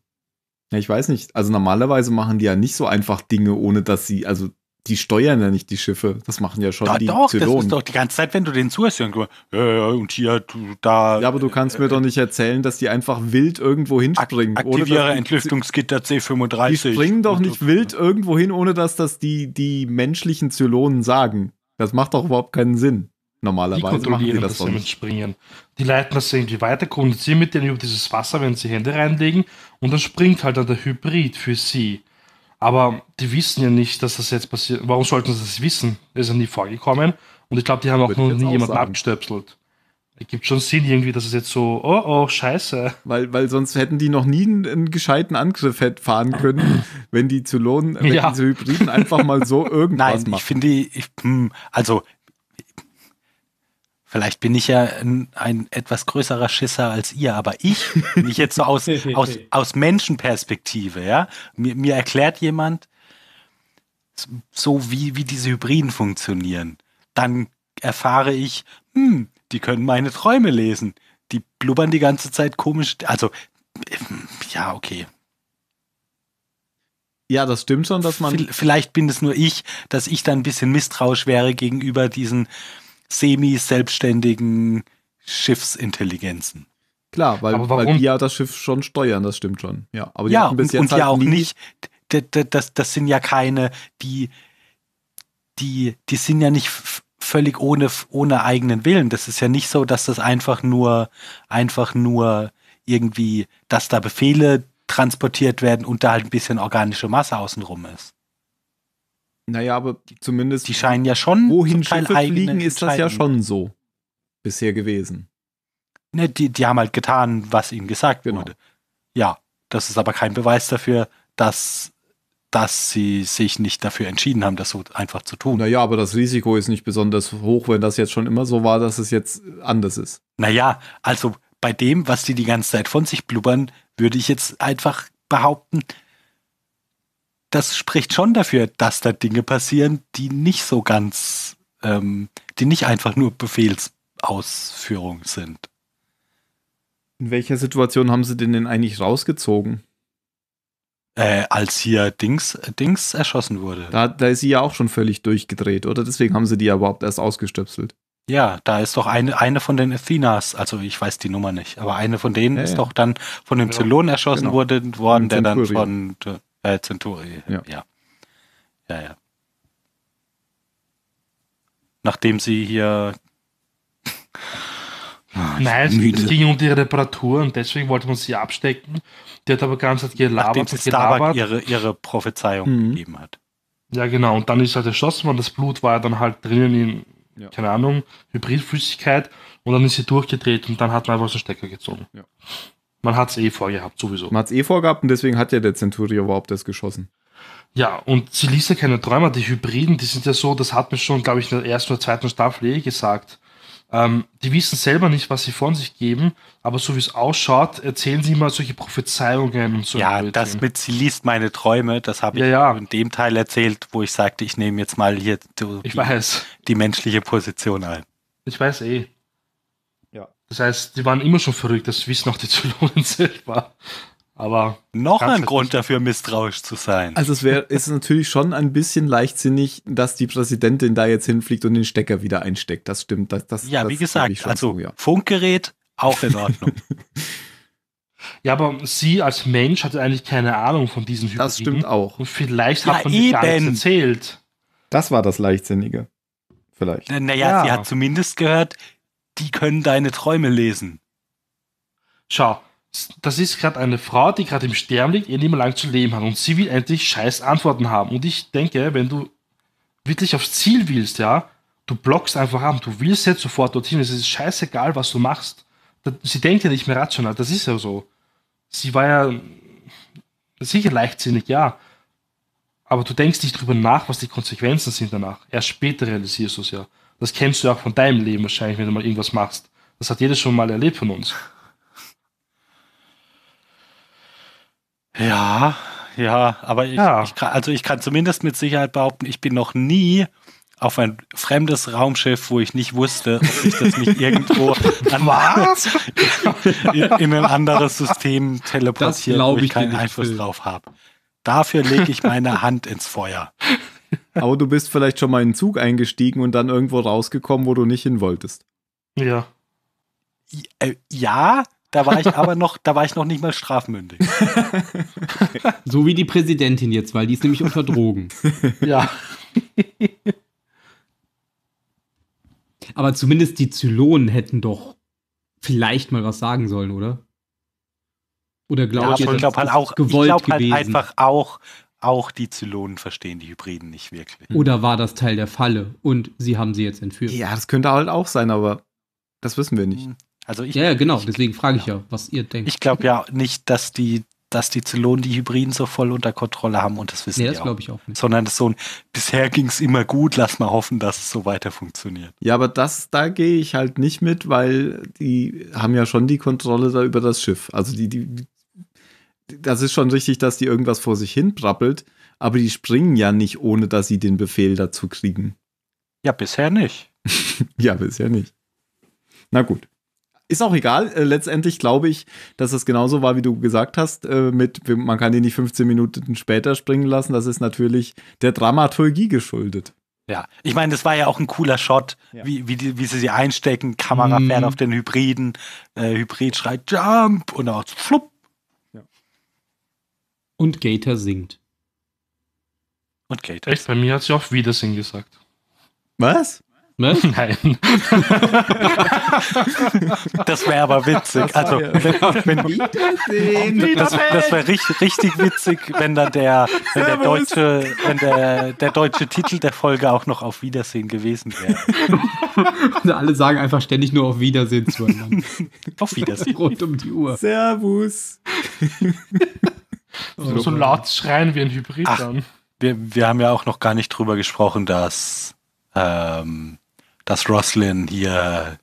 Ja, ich weiß nicht. Also normalerweise machen die ja nicht so einfach Dinge, ohne dass sie, also die steuern ja nicht die Schiffe. Das machen ja schon doch, die Doch, Zylonen. das ist doch die ganze Zeit, wenn du den zuhörst, äh, und hier, du, da. Ja, aber du kannst äh, mir doch nicht erzählen, dass die einfach wild irgendwo hinspringen. Ak aktiviere ohne, Entlüftungsgitter C35. Die springen doch nicht und, wild irgendwo hin, ohne dass das die, die menschlichen Zylonen sagen. Das macht doch überhaupt keinen Sinn. Normalerweise die kontrollieren das, das mit Springen. Die leiten das irgendwie weiter, kommunizieren mit denen über dieses Wasser, wenn sie Hände reinlegen und dann springt halt dann der Hybrid für sie. Aber die wissen ja nicht, dass das jetzt passiert. Warum sollten sie das wissen? Das ist ja nie vorgekommen. Und ich glaube, die haben auch noch nie auch jemanden sagen. abgestöpselt. Es gibt schon Sinn irgendwie, dass es jetzt so, oh, oh, scheiße. Weil, weil sonst hätten die noch nie einen, einen gescheiten Angriff fahren können, [CLEARS THROAT] wenn die zu lohnen, wenn ja. diese Hybriden einfach mal so [LAUGHS] irgendwas Nein, machen. ich finde, hm, ich, also Vielleicht bin ich ja ein, ein, etwas größerer Schisser als ihr, aber ich, wenn ich jetzt so aus, [LAUGHS] aus, aus Menschenperspektive, ja, mir, mir erklärt jemand, so wie, wie diese Hybriden funktionieren, dann erfahre ich, hm, die können meine Träume lesen. Die blubbern die ganze Zeit komisch. Also, äh, ja, okay. Ja, das stimmt schon, dass man. Vielleicht bin es nur ich, dass ich dann ein bisschen misstrauisch wäre gegenüber diesen semi-selbstständigen Schiffsintelligenzen. Klar, weil, weil die ja das Schiff schon steuern, das stimmt schon. Ja, aber die ja, und, und halt ja auch nicht, das, das sind ja keine, die, die, die sind ja nicht völlig ohne, ohne eigenen Willen. Das ist ja nicht so, dass das einfach nur, einfach nur irgendwie, dass da Befehle transportiert werden und da halt ein bisschen organische Masse außenrum ist. Naja, aber zumindest. Die scheinen ja schon. Wohin Schiffe fliegen, ist das ja schon so bisher gewesen. Ne, die, die haben halt getan, was ihnen gesagt genau. wurde. Ja, das ist aber kein Beweis dafür, dass, dass sie sich nicht dafür entschieden haben, das so einfach zu tun. Naja, aber das Risiko ist nicht besonders hoch, wenn das jetzt schon immer so war, dass es jetzt anders ist. Naja, also bei dem, was die die ganze Zeit von sich blubbern, würde ich jetzt einfach behaupten, das spricht schon dafür, dass da Dinge passieren, die nicht so ganz, ähm, die nicht einfach nur Befehlsausführung sind. In welcher Situation haben sie den denn eigentlich rausgezogen? Äh, als hier Dings, Dings erschossen wurde. Da, da ist sie ja auch schon völlig durchgedreht, oder? Deswegen haben sie die ja überhaupt erst ausgestöpselt. Ja, da ist doch eine, eine von den Athenas, also ich weiß die Nummer nicht, aber eine von denen ja, ist ja. doch dann von dem ja, Zylon erschossen genau. worden, der dann von äh, äh, Centuri, ja. ja. Ja, ja. Nachdem sie hier. [LAUGHS] Ah, Nein, müde. es ging um die Reparatur und deswegen wollte man sie abstecken. Die hat aber ganz ganze Zeit gelabert. Nachdem sie gelabert. ihre, ihre Prophezeiung mhm. gegeben hat. Ja, genau. Und dann ist halt erschossen worden. Das Blut war dann halt drinnen in, ja. keine Ahnung, Hybridflüssigkeit. Und dann ist sie durchgedreht und dann hat man einfach so Stecker gezogen. Ja. Man hat es eh vorgehabt, sowieso. Man hat es eh vorgehabt und deswegen hat ja der Centurio überhaupt das geschossen. Ja, und sie liest ja keine Träume. Die Hybriden, die sind ja so, das hat mir schon, glaube ich, in der ersten oder zweiten Staffel eh gesagt. Ähm, die wissen selber nicht, was sie von sich geben, aber so wie es ausschaut, erzählen sie immer solche Prophezeiungen und so. Ja, das mit sie liest meine Träume, das habe ich ja, ja. in dem Teil erzählt, wo ich sagte, ich nehme jetzt mal hier die, die menschliche Position ein. Ich weiß eh. Das heißt, die waren immer schon verrückt, dass Wies noch die Zylonenzelt war. Aber noch ein Grund nicht. dafür, misstrauisch zu sein. Also es wäre, ist natürlich schon ein bisschen leichtsinnig, dass die Präsidentin da jetzt hinfliegt und den Stecker wieder einsteckt. Das stimmt. Das, das, ja, das wie gesagt, also so, ja. Funkgerät auch in Ordnung. [LAUGHS] ja, aber sie als Mensch hatte eigentlich keine Ahnung von diesen Hybriden. Das stimmt auch. Und vielleicht ja, hat man eben. gar nichts erzählt. Das war das Leichtsinnige. Vielleicht. Naja, ja. sie hat zumindest gehört, die können deine Träume lesen. Schau, das ist gerade eine Frau, die gerade im Sterben liegt, ihr Leben lang zu leben hat und sie will endlich scheiß Antworten haben. Und ich denke, wenn du wirklich aufs Ziel willst, ja, du blockst einfach ab, du willst jetzt sofort dorthin, es ist scheißegal, was du machst. Sie denkt ja nicht mehr rational, das ist ja so. Sie war ja sicher leichtsinnig, ja. Aber du denkst nicht drüber nach, was die Konsequenzen sind danach. Erst später realisierst du es ja. Das kennst du auch von deinem Leben wahrscheinlich, wenn du mal irgendwas machst. Das hat jeder schon mal erlebt von uns. Ja, ja, aber ich, ja. ich kann, also ich kann zumindest mit Sicherheit behaupten, ich bin noch nie auf ein fremdes Raumschiff, wo ich nicht wusste, ob ich das nicht irgendwo in, [LAUGHS] [LAUGHS] in, ein anderes System teleportiere, wo ich, ich keinen Einfluss drauf habe. Dafür lege ich meine Hand ins Feuer aber du bist vielleicht schon mal in den Zug eingestiegen und dann irgendwo rausgekommen, wo du nicht hin wolltest. Ja. Äh, ja, da war ich aber noch, da war ich noch nicht mal strafmündig. [LAUGHS] so wie die Präsidentin jetzt, weil die ist nämlich unter Drogen. [LAUGHS] ja. [LAUGHS] aber zumindest die Zylonen hätten doch vielleicht mal was sagen sollen, oder? Oder glaubt ja, ihr, ich glaube halt auch, gewollt ich glaube halt einfach auch, auch die Zylonen verstehen die Hybriden nicht wirklich. Oder war das Teil der Falle und sie haben sie jetzt entführt? Ja, das könnte halt auch sein, aber das wissen wir nicht. Hm. Also ich, ja, ja genau, ich, deswegen frage ich ja, was ihr denkt. Ich glaube ja nicht, dass die, dass die Zylonen die Hybriden so voll unter Kontrolle haben und das wissen nee, das glaube ich auch nicht. Sondern so ein, bisher ging es immer gut, lass mal hoffen, dass es so weiter funktioniert. Ja, aber das, da gehe ich halt nicht mit, weil die haben ja schon die Kontrolle da über das Schiff. Also die, die das ist schon richtig, dass die irgendwas vor sich hin brabbelt, aber die springen ja nicht, ohne dass sie den Befehl dazu kriegen. Ja, bisher nicht. [LAUGHS] ja, bisher nicht. Na gut. Ist auch egal. Äh, letztendlich glaube ich, dass das genauso war, wie du gesagt hast, äh, mit man kann den nicht 15 Minuten später springen lassen. Das ist natürlich der Dramaturgie geschuldet. Ja, ich meine, das war ja auch ein cooler Shot, ja. wie, wie, wie, sie sie einstecken, Kamera mm. fern auf den Hybriden. Äh, Hybrid schreit Jump und auch flupp und Gator singt. Und Gator. Echt? Bei mir hat sie auch Wiedersehen gesagt. Was? Ne? [LAUGHS] Nein. [LAUGHS] das wäre aber witzig. Also, wenn, wenn das, das wäre richtig, richtig witzig, wenn dann der, wenn der deutsche, wenn der, der deutsche Titel der Folge auch noch auf Wiedersehen gewesen wäre. Und [LAUGHS] alle sagen einfach ständig nur auf Wiedersehen zueinander. auf Wiedersehen. Rund um die Uhr. Servus. So, so laut schreien wie ein Hybrid Ach, dann. Wir, wir haben ja auch noch gar nicht drüber gesprochen, dass, ähm, dass Roslyn hier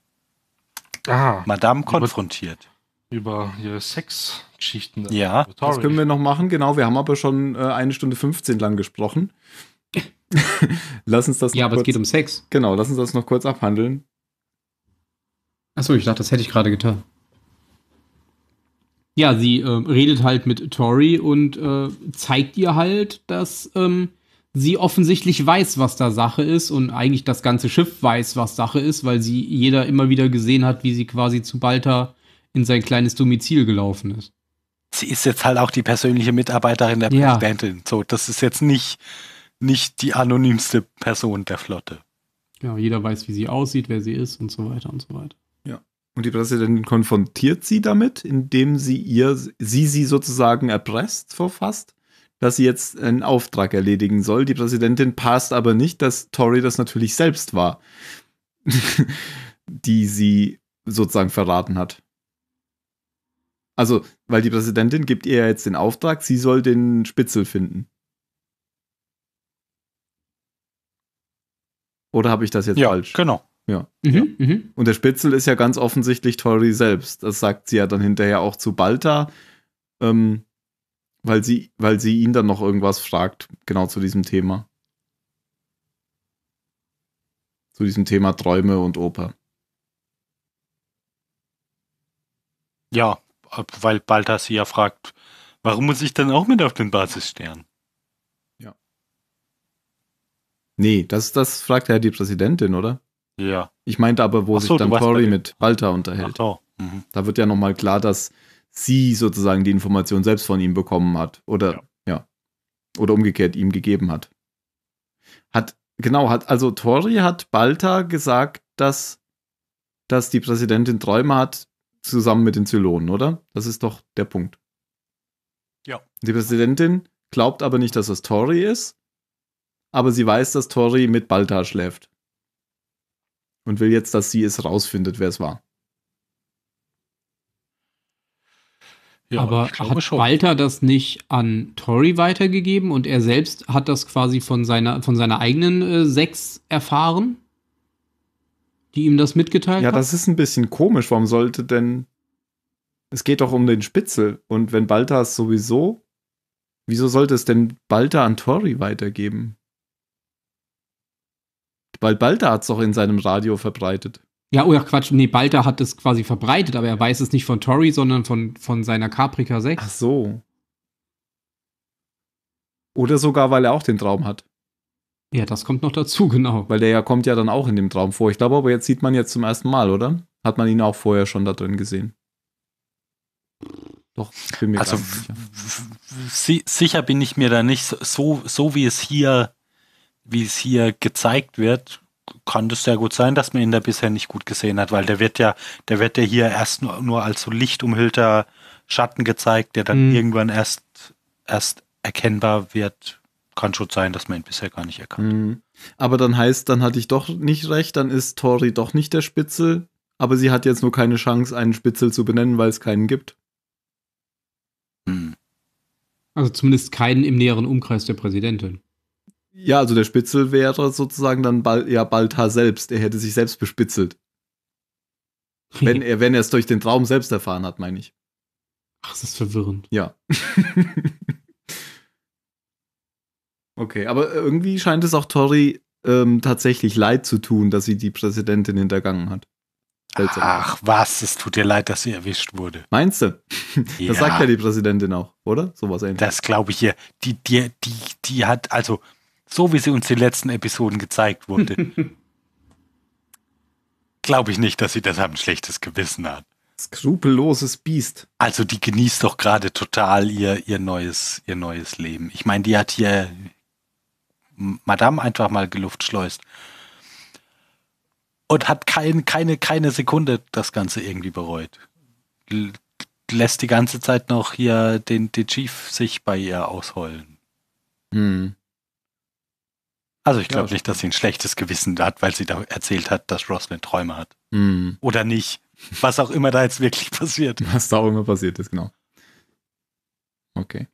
Aha, Madame konfrontiert. Über, über ihre Sexgeschichten. Ja. Das können wir noch machen, genau. Wir haben aber schon äh, eine Stunde 15 lang gesprochen. [LAUGHS] lass uns das Ja, aber kurz, es geht um Sex. Genau, lass uns das noch kurz abhandeln. Achso, ich dachte, das hätte ich gerade getan ja, sie äh, redet halt mit Tori und äh, zeigt ihr halt, dass ähm, sie offensichtlich weiß, was da Sache ist und eigentlich das ganze Schiff weiß, was Sache ist, weil sie jeder immer wieder gesehen hat, wie sie quasi zu Balta in sein kleines Domizil gelaufen ist. Sie ist jetzt halt auch die persönliche Mitarbeiterin der ja. Präsidentin. So, das ist jetzt nicht, nicht die anonymste Person der Flotte. Ja, jeder weiß, wie sie aussieht, wer sie ist und so weiter und so weiter. Und die Präsidentin konfrontiert sie damit, indem sie ihr, sie sie sozusagen erpresst, verfasst, dass sie jetzt einen Auftrag erledigen soll. Die Präsidentin passt aber nicht, dass Tori das natürlich selbst war, [LAUGHS] die sie sozusagen verraten hat. Also, weil die Präsidentin gibt ihr jetzt den Auftrag, sie soll den Spitzel finden. Oder habe ich das jetzt ja, falsch? Genau. Ja. Mhm, ja. Mhm. Und der Spitzel ist ja ganz offensichtlich Tori selbst. Das sagt sie ja dann hinterher auch zu Balta, ähm, weil, sie, weil sie ihn dann noch irgendwas fragt, genau zu diesem Thema. Zu diesem Thema Träume und Oper. Ja, weil Balta sie ja fragt, warum muss ich dann auch mit auf den Basisstern? Ja. Nee, das, das fragt ja die Präsidentin, oder? Ja. Ich meinte aber, wo so, sich dann Tori mit Balta unterhält. Ach, oh. mhm. Da wird ja nochmal klar, dass sie sozusagen die Information selbst von ihm bekommen hat. Oder ja. ja. Oder umgekehrt ihm gegeben hat. Hat, genau, hat, also Tori hat Balta gesagt, dass, dass die Präsidentin Träume hat, zusammen mit den Zylonen, oder? Das ist doch der Punkt. Ja. Die Präsidentin glaubt aber nicht, dass das Tori ist, aber sie weiß, dass Tori mit Balta schläft und will jetzt, dass sie es rausfindet, wer es war. Ja, aber hat schon. Walter das nicht an Tori weitergegeben und er selbst hat das quasi von seiner, von seiner eigenen äh, Sechs erfahren, die ihm das mitgeteilt ja, hat? Ja, das ist ein bisschen komisch. Warum sollte denn. Es geht doch um den Spitzel und wenn Balta es sowieso. Wieso sollte es denn Balta an Tori weitergeben? Weil Balta hat es doch in seinem Radio verbreitet. Ja, oh ja, Quatsch, nee, Balta hat es quasi verbreitet, aber er weiß es nicht von Tori, sondern von, von seiner Caprica 6. Ach so. Oder sogar, weil er auch den Traum hat. Ja, das kommt noch dazu, genau. Weil der ja kommt ja dann auch in dem Traum vor. Ich glaube aber, jetzt sieht man jetzt zum ersten Mal, oder? Hat man ihn auch vorher schon da drin gesehen? Doch, ich bin mir also, sicher. sicher bin ich mir da nicht so, so wie es hier wie es hier gezeigt wird, kann das sehr gut sein, dass man ihn da bisher nicht gut gesehen hat, weil der wird ja, der wird ja hier erst nur, nur als so lichtumhüllter Schatten gezeigt, der dann mhm. irgendwann erst, erst erkennbar wird. Kann schon sein, dass man ihn bisher gar nicht erkannt. Mhm. Aber dann heißt, dann hatte ich doch nicht recht, dann ist Tori doch nicht der Spitzel, aber sie hat jetzt nur keine Chance, einen Spitzel zu benennen, weil es keinen gibt. Mhm. Also zumindest keinen im näheren Umkreis der Präsidentin. Ja, also der Spitzel wäre sozusagen dann bald, ja Baltar selbst. Er hätte sich selbst bespitzelt. Wenn er wenn er es durch den Traum selbst erfahren hat, meine ich. Ach, das ist verwirrend. Ja. [LAUGHS] okay, aber irgendwie scheint es auch Tori ähm, tatsächlich leid zu tun, dass sie die Präsidentin hintergangen hat. Seltsam. Ach was, es tut dir leid, dass sie erwischt wurde. Meinst du? [LAUGHS] Ja. Das sagt ja die Präsidentin auch, oder? Sowas ähnliches. Das glaube ich ihr. Die, die, die, die hat, also so wie sie uns die letzten Episoden gezeigt wurde, [LAUGHS] glaube ich nicht, dass sie deshalb ein schlechtes Gewissen hat. Skrupelloses Biest. Also die genießt doch gerade total ihr, ihr, neues, ihr neues Leben. Ich meine, die hat hier Madame einfach mal geluftschleust und hat kein, keine, keine Sekunde das Ganze irgendwie bereut. lässt die ganze Zeit noch hier den, den Chief sich bei ihr ausheulen. Hm. Also ich glaube ja, nicht, dass sie ein schlechtes Gewissen hat, weil sie da erzählt hat, dass Roslyn Träume hat. Mhm. Oder nicht. Was auch immer da jetzt wirklich [LAUGHS] passiert. Was da auch immer passiert ist, genau. Okay.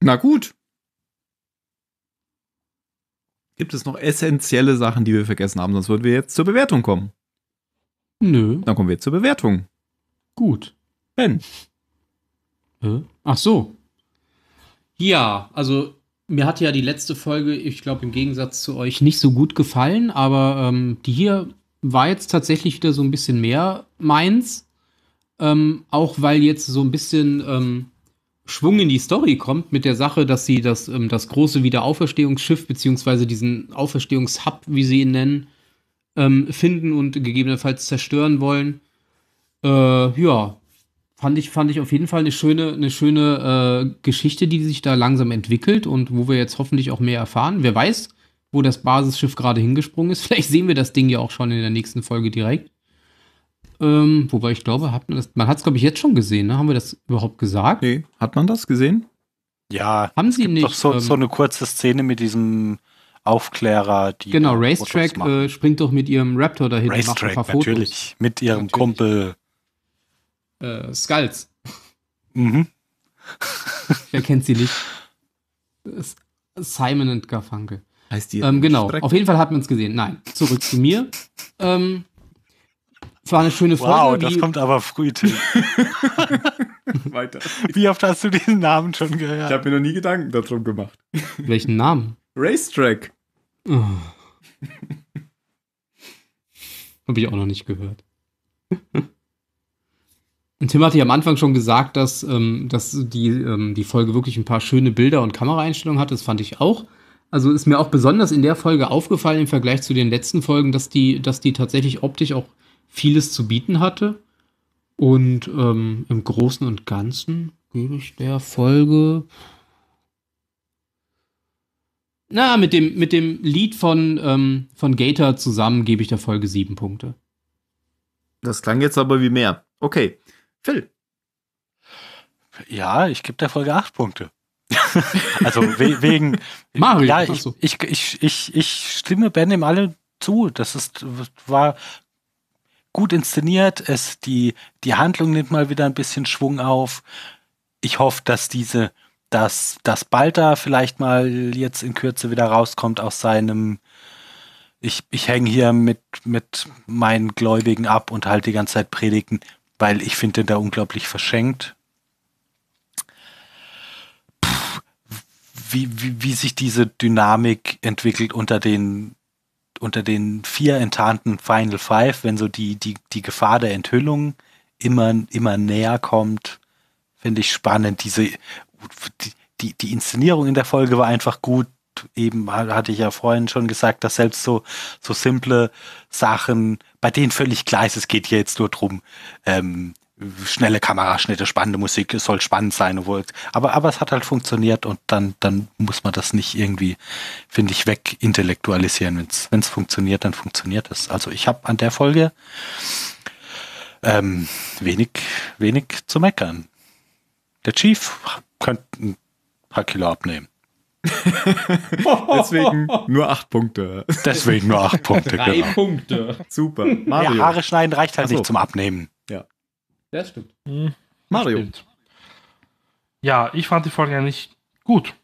Na gut. Gibt es noch essentielle Sachen, die wir vergessen haben? Sonst würden wir jetzt zur Bewertung kommen. Nö. Dann kommen wir jetzt zur Bewertung. Gut. Ben. Hm? Ach so. Ja, also mir hat ja die letzte Folge, ich glaube im Gegensatz zu euch, nicht so gut gefallen, aber ähm, die hier war jetzt tatsächlich wieder so ein bisschen mehr meins. Ähm, auch weil jetzt so ein bisschen ähm, Schwung in die Story kommt mit der Sache, dass sie das, ähm, das große Wiederauferstehungsschiff, beziehungsweise diesen Auferstehungshub, wie sie ihn nennen, ähm, finden und gegebenenfalls zerstören wollen. Äh, ja, fand ich, fand ich auf jeden Fall eine schöne, eine schöne äh, Geschichte, die sich da langsam entwickelt und wo wir jetzt hoffentlich auch mehr erfahren. Wer weiß, wo das Basisschiff gerade hingesprungen ist. [LAUGHS] Vielleicht sehen wir das Ding ja auch schon in der nächsten Folge direkt. Ähm, wobei ich glaube, hat man, man hat es, glaube ich, jetzt schon gesehen. Ne? Haben wir das überhaupt gesagt? Nee, hat man das gesehen? Ja. Haben es sie gibt nicht? Doch so, ähm, so eine kurze Szene mit diesem Aufklärer, die. Genau, Racetrack äh, springt doch mit ihrem Raptor dahin. Racetrack, macht ein paar Fotos. natürlich. Mit ihrem natürlich. Kumpel äh, Skulls. Mhm. [LAUGHS] Wer kennt sie nicht? Simon und Garfunkel. Heißt die? Ähm, genau. Strecken? Auf jeden Fall hat man es gesehen. Nein, zurück zu mir. Ähm, es war eine schöne Folge. Wow, das kommt aber früh, Tim. [LAUGHS] Weiter. Wie oft hast du diesen Namen schon gehört? Ich habe mir noch nie Gedanken darum gemacht. Welchen Namen? Racetrack. Oh. [LAUGHS] Habe ich auch noch nicht gehört. Und Tim hatte ja am Anfang schon gesagt, dass, ähm, dass die, ähm, die Folge wirklich ein paar schöne Bilder und Kameraeinstellungen hat. Das fand ich auch. Also ist mir auch besonders in der Folge aufgefallen im Vergleich zu den letzten Folgen, dass die, dass die tatsächlich optisch auch vieles zu bieten hatte. Und ähm, im Großen und Ganzen gebe ich der Folge. Na, mit dem, mit dem Lied von, ähm, von Gator zusammen gebe ich der Folge sieben Punkte. Das klang jetzt aber wie mehr. Okay. Phil. Ja, ich gebe der Folge acht Punkte. [LAUGHS] also we wegen [LAUGHS] Mario. Ja, ich, ich, ich, ich, ich stimme Ben im Alle zu. Das ist, war gut inszeniert. Es, die, die Handlung nimmt mal wieder ein bisschen Schwung auf. Ich hoffe, dass diese, dass, dass Balta vielleicht mal jetzt in Kürze wieder rauskommt aus seinem ich, ich hänge hier mit, mit meinen Gläubigen ab und halt die ganze Zeit Predigten weil ich finde da unglaublich verschenkt. Pff, wie, wie, wie sich diese Dynamik entwickelt unter den unter den vier enttarnten Final Five, wenn so die, die, die Gefahr der Enthüllung immer, immer näher kommt, finde ich spannend. Diese, die, die Inszenierung in der Folge war einfach gut. Eben hatte ich ja vorhin schon gesagt, dass selbst so, so simple Sachen bei denen völlig klar ist, es geht hier jetzt nur drum, ähm, schnelle Kameraschnitte, spannende Musik, es soll spannend sein, aber, aber es hat halt funktioniert und dann, dann muss man das nicht irgendwie, finde ich, wegintellektualisieren. Wenn es funktioniert, dann funktioniert es. Also ich habe an der Folge ähm, wenig, wenig zu meckern. Der Chief könnte ein paar Kilo abnehmen. [LAUGHS] Deswegen nur acht Punkte. Deswegen nur acht Punkte. Drei genau. Punkte. Super. Mario. Ja, Haare schneiden reicht halt so. nicht zum Abnehmen. Ja. Das stimmt. Hm, Mario. Ja, ich fand die Folge ja nicht gut.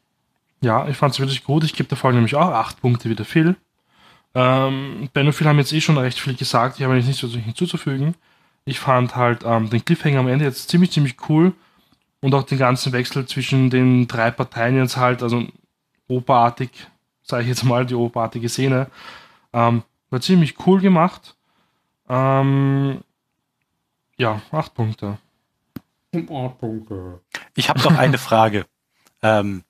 Ja, ich fand sie wirklich gut. Ich gebe der Folge nämlich auch acht Punkte wieder viel. Ähm, ben und Phil haben jetzt eh schon recht viel gesagt. Ich habe eigentlich nichts so hinzuzufügen. Ich fand halt ähm, den Cliffhanger am Ende jetzt ziemlich, ziemlich cool. Und auch den ganzen Wechsel zwischen den drei Parteien jetzt halt, also operartig, sage ich jetzt mal, die operartige Szene. Ähm, war ziemlich cool gemacht. Ähm, ja, acht Punkte. Acht Punkte. Ich habe noch eine Frage. [LAUGHS] Ähm,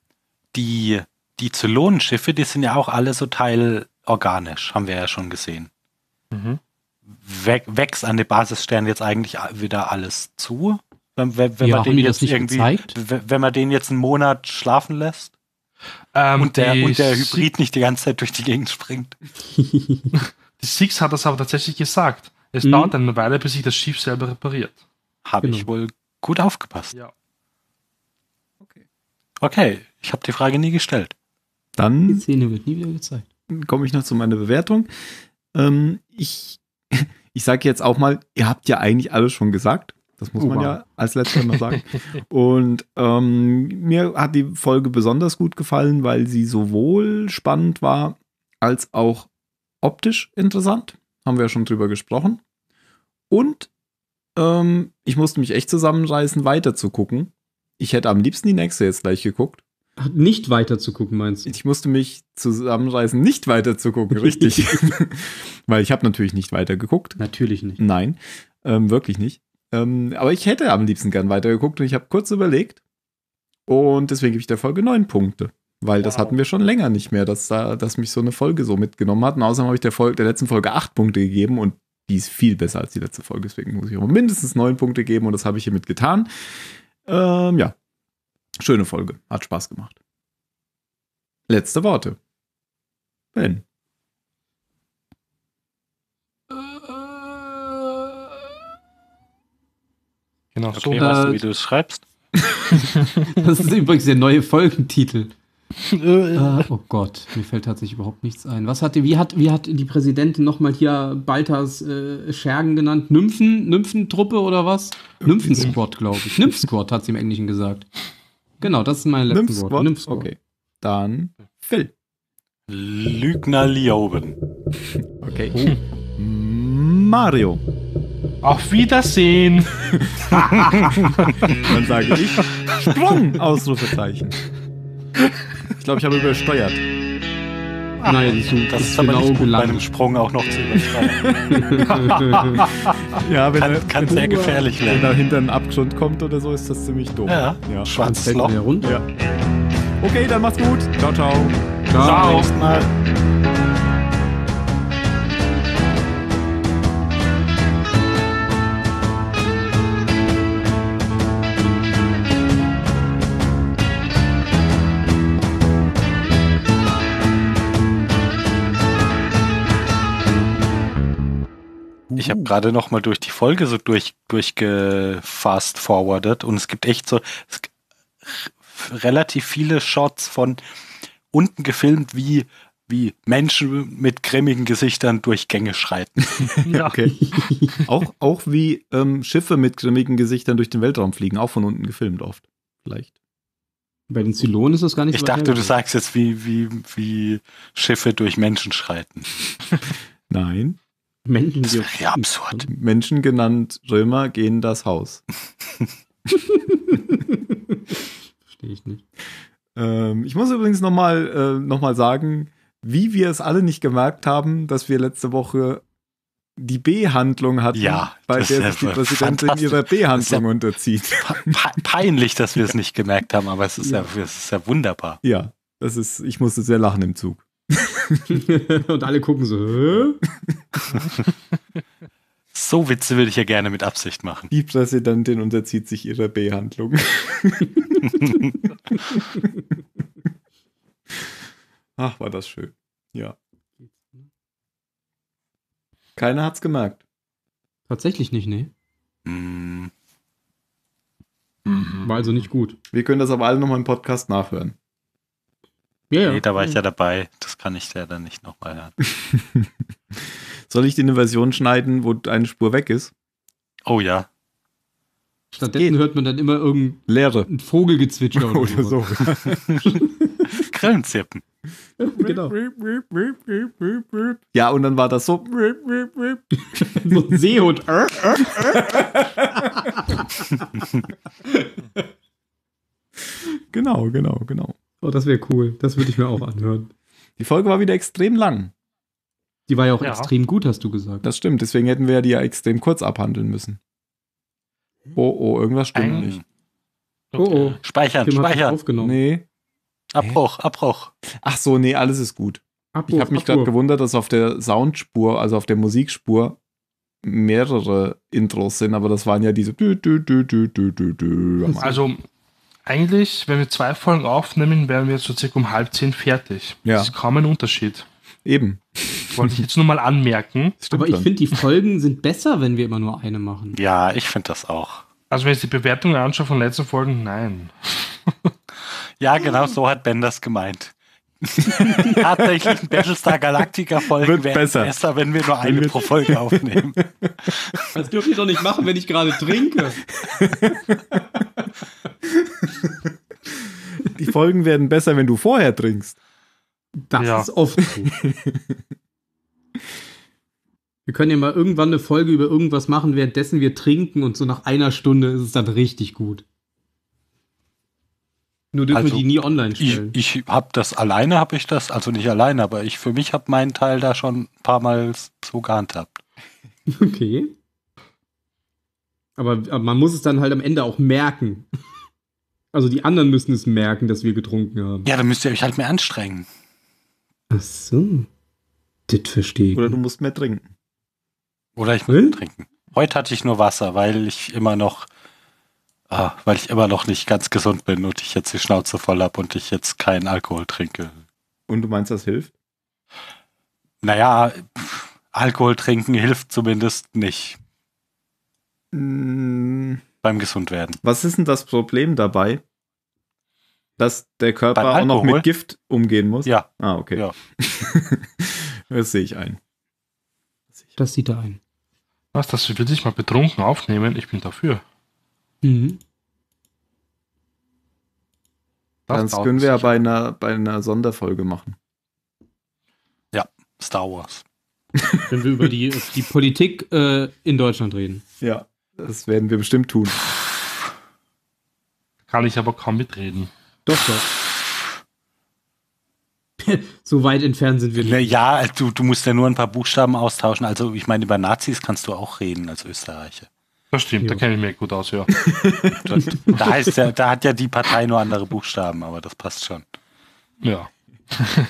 die, die Zylonenschiffe, die sind ja auch alle so teilorganisch, haben wir ja schon gesehen. Mhm. We wächst an den Basisstern jetzt eigentlich wieder alles zu? Wenn, wenn, wenn ja, man den jetzt irgendwie, gezeigt? wenn man den jetzt einen Monat schlafen lässt? Ähm, und, der, und der Hybrid nicht die ganze Zeit durch die Gegend springt. [LAUGHS] die Six hat das aber tatsächlich gesagt. Es mhm. dauert eine Weile, bis sich das Schiff selber repariert. Habe genau. ich wohl gut aufgepasst. Ja. Okay. Okay, ich habe die Frage nie gestellt. Dann. Die Szene wird nie wieder gezeigt. Komme ich noch zu meiner Bewertung. Ähm, ich [LAUGHS] ich sage jetzt auch mal, ihr habt ja eigentlich alles schon gesagt. Das muss man ja als letztes mal sagen. [LAUGHS] Und ähm, mir hat die Folge besonders gut gefallen, weil sie sowohl spannend war als auch optisch interessant. Haben wir ja schon drüber gesprochen. Und ähm, ich musste mich echt zusammenreißen, weiter zu gucken. Ich hätte am liebsten die nächste jetzt gleich geguckt. Nicht weiter zu gucken, meinst du? Ich musste mich zusammenreißen, nicht weiter zu gucken, richtig. [LAUGHS] [LAUGHS] Weil ich habe natürlich nicht weiter geguckt. Natürlich nicht. Nein, ähm, wirklich nicht. Ähm, aber ich hätte am liebsten gern weitergeguckt und ich habe kurz überlegt. Und deswegen gebe ich der Folge neun Punkte. Weil wow. das hatten wir schon länger nicht mehr, dass, da, dass mich so eine Folge so mitgenommen hat. Und außerdem habe ich der, Folge, der letzten Folge acht Punkte gegeben und die ist viel besser als die letzte Folge. Deswegen muss ich auch mindestens neun Punkte geben und das habe ich hiermit getan. Ähm, ja, schöne Folge. Hat Spaß gemacht. Letzte Worte. Ben. Genau, okay, so weißt du, wie du es schreibst. [LAUGHS] das ist übrigens der neue Folgentitel. äh, ah, oh Gott, mir fällt tatsächlich überhaupt nichts ein. Was hatte, wie hat, wie hat die Präsidentin nochmal hier Balthas äh, Schergen genannt? Nymphen, Nymphentruppe oder was? Nymphensquad, glaube ich. Nymphsquad hat sie im Englischen gesagt. Genau, das ist meine letzte Nymph Worte. Nymphsquad. Okay. Dann Phil. Lügner Lioben. Okay. Mario. Auf Wiedersehen. [LAUGHS] Dann sage ich Sprung! Ausrufezeichen. Ich glaube, ich habe übersteuert. Nein, das, das ist genau aber nicht gut, bei einem Sprung auch noch zu übersteuern. [LAUGHS] ja, wenn kann, kann sehr gefährlich werden. Wenn da hinter ein Abgrund kommt oder so, ist das ziemlich doof. Ja, ja. schwarzes Loch. Ja. Okay, dann macht's gut. Ciao, ciao. Ciao. ciao. Ich habe hm. gerade noch mal durch die Folge so durch durchgefast forwardet und es gibt echt so gibt relativ viele Shots von unten gefilmt, wie wie Menschen mit grimmigen Gesichtern durch Gänge schreiten. [LAUGHS] Ja. okay. auch, auch wie ähm, Schiffe mit grimmigen Gesichtern durch den Weltraum fliegen, auch von unten gefilmt oft. Vielleicht. Bei den Zylonen ist das gar nicht ich so. Ich dachte, du sagst jetzt, wie, wie, wie Schiffe durch Menschen schreiten. [LAUGHS] Nein. Menschen, die das ja absurd. Menschen genannt Römer gehen das Haus. [LAUGHS] Verstehe ich nicht. Ähm, ich muss übrigens nochmal äh, noch sagen, wie wir es alle nicht gemerkt haben, dass wir letzte Woche die B-Handlung hatten, ja, bei der sich die Präsidentin ihrer B-Handlung ja unterzieht. [LAUGHS] Peinlich, dass wir es nicht gemerkt haben, aber es ist ja, es ist ja wunderbar. Ja, das ist, ich musste sehr lachen im Zug. [LAUGHS] und alle gucken so. [LAUGHS] So Witze würde ich ja gerne mit Absicht machen. Die Präsidentin unterzieht sich ihrer Behandlung. [LAUGHS] Ach, war das schön. Ja. Keiner hat's gemerkt. Tatsächlich nicht, nee. Hm. War also nicht gut. Wir können das aber alle nochmal im Podcast nachhören. Ja, nee, da war ich ja mhm. dabei. Das kann ich ja dann nicht nochmal hören. [LAUGHS] Soll ich dir eine Version schneiden, wo eine Spur weg ist? Oh ja. Stattdessen Geht. hört man dann immer irgendein Leere. Vogelgezwitscher oder, [LAUGHS] oder so. Krillenzirpen. [LAUGHS] genau. Ja, und dann war das so. so ein Seehund. genau, genau, genau. Oh, das wäre cool. Das würde ich mir auch anhören. Die Folge war wieder extrem lang. Die war ja auch ja. extrem gut, hast du gesagt. Das stimmt, deswegen hätten wir ja die ja extrem kurz abhandeln müssen. Oh, oh, irgendwas stimmt Ein... nicht. Oh, oh. Speichern, Thema speichern. Aufgenommen. Nee. Abbruch, Hä? Abbruch. Ach so, nee, alles ist gut. Abbruch, ich habe mich gerade gewundert, dass auf der Soundspur, also auf der Musikspur, mehrere Intros sind, aber das waren ja diese. also, eigentlich, wenn wir zwei Folgen aufnehmen, wären wir so circa um halb zehn fertig. Ja. Das ist kaum ein Unterschied. Eben. [LAUGHS] Wollte ich jetzt nur mal anmerken. Aber ich finde, die Folgen sind besser, wenn wir immer nur eine machen. Ja, ich finde das auch. Also wenn ich die Bewertung anschaue von letzten Folgen, nein. ja, genau so hat Ben das gemeint. Die [LAUGHS] tatsächlichen Battlestar Galactica-Folgen werden besser. besser, wenn wir nur eine pro Folge aufnehmen. [LAUGHS] Das dürfte ich doch nicht machen, wenn ich gerade trinke. Die Folgen werden besser, wenn du vorher trinkst. Das ja. ist oft so. Wir können ja mal irgendwann eine Folge über irgendwas machen, währenddessen wir trinken und so nach einer Stunde ist es dann richtig gut. Nur dürfen also, wir die nie online stellen. Ich, ich habe das alleine, habe ich das, also nicht alleine, aber ich für mich habe meinen Teil da schon ein paar Mal so gehandhabt. [LAUGHS] Okay. Aber, aber man muss es dann halt am Ende auch merken. [LAUGHS] Also die anderen müssen es merken, dass wir getrunken haben. Ja, dann müsst ihr euch halt mehr anstrengen. Ach so. Das verstehe ich. Oder du musst mehr trinken. Oder ich muss hm? trinken. Heute hatte ich nur Wasser, weil ich immer noch Ah, weil ich immer noch nicht ganz gesund bin und ich jetzt die Schnauze voll habe und ich jetzt keinen Alkohol trinke. Und du meinst, das hilft? Naja, Alkohol trinken hilft zumindest nicht. Mm. Beim Gesundwerden. Was ist denn das Problem dabei? Dass der Körper auch noch mit Gift umgehen muss? Ja. Ah, okay. Ja. [LAUGHS] das sehe ich ein. Das sieht er ein. Was, dass will dich mal betrunken aufnehmen? Ich bin dafür. Mhm. Das, können wir ja bei einer, bei einer Sonderfolge machen. Ja, Star Wars. [LAUGHS] Wenn wir über die, die Politik äh, in Deutschland reden. Ja, das werden wir bestimmt tun. Kann ich aber kaum mitreden. Doch, doch. [LAUGHS] so weit entfernt sind wir nicht. Ja, du, du musst ja nur ein paar Buchstaben austauschen. Also ich meine, über Nazis kannst du auch reden als Österreicher. Das stimmt, da kenne ich mich gut aus, ja. [LAUGHS] da, heißt ja, da hat ja die Partei nur andere Buchstaben, aber das passt schon. Ja. [LAUGHS]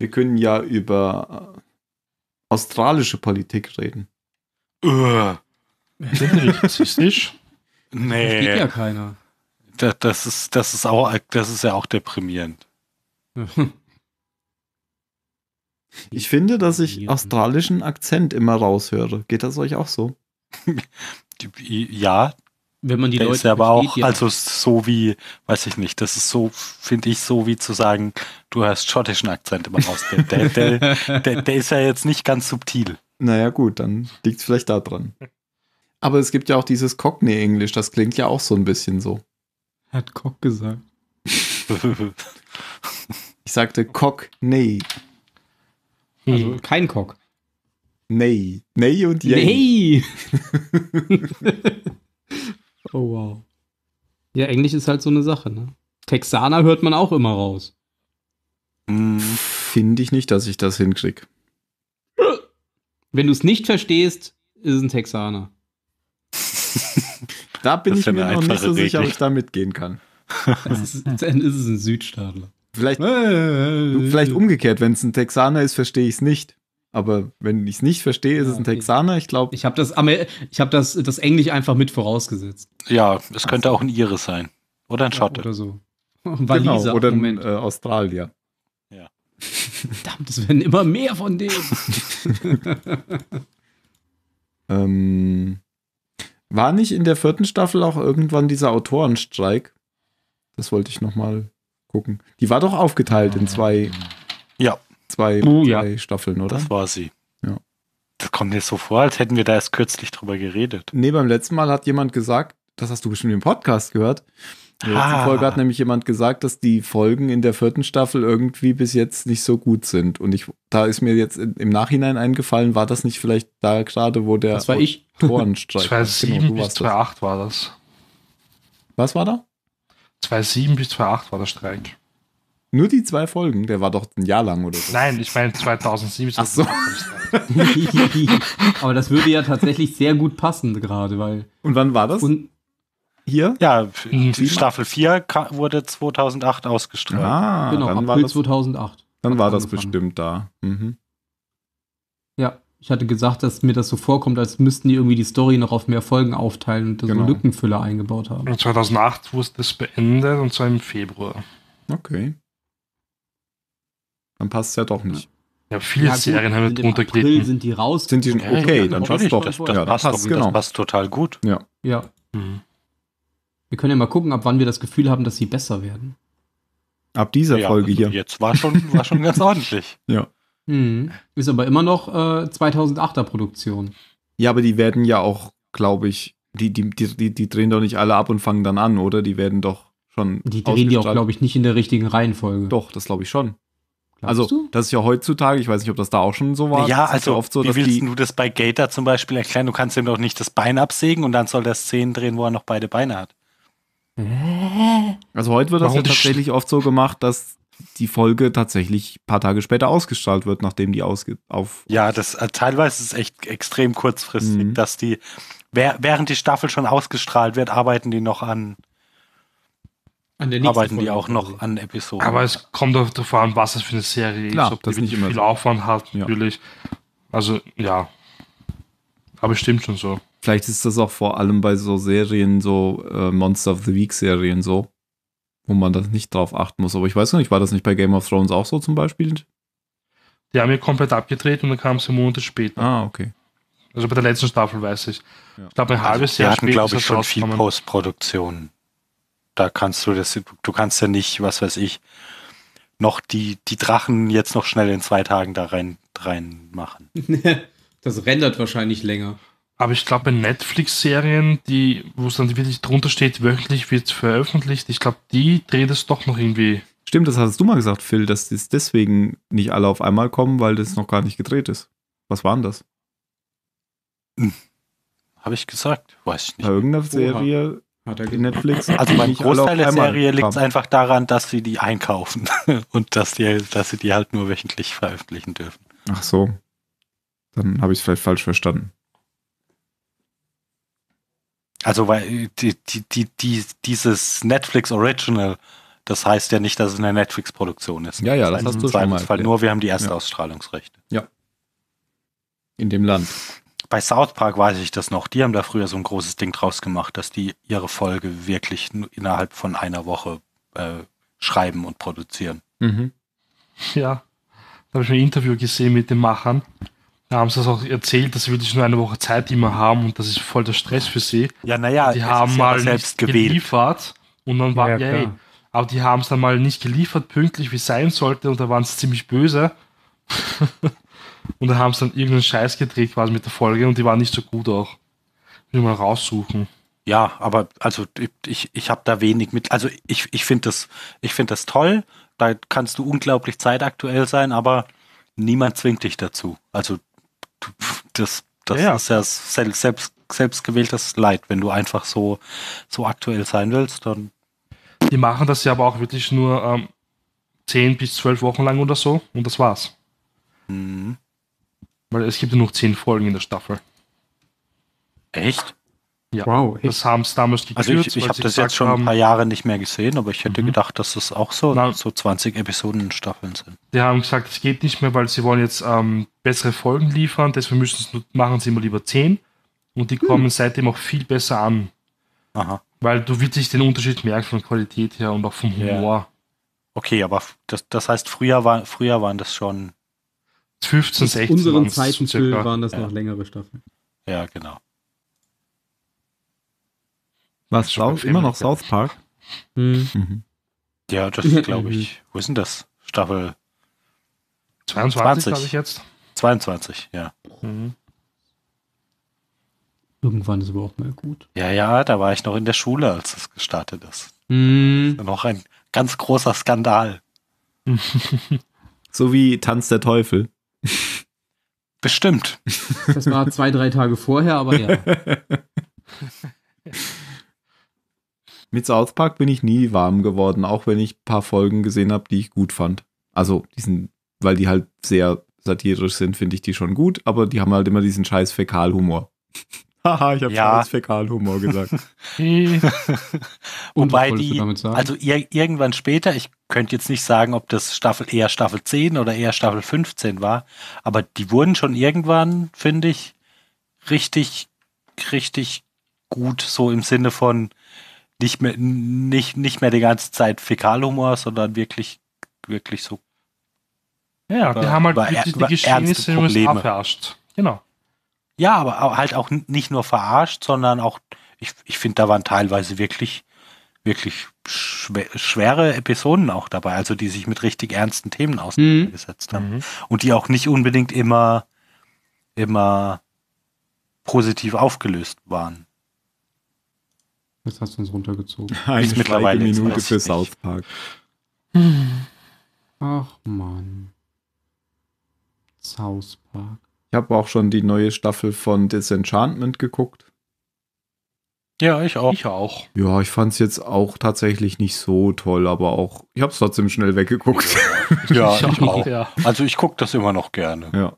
Wir können ja über äh, australische Politik reden. Äh. Sind die rassistisch? Nee. Das geht ja keiner. Das, das, ist, das, ist auch, das ist ja auch deprimierend. [LAUGHS] Ich finde, dass ich australischen Akzent immer raushöre. Geht das euch auch so? [LAUGHS] ja. Wenn man die Leute ist aber versteht, auch, ja. also so wie, weiß ich nicht, das ist so, finde ich, so wie zu sagen, du hast schottischen Akzent immer raus. Der, der, der, der ist ja jetzt nicht ganz subtil. Naja, gut, dann liegt es vielleicht da dran. Aber es gibt ja auch dieses Cockney-Englisch, das klingt ja auch so ein bisschen so. Hat Cock gesagt. ich sagte Cockney. Also kein Cock. Nein. Nein und Yay. Nein! [LAUGHS] oh wow. Ja, Englisch ist halt so eine Sache, ne? Texaner hört man auch immer raus. Mm, Finde ich nicht, dass ich das hinkriege. Wenn du es nicht verstehst, ist es ein Texaner. [LAUGHS] da bin ich mir noch nicht so sicher, ob ich da mitgehen kann. dann [LAUGHS] ist es ein Südstaatler. Vielleicht, vielleicht umgekehrt, wenn es ein Texaner ist, verstehe ich es nicht. Aber wenn ich es nicht verstehe, ist ja, es ein Texaner, ich glaube. Ich habe das, hab das, das Englisch einfach mit vorausgesetzt. Ja, es könnte also. auch ein Ire sein. Oder ein Schotte. Ja, oder so. [LAUGHS] Genau, Waliser, genau, oder ein äh, Australier. Ja. Verdammt, es werden immer mehr von denen. [LAUGHS] [LAUGHS] ähm, war nicht in der vierten Staffel auch irgendwann dieser Autorenstreik? Das wollte ich nochmal gucken. Die war doch aufgeteilt in zwei. Ja, zwei, uh, oh, zwei ja. Staffeln, oder? Das war sie. Ja. Das kommt mir so vor, als hätten wir da erst kürzlich drüber geredet. Nee, beim letzten Mal hat jemand gesagt, das hast du bestimmt im Podcast gehört. In der letzten ah. Folge hat nämlich jemand gesagt, dass die Folgen in der vierten Staffel irgendwie bis jetzt nicht so gut sind. Und ich, da ist mir jetzt im Nachhinein eingefallen, war das nicht vielleicht da gerade, wo der das war ich. [LAUGHS] Torenstreik 2007 genau, bis 2008 war das. Was war da? 2007 bis 2008 war der Streik. Nur die zwei Folgen? Der war doch ein Jahr lang oder so. Nein, ich meine 2007. Ach so. [LAUGHS] Aber das würde ja tatsächlich sehr gut passen gerade, weil. Und wann war das? Und hier? Ja, Staffel 4 wurde 2008 ausgestrahlt. Ah, genau, dann April war das, 2008. Dann war das bestimmt da. Mhm. Ja, ich hatte gesagt, dass mir das so vorkommt, als müssten die irgendwie die Story noch auf mehr Folgen aufteilen und da genau. so Lückenfüller eingebaut haben. Und 2008 wurde es beendet und zwar im Februar. Okay. Dann passt es ja doch nicht. Ja, viele ja, Serien gut, haben drunter gelitten. sind die raus. Sind die schon okay, okay dann passt doch. Das, das, ja, passt, passt genau. das passt total gut. Ja. Ja. Mhm. Wir können ja mal gucken, ab wann wir das Gefühl haben, dass sie besser werden. Ab dieser ja, Folge also hier. Jetzt war schon, war schon ganz [LAUGHS] ordentlich. Ja. Mhm. Ist aber immer noch äh, 2008er Produktion. Ja, aber die werden ja auch, glaube ich, die, die, die, die drehen doch nicht alle ab und fangen dann an, oder? Die werden doch schon. Die drehen die auch, glaube ich, nicht in der richtigen Reihenfolge. Doch, das glaube ich schon also, das ist ja heutzutage, ich weiß nicht, ob das da auch schon so war. Ja, also ja oft so, wie willst du das bei Gator zum Beispiel erklären? Du kannst ihm doch nicht das Bein absägen und dann soll der Szenen drehen, wo er noch beide Beine hat. Also heute wird das Warum ja tatsächlich oft so gemacht, dass die Folge tatsächlich ein paar Tage später ausgestrahlt wird, nachdem die ausge auf. Ja, das äh, teilweise ist es echt extrem kurzfristig, mhm. dass die, während die Staffel schon ausgestrahlt wird, arbeiten die noch an an arbeiten Folge die auch noch an Episoden. Aber es kommt auch darauf an, was das für eine Serie Klar, ist, ob das die nicht immer viel so. Aufwand hat, natürlich. Ja. Also, ja. Aber stimmt schon so. Vielleicht ist das auch vor allem bei so Serien, so äh, Monster of the Week-Serien so, wo man das nicht drauf achten muss. Aber ich weiß gar nicht, war das nicht bei Game of Thrones auch so zum Beispiel? Die haben ja komplett abgedreht und dann kam es im Monat später. Ah, okay. Also bei der letzten Staffel weiß ich. Ja. Ich glaube, ein halbes also, Jahr hatten, glaube ich, schon viel Postproduktion da kannst du das, du kannst ja nicht, was weiß ich, noch die, die Drachen jetzt noch schnell in zwei Tagen da rein, rein machen. [LAUGHS] das rendert wahrscheinlich länger. Aber ich glaube, in Netflix-Serien, die, wo es dann wirklich drunter steht, wöchentlich wird veröffentlicht, ich glaube, die dreht es doch noch irgendwie. Stimmt, das hast du mal gesagt, Phil, dass das deswegen nicht alle auf einmal kommen, weil das noch gar nicht gedreht ist. Was war denn das? Hm. Habe ich gesagt? Weiß ich nicht. Bei irgendeiner Serie hat er Netflix? Also beim Großteil der Serie liegt es einfach daran, dass sie die einkaufen [LAUGHS] und dass, die, dass sie die halt nur wöchentlich veröffentlichen dürfen. Ach so. Dann habe ich es vielleicht falsch verstanden. Also weil die, die, die, die, dieses Netflix Original, das heißt ja nicht, dass es eine Netflix-Produktion ist. Ja, ja, das, das hast du schon mal. Nur wir haben die Erstausstrahlungsrechte. Ja. In dem Land bei South Park weiß ich das noch. Die haben da früher so ein großes Ding draus gemacht, dass die ihre Folge wirklich innerhalb von einer Woche äh, schreiben und produzieren. Mhm. Ja, da habe ich ein Interview gesehen mit den Machern. Da haben sie es auch erzählt, dass sie wirklich nur eine Woche Zeit immer haben und das ist voll der Stress für sie. Ja, naja, die haben ja mal selbst geliefert und dann war ja, aber die haben es dann mal nicht geliefert, pünktlich wie sein sollte und da waren sie ziemlich böse. Und da haben sie dann irgendeinen Scheiß gedreht quasi mit der Folge und die war nicht so gut auch. Will mal raussuchen. Ja, aber also ich, ich habe da wenig mit. Also ich, ich finde das, find das toll. Da kannst du unglaublich zeitaktuell sein, aber niemand zwingt dich dazu. Also das, das ja, ja. ist ja selbst, selbstgewähltes Leid, wenn du einfach so, so aktuell sein willst, dann. Die machen das ja aber auch wirklich nur ähm, 10 bis 12 Wochen lang oder so und das war's. Mhm. Weil es gibt nur noch zehn Folgen in der Staffel. Echt? Ja. Wow, echt? das haben es damals gekürzt. Also ich, ich habe das jetzt schon haben, ein paar Jahre nicht mehr gesehen, aber ich hätte mhm. gedacht, dass das auch so, Na, so 20 Episoden Staffeln sind. Die haben gesagt, es geht nicht mehr, weil sie wollen jetzt ähm, bessere Folgen liefern, deswegen müssen machen sie immer lieber zehn und die hm. kommen seitdem auch viel besser an. Aha. Weil du wirklich den Unterschied merkst von Qualität her und auch vom Humor. Ja. Okay, aber das, das heißt, früher, war, früher waren das schon 15, 16. In unseren Zeiten circa. waren das ja. noch längere Staffeln. Ja, genau. Was, War es immer noch South Park? Hm. Mhm. Ja, das glaube ich. Wo ist denn das? Staffel 22, glaube ich jetzt. 22, ja. Mhm. Irgendwann ist überhaupt mal gut. Ja, ja, da war ich noch in der Schule, als es gestartet ist. Mhm. ist noch ein ganz großer Skandal. [LAUGHS] so wie Tanz der Teufel. [LAUGHS] Bestimmt. Das war zwei, drei Tage vorher, aber ja. [LAUGHS] Mit South Park bin ich nie warm geworden, auch wenn ich ein paar Folgen gesehen habe, die ich gut fand. Also, diesen, weil die halt sehr satirisch sind, finde ich die schon gut, aber die haben halt immer diesen scheiß Fäkalhumor. Haha, ich habe ja. schon Fäkalhumor gesagt. [LAUGHS] Wobei die, also ir irgendwann später, ich könnte jetzt nicht sagen, ob das Staffel eher Staffel 10 oder eher Staffel 15 war, aber die wurden schon irgendwann, finde ich, richtig, richtig gut, so im Sinne von nicht mehr, nicht, nicht mehr die ganze Zeit Fäkalhumor, sondern wirklich, wirklich so. Ja, die haben halt über, die, die Geschehnisse in den USA verarscht. Genau. Ja, aber halt auch nicht nur verarscht, sondern auch, ich, ich finde, da waren teilweise wirklich, wirklich schwere Episoden auch dabei, also die sich mit richtig ernsten Themen auseinandergesetzt mhm. haben. Mhm. Und die auch nicht unbedingt immer, immer positiv aufgelöst waren. Jetzt hast du uns runtergezogen. [LAUGHS] Eine ist mittlerweile Minute für South Park. Ach man. South Park. Ich habe auch schon die neue Staffel von Disenchantment geguckt. Ja, ich auch. Ich auch. Ja, ich fand es jetzt auch tatsächlich nicht so toll, aber auch, ich habe es trotzdem schnell weggeguckt. [LAUGHS] ja, ich auch. Ja. Also ich gucke das immer noch gerne. Ja.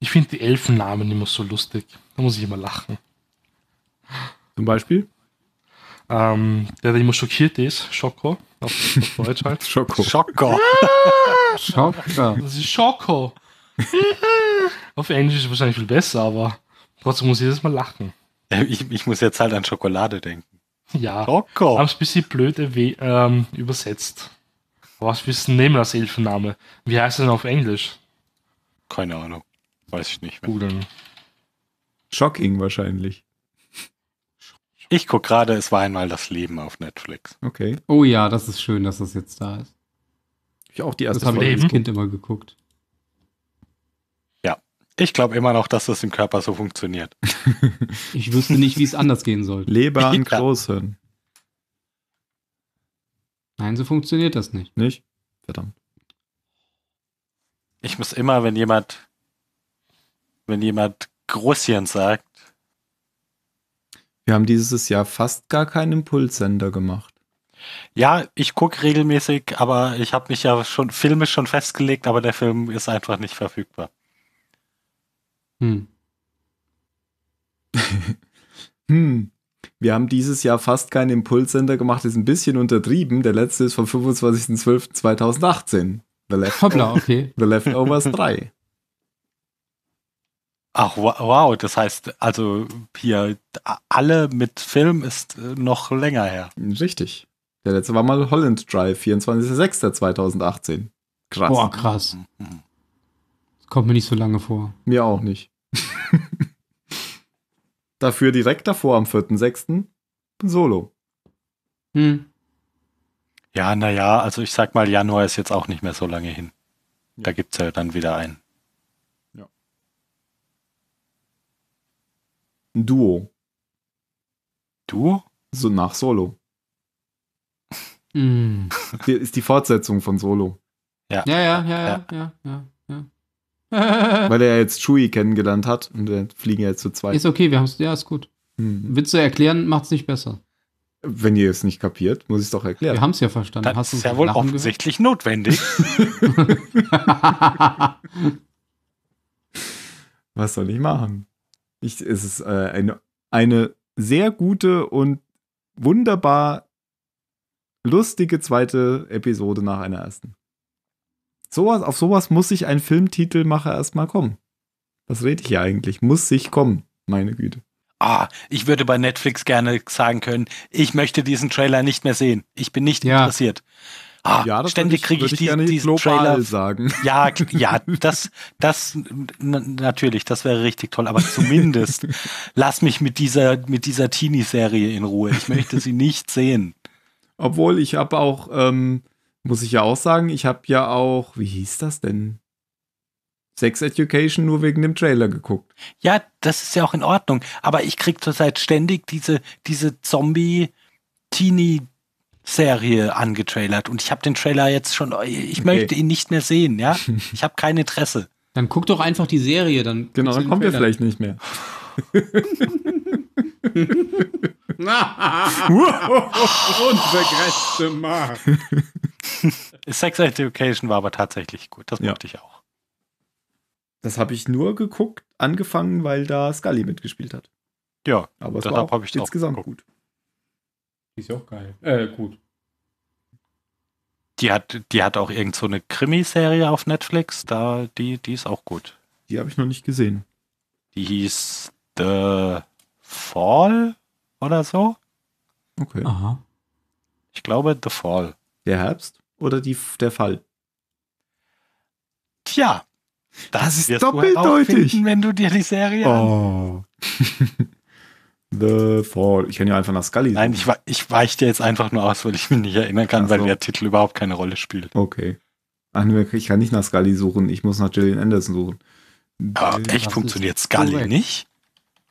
Ich finde die Elfennamen immer so lustig. Da muss ich immer lachen. Zum Beispiel? Ähm, der, der immer schockiert ist, Schoko. Auf, auf Deutsch halt. [LAUGHS] Schoko. Schoko. [LAUGHS] Schoko. Das ist Schoko. Auf Englisch ist es wahrscheinlich viel besser, aber trotzdem muss ich jedes Mal lachen. Ich, ich muss jetzt halt an Schokolade denken. Ja. Schoko. Haben es ein bisschen blöd ähm, übersetzt. Was wissen nehmen als Elfenname? Wie heißt es denn auf Englisch? Keine Ahnung. Weiß ich nicht mehr. Googeln. wahrscheinlich. Ich gucke gerade, es war einmal das Leben auf Netflix. Okay. Oh ja, das ist schön, dass das jetzt da ist. Ich auch die erste das Folge als Kind immer geguckt. Ich glaube immer noch, dass das im Körper so funktioniert. [LAUGHS] ich wüsste nicht, wie es anders gehen soll. Leber in [LAUGHS] Großhirn. Nein, so funktioniert das nicht. Nicht? Verdammt. Ich muss immer, wenn jemand, wenn jemand Großhirn sagt. Wir haben dieses Jahr fast gar keinen Impulssender gemacht. Ja, ich gucke regelmäßig, aber ich habe mich ja schon filmisch schon festgelegt, aber der Film ist einfach nicht verfügbar. Hm. [LAUGHS] hm. Wir haben dieses Jahr fast keinen Impulssender gemacht, ist ein bisschen untertrieben. Der letzte ist vom 25.12.2018. The, Left Hoppla, okay. [LAUGHS] The Leftovers 3. Ach, wow, das heißt, also hier alle mit Film ist äh, noch länger her. Richtig. Der letzte war mal Holland Drive, 24.06.2018. Krass. Boah, krass. Mhm. Kommt mir nicht so lange vor. Mir auch nicht. [LAUGHS] Dafür direkt davor am 4.6. Solo. Hm. Ja, naja, also ich sag mal, Januar ist jetzt auch nicht mehr so lange hin. Ja. Da gibt's ja dann wieder ein. Ja. Ein Duo. Duo? So nach Solo. Hm. Ist die Fortsetzung von Solo. Ja. Ja, ja, ja, ja, ja. ja, ja. [LAUGHS] Weil er jetzt Chewie kennengelernt hat und wir fliegen ja jetzt zu zweit. Ist okay, wir haben es. Ja, ist gut. Hm. Witze erklären macht es nicht besser. Wenn ihr es nicht kapiert, muss ich es doch erklären. Wir haben es ja verstanden. Das Hast ist ja wohl Lachen offensichtlich gehört? notwendig. [LAUGHS] Was soll ich machen? Ich, es ist äh, eine, eine sehr gute und wunderbar lustige zweite Episode nach einer ersten. Sowas, auf sowas muss sich ein Filmtitelmacher erstmal kommen. Was rede ich hier eigentlich? Muss sich kommen, meine Güte. Ah, ich würde bei Netflix gerne sagen können, ich möchte diesen Trailer nicht mehr sehen. Ich bin nicht ja. interessiert. Ah, ja, ständig kriege ich, krieg ich, ich die, diesen Trailer. Sagen. Ja, ja, das, das natürlich, das wäre richtig toll. Aber zumindest [LAUGHS] lass mich mit dieser mit dieser Teenie-Serie in Ruhe. Ich möchte sie nicht sehen. Obwohl ich habe auch ähm, muss ich ja auch sagen, ich habe ja auch, wie hieß das denn? Sex Education nur wegen dem Trailer geguckt. Ja, das ist ja auch in Ordnung. Aber ich krieg zurzeit ständig diese, diese Zombie-Teenie-Serie angetrailert. Und ich habe den Trailer jetzt schon, ich okay. möchte ihn nicht mehr sehen, ja? [LAUGHS] Ich habe kein Interesse. Dann guck doch einfach die Serie, dann. Genau, dann kommt er vielleicht nicht mehr. [LAUGHS] [LAUGHS] Unbegrenzte Macht. [LAUGHS] Sex Education war aber tatsächlich gut. Das ja. mochte ich auch. Das habe ich nur geguckt, angefangen, weil da Scully mitgespielt hat. Ja, aber es habe ich insgesamt geguckt. gut. Die ist ja auch geil. Äh, gut. Die hat, die hat auch irgend so eine Krimiserie auf Netflix. Da, die, die ist auch gut. Die habe ich noch nicht gesehen. Die hieß The Fall oder so. Okay. Aha. Ich glaube The Fall. Der Herbst? oder die, der Fall? Tja, das, das ist doppeldeutig. wenn du dir die Serie oh. [LAUGHS] The Fall. Ich kann ja einfach nach Scully. Nein, ich, ich weiche dir jetzt einfach nur aus, weil ich mich nicht erinnern kann, so. weil der Titel überhaupt keine Rolle spielt. Okay. ich kann nicht nach Scully suchen, ich muss nach Gillian Anderson suchen. Aber ah, echt funktioniert Scully korrekt. nicht?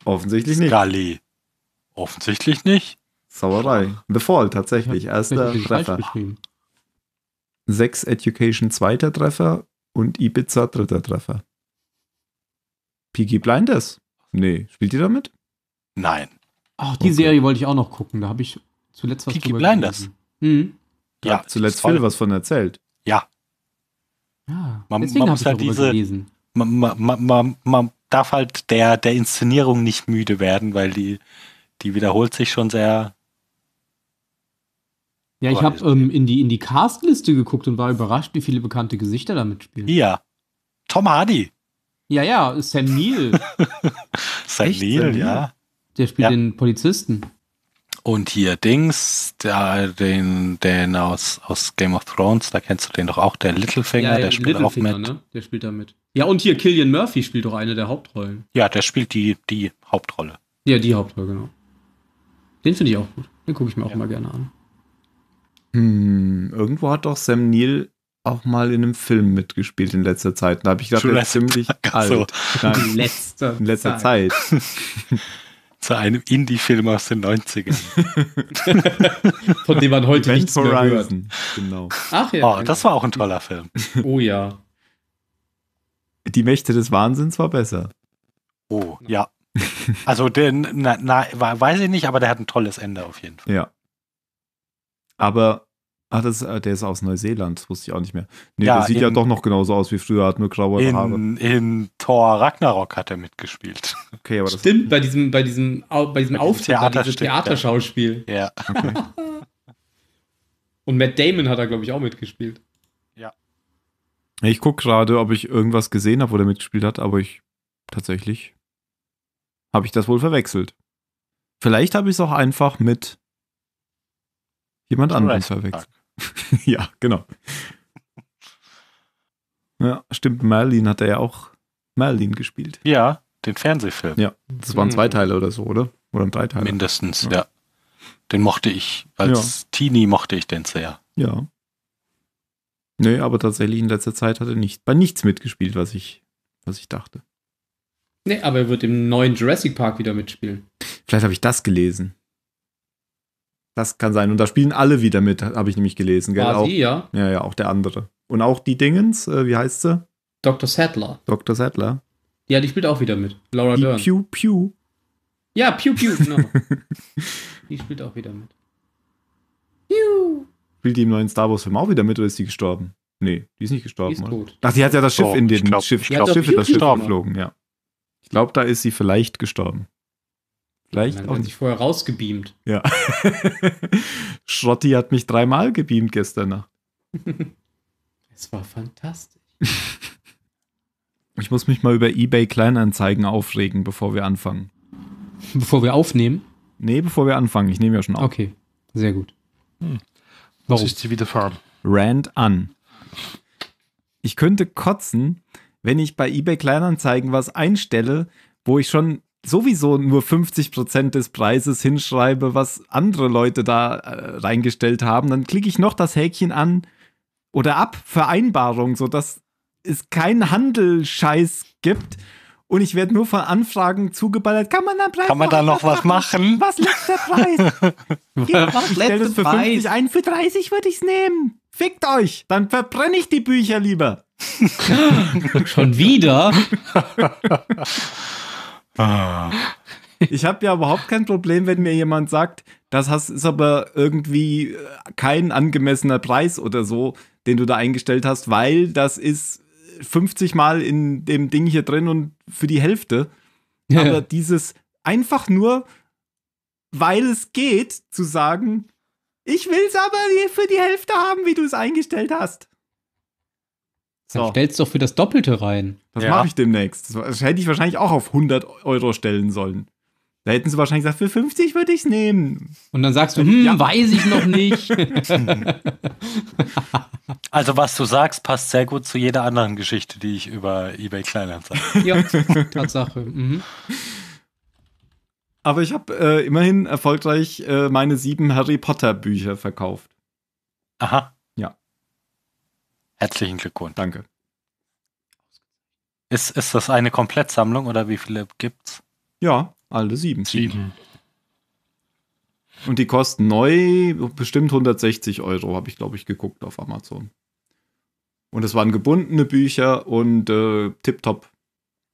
Offensichtlich nicht. Scully. Offensichtlich nicht. Sauerei. The Fall, tatsächlich. Erster Treffer. Ich 6 Education zweiter Treffer und Ibiza dritter Treffer. Peaky Blinders? Nee, spielt ihr damit? Nein. Ach, die okay. Serie wollte ich auch noch gucken. Da habe ich zuletzt was von Peaky Blinders. Mhm. Da ja, zuletzt viel was von erzählt. Ja. Ja, man, deswegen man muss halt diese. Gelesen. Man, man, man, man darf halt der, der Inszenierung nicht müde werden, weil die, die wiederholt sich schon sehr, ja, ich habe ähm, in die, in die Castliste geguckt und war überrascht, wie viele bekannte Gesichter damit spielen. Ja. Tom Hardy. Ja, ja, Sam Neill. [LAUGHS] Sam Echt? Neill, ja. Der spielt ja. den Polizisten. Und hier Dings, der, den, den aus, aus Game of Thrones, da kennst du den doch auch, der Littlefinger, ja, der spielt auch mit. Ne? Der spielt da mit. Ja, und hier Killian Murphy spielt doch eine der Hauptrollen. Ja, der spielt die, die Hauptrolle. Ja, die Hauptrolle, genau. Den finde ich auch gut. Den gucke ich mir auch ja. mal gerne an. Hm, irgendwo hat doch Sam Neill auch mal in einem Film mitgespielt in letzter Zeit. Da habe ich gedacht, er ist ziemlich Tag, alt. So. in letzter, in letzter Zeit. Zeit. [LAUGHS] Zu einem Indie-Film aus den 90ern. [LAUGHS] Von dem man heute Event nichts Horizon. mehr hört. Genau. Ach ja. Oh, genau. das war auch ein toller Film. Oh ja. Die Mächte des Wahnsinns war besser. Oh, ja. Also, den, na, na, weiß ich nicht, aber der hat ein tolles Ende auf jeden Fall. Ja. Aber Ach, das, äh, der ist aus Neuseeland, wusste ich auch nicht mehr. Nee, ja, der sieht in, ja doch noch genauso aus wie früher, hat nur graue in, Haare. In Thor Ragnarok hat er mitgespielt. Okay, aber das Stimmt, bei diesem, bei diesem, bei diesem bei Auftritt, dieses Theaterschauspiel. Ja. Okay. [LAUGHS] Und Matt Damon hat da, glaube ich, auch mitgespielt. Ja. Ich gucke gerade, ob ich irgendwas gesehen habe, wo der mitgespielt hat, aber ich tatsächlich habe ich das wohl verwechselt. Vielleicht habe ich es auch einfach mit jemand anderem verwechselt. [LAUGHS] ja, genau. Ja, stimmt, Merlin hat er ja auch Merlin gespielt. Ja, den Fernsehfilm. Ja, das waren zwei mhm. Teile oder so, oder? Oder drei Teile. Mindestens, ja. ja. Den mochte ich. Als ja. Teenie mochte ich den sehr. Ja. Nee, aber tatsächlich in letzter Zeit hat er nicht, bei nichts mitgespielt, was ich, was ich dachte. Nee, aber er wird im neuen Jurassic Park wieder mitspielen. Vielleicht habe ich das gelesen. Das kann sein. Und da spielen alle wieder mit, habe ich nämlich gelesen. Gell? War auch, sie, ja. Ja, ja, auch der andere. Und auch die Dingens, äh, wie heißt sie? Dr. Sattler. Dr. Sattler. Ja, die spielt auch wieder mit. Laura die Dern. Pew Pew. Ja, Pew Pew, [LAUGHS] genau. die spielt auch wieder mit. Pew. Spielt die im neuen Star Wars-Film auch wieder mit oder ist die gestorben? Nee, die ist nicht gestorben. Die ist tot. Ach, die hat ja das Schiff oh, in den glaub, Schiff, glaub, Schiff, Schiff, das Schiff geflogen, ja. Ich glaube, da ist sie vielleicht gestorben. Vielleicht. Dann hat sich vorher rausgebeamt. [LAUGHS] Ja. Schrotti hat mich dreimal gebeamt gestern Nacht. [LAUGHS] es war fantastisch. [LAUGHS] Ich muss mich mal über eBay Kleinanzeigen aufregen, bevor wir anfangen. Bevor wir aufnehmen? Nee, bevor wir anfangen. Ich nehme ja schon auf. Okay, sehr gut. Hm. Warum? Das ist sie wieder fahren. Rand an. Ich könnte kotzen, wenn ich bei eBay Kleinanzeigen was einstelle, wo ich schon sowieso nur 50 Prozent des Preises hinschreibe, was andere Leute da äh, reingestellt haben, dann klicke ich noch das Häkchen an oder ab, Vereinbarung, sodass es keinen Handelscheiß gibt. Und ich werde nur von Anfragen zugeballert. Kann man da Preis Kann man da noch was machen? machen? Was letzter Preis? [LAUGHS] Geht, was ich stelle es für 50 Preis? ein, für 30 würde ich es nehmen. Fickt euch, dann verbrenne ich die Bücher lieber. [LAUGHS] Schon wieder? [LAUGHS] Ah. Ich habe ja überhaupt kein Problem, wenn mir jemand sagt, das ist aber irgendwie äh, kein angemessener Preis oder so, den du da eingestellt hast, weil das ist 50 Mal in dem Ding hier drin und für die Hälfte. Ja. Aber dieses einfach nur, weil es geht, zu sagen, ich will es aber für die Hälfte haben, wie du es eingestellt hast. So. Dann stellst du doch für das Doppelte rein. Das ja. mache ich demnächst. Das hätte ich wahrscheinlich auch auf 100 Euro stellen sollen. Da hätten sie wahrscheinlich gesagt, für 50 würde ich es nehmen. Und dann sagst du, hm, ja. weiß ich noch nicht. [LAUGHS] also was du sagst, passt sehr gut zu jeder anderen Geschichte, die ich über eBay Kleinanzeigen. [LAUGHS] Ja, Tatsache. Mhm. Aber ich habe äh, immerhin erfolgreich äh, meine sieben Harry Potter Bücher verkauft. Aha. Herzlichen Glückwunsch. Danke. Ist, ist das eine Komplettsammlung oder wie viele gibt's? Ja, alle sieben. Sieben. Und die kosten neu bestimmt 160 Euro, habe ich, glaube ich, geguckt auf Amazon. Und es waren gebundene Bücher und äh, tipptopp.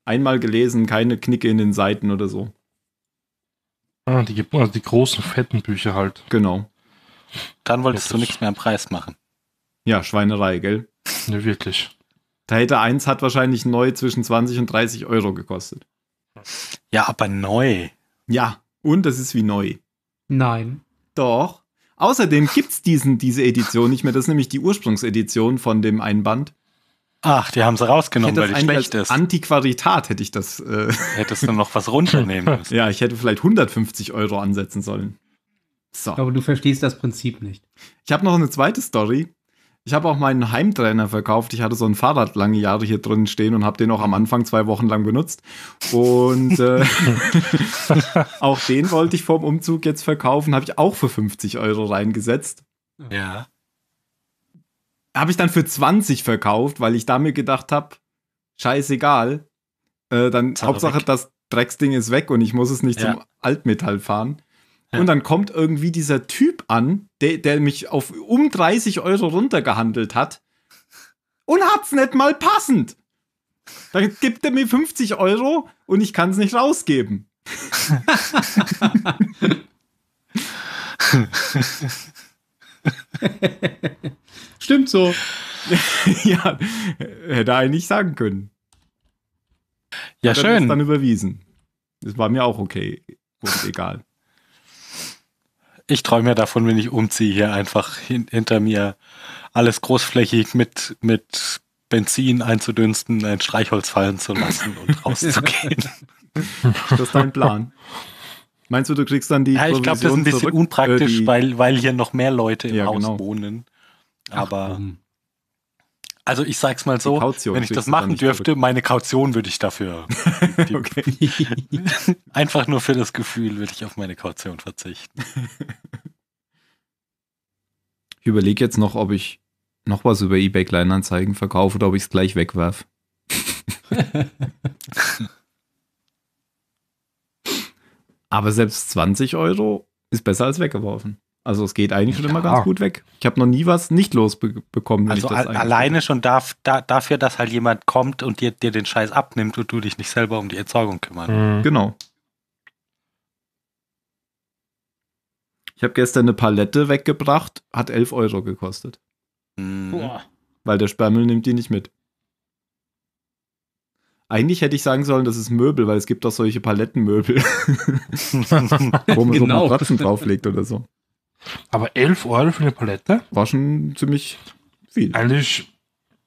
Einmal gelesen, keine Knicke in den Seiten oder so. Ah, die, also die großen, fetten Bücher halt. Genau. Dann wolltest das du nichts mehr am Preis machen. Ja, Schweinerei, gell? Ne, wirklich. Data 1 hat wahrscheinlich neu zwischen 20 und 30 Euro gekostet. Ja, aber neu. Ja, und das ist wie neu. Nein. Doch. Außerdem gibt es diese Edition nicht mehr. Das ist nämlich die Ursprungsedition von dem Einband. Ach, die haben sie rausgenommen, weil die schlecht ist. Antiquarität hätte ich das. Äh [LAUGHS] Hättest du noch was runternehmen [LAUGHS] müssen. ja, ich hätte vielleicht 150 Euro ansetzen sollen. So. Aber du verstehst das Prinzip nicht. Ich habe noch eine zweite Story, ich habe auch meinen Heimtrainer verkauft. Ich hatte so ein Fahrrad lange Jahre hier drin stehen und habe den auch am Anfang zwei Wochen lang benutzt. Und äh, [LAUGHS] [LAUGHS] auch den wollte ich vorm Umzug jetzt verkaufen. Habe ich auch für 50 Euro reingesetzt. Ja. Habe ich dann für 20 verkauft, weil ich da mir gedacht habe, scheißegal. Äh, dann halt Hauptsache, weg. das Drecksding ist weg und ich muss es nicht ja. zum Altmetall fahren. Und dann kommt irgendwie dieser Typ an, der, der mich auf um 30 Euro runtergehandelt hat und hat's nicht mal passend. Dann gibt er mir 50 Euro und ich kann es nicht rausgeben. [LAUGHS] Stimmt so. [LAUGHS] ja, hätte er nicht sagen können. Ja, schön. dann überwiesen. Das war mir auch okay. Und egal ich träume ja davon, wenn ich umziehe, hier einfach hin, hinter mir alles großflächig mit, mit Benzin einzudünsten, ein Streichholz fallen zu lassen und [LAUGHS] rauszugehen. das ist dein Plan. Meinst du, du kriegst dann die. Ja, ich glaube, das ist ein bisschen zurück, äh, unpraktisch, äh, weil, weil hier noch mehr Leute im ja, Haus genau. wohnen. Aber. Ach, also ich sag's mal so, wenn ich das machen dürfte, meine Kaution würde ich dafür. [LAUGHS] [LAUGHS] Einfach nur für das Gefühl würde ich auf meine Kaution verzichten. Ich überlege jetzt noch, ob ich noch was über eBay Kleinanzeigen verkaufe oder ob ich es gleich wegwerf. [LAUGHS] Aber selbst 20 Euro ist besser als weggeworfen. Also es geht eigentlich schon ja. immer ganz gut weg. Ich habe noch nie was nicht losbekommen. also alleine schon darf, da, dafür, dass halt jemand kommt und dir, dir, den Scheiß abnimmt und du dich nicht selber um die Erzeugung kümmern. Mhm. Genau. Ich habe gestern eine Palette weggebracht, hat 11 Euro gekostet. Mhm. Weil der Spermel nimmt die nicht mit. Eigentlich hätte ich sagen sollen, das ist Möbel, weil es gibt auch solche Palettenmöbel, [LAUGHS] [LAUGHS] wo man genau. so Matratzen drauflegt oder so. Aber 11 Euro für eine Palette? War schon ziemlich viel. Eigentlich,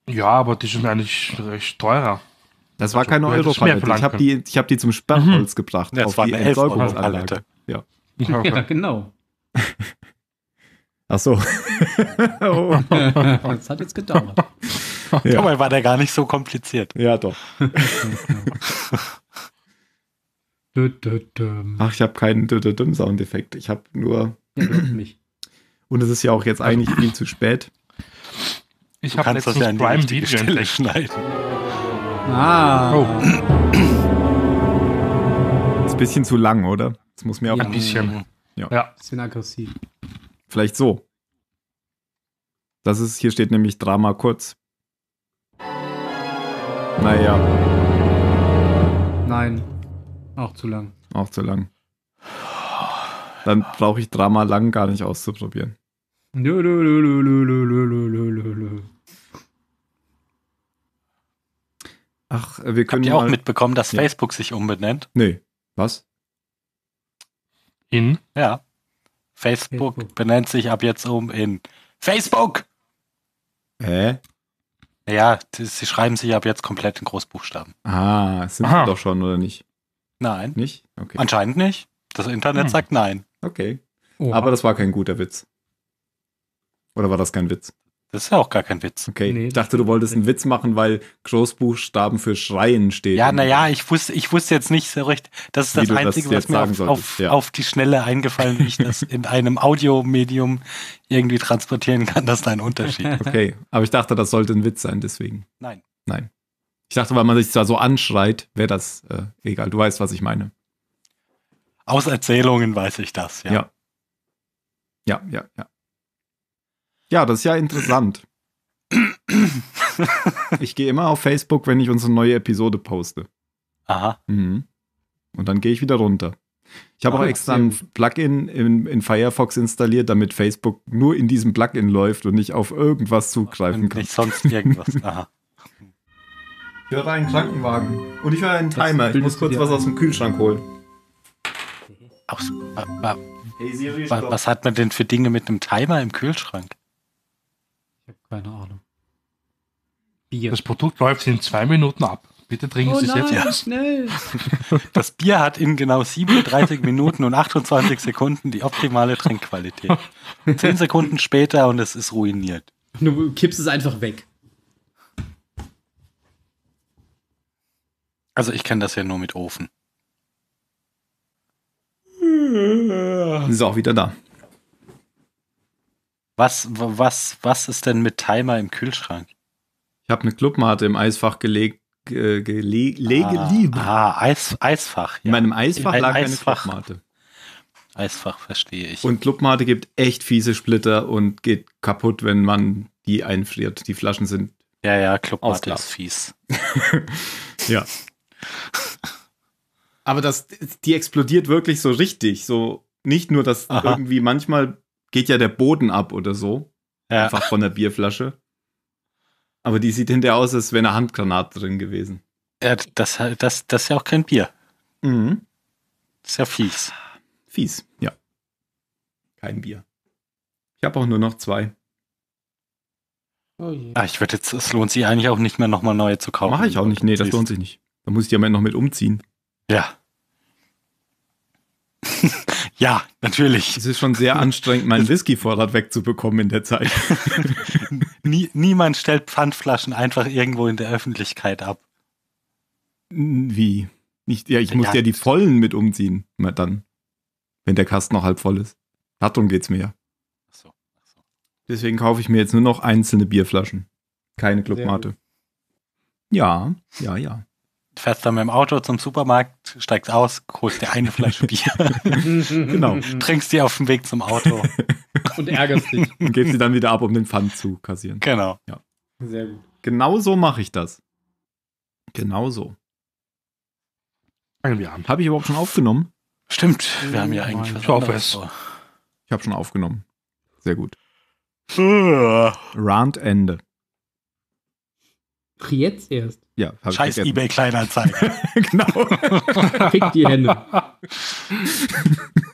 ja, aber die sind eigentlich recht teurer. Das war also, keine Euro-Palette. Ich habe die, hab die zum Sperrholz mhm. gebracht. Ja, das war eine Entsorgungspalette. Ja. ja, genau. Ach so. [LAUGHS] Das hat jetzt gedauert. Ja. Dabei war der gar nicht so kompliziert. Ja, doch. [LAUGHS] Ach, ich habe keinen Soundeffekt. Ich habe nur ja, Und es ist ja auch jetzt also eigentlich viel zu spät. Ich habe letztens ja Prime Video Stelle schneiden. Ah. Oh. Ist ein bisschen zu lang, oder? Das muss mir auch ja, ein bisschen. Mhm. Ja. ja. Bisschen aggressiv. Vielleicht so. Das ist, hier steht nämlich Drama kurz. Naja. Nein. Auch zu lang. Auch zu lang. Dann brauche ich Drama lang gar nicht auszuprobieren. Ach, wir können. Habt ihr auch mal... mitbekommen, dass ja. Facebook sich umbenennt? Nee. Was? In? Ja. Facebook, Facebook, benennt sich ab jetzt um in Facebook! Hä? Ja, die, sie schreiben sich ab jetzt komplett in Großbuchstaben. Ah, sind Aha. sie doch schon, oder nicht? Nein. Nicht? Okay. Anscheinend nicht. Das Internet hm. sagt nein. Okay. Oh. Aber das war kein guter Witz. Oder war das kein Witz? Das ist ja auch gar kein Witz. Okay, nee, ich dachte, du wolltest einen Witz machen, weil Großbuchstaben für Schreien steht. Ja, naja, ich wusste, ich wusste jetzt nicht so recht. Das ist das Einzige, das was mir auf, auf, ja. auf, die Schnelle eingefallen ist, ich das in einem Audiomedium irgendwie transportieren kann. Das ist ein Unterschied. Okay, aber ich dachte, das sollte ein Witz sein, deswegen. Nein. Nein. Ich dachte, weil man sich zwar so anschreit, wäre das äh, egal. Du weißt, was ich meine. Aus Erzählungen weiß ich das, ja. Ja, ja, ja. Ja, ja das ist ja interessant. ich gehe immer auf Facebook, wenn ich unsere neue Episode poste. Aha. Mhm. Und dann gehe ich wieder runter. Ich habe ah, auch extra ein Plugin in, in, Firefox installiert, damit Facebook nur in diesem Plugin läuft und nicht auf irgendwas oh, zugreifen kann. Nicht sonst irgendwas. [LAUGHS] Aha. Ich höre einen Krankenwagen und ich höre einen Timer. Ich muss kurz was aus dem Kühlschrank holen. Aus, wa, wa, hey Siri, wa, was hat man denn für Dinge mit einem Timer im Kühlschrank? Ich habe keine Ahnung. Bier. Das Produkt läuft in zwei Minuten ab. Bitte trinken oh Sie es jetzt aus. Schnell. [LAUGHS] Das Bier hat in genau 37 Minuten und 28 Sekunden die optimale Trinkqualität. Zehn Sekunden später und es ist ruiniert. Du kippst es einfach weg. Also ich kenne das ja nur mit Ofen. So, wieder da. Was, was, was ist denn mit Timer im Kühlschrank? Ich habe eine Clubmate im Eisfach gelegt. Ge, äh, gele, ah, ah, Eis, Eisfach. Ja. In meinem Eisfach In lag Eisfach. eine Clubmate. Eisfach verstehe ich. Und Clubmate gibt echt fiese Splitter und geht kaputt, wenn man die einfriert. Die Flaschen sind. Ja, ja, Clubmate ist fies. [LAUGHS] ja. [LAUGHS] Aber das, die explodiert wirklich so richtig. So nicht nur, dass Aha. irgendwie manchmal geht ja der Boden ab oder so. Ja. Einfach von der Bierflasche. Aber die sieht hinterher aus, als wäre eine Handgranate drin gewesen. Ja, das, das, das ist ja auch kein Bier. Mhm. ist ja fies. Fies, ja. Kein Bier. Ich habe auch nur noch zwei. Oh ah, ich würde jetzt, es lohnt sich eigentlich auch nicht mehr nochmal neue zu kaufen. Mache ich auch nicht, nee, das lohnt sich nicht. Da muss ich ja mal noch mit umziehen. Ja. [LAUGHS] ja, natürlich. Es ist schon sehr anstrengend, meinen Whisky-Vorrat wegzubekommen in der Zeit. [LAUGHS] Nie, niemand stellt Pfandflaschen einfach irgendwo in der Öffentlichkeit ab. Wie? Nicht, ja, ich muss ja. ja die vollen mit umziehen, dann. Wenn der Kasten noch halb voll ist. Darum geht's mir ja. Ach so, so. Deswegen kaufe ich mir jetzt nur noch einzelne Bierflaschen. Keine Clubmate. Ja, ja, ja fährst dann mit dem Auto zum Supermarkt, steigst aus, holst dir eine Flasche Bier. [LAUGHS] genau. Trinkst die auf dem Weg zum Auto. [LAUGHS] Und ärgerst dich. Und gibst sie dann wieder ab, um den Pfand zu kassieren. Genau. Ja. Sehr gut. Genau so mache ich das. Genau so. wir an. Habe ich überhaupt schon aufgenommen? Stimmt, wir haben ja eigentlich Ich hoffe es. Ich habe schon aufgenommen. Sehr gut. Äh. Rand Ende. Jetzt erst. Ja, hab Scheiß eBay Kleinanzeigen. [LAUGHS] genau. Fick die Hände. [LAUGHS]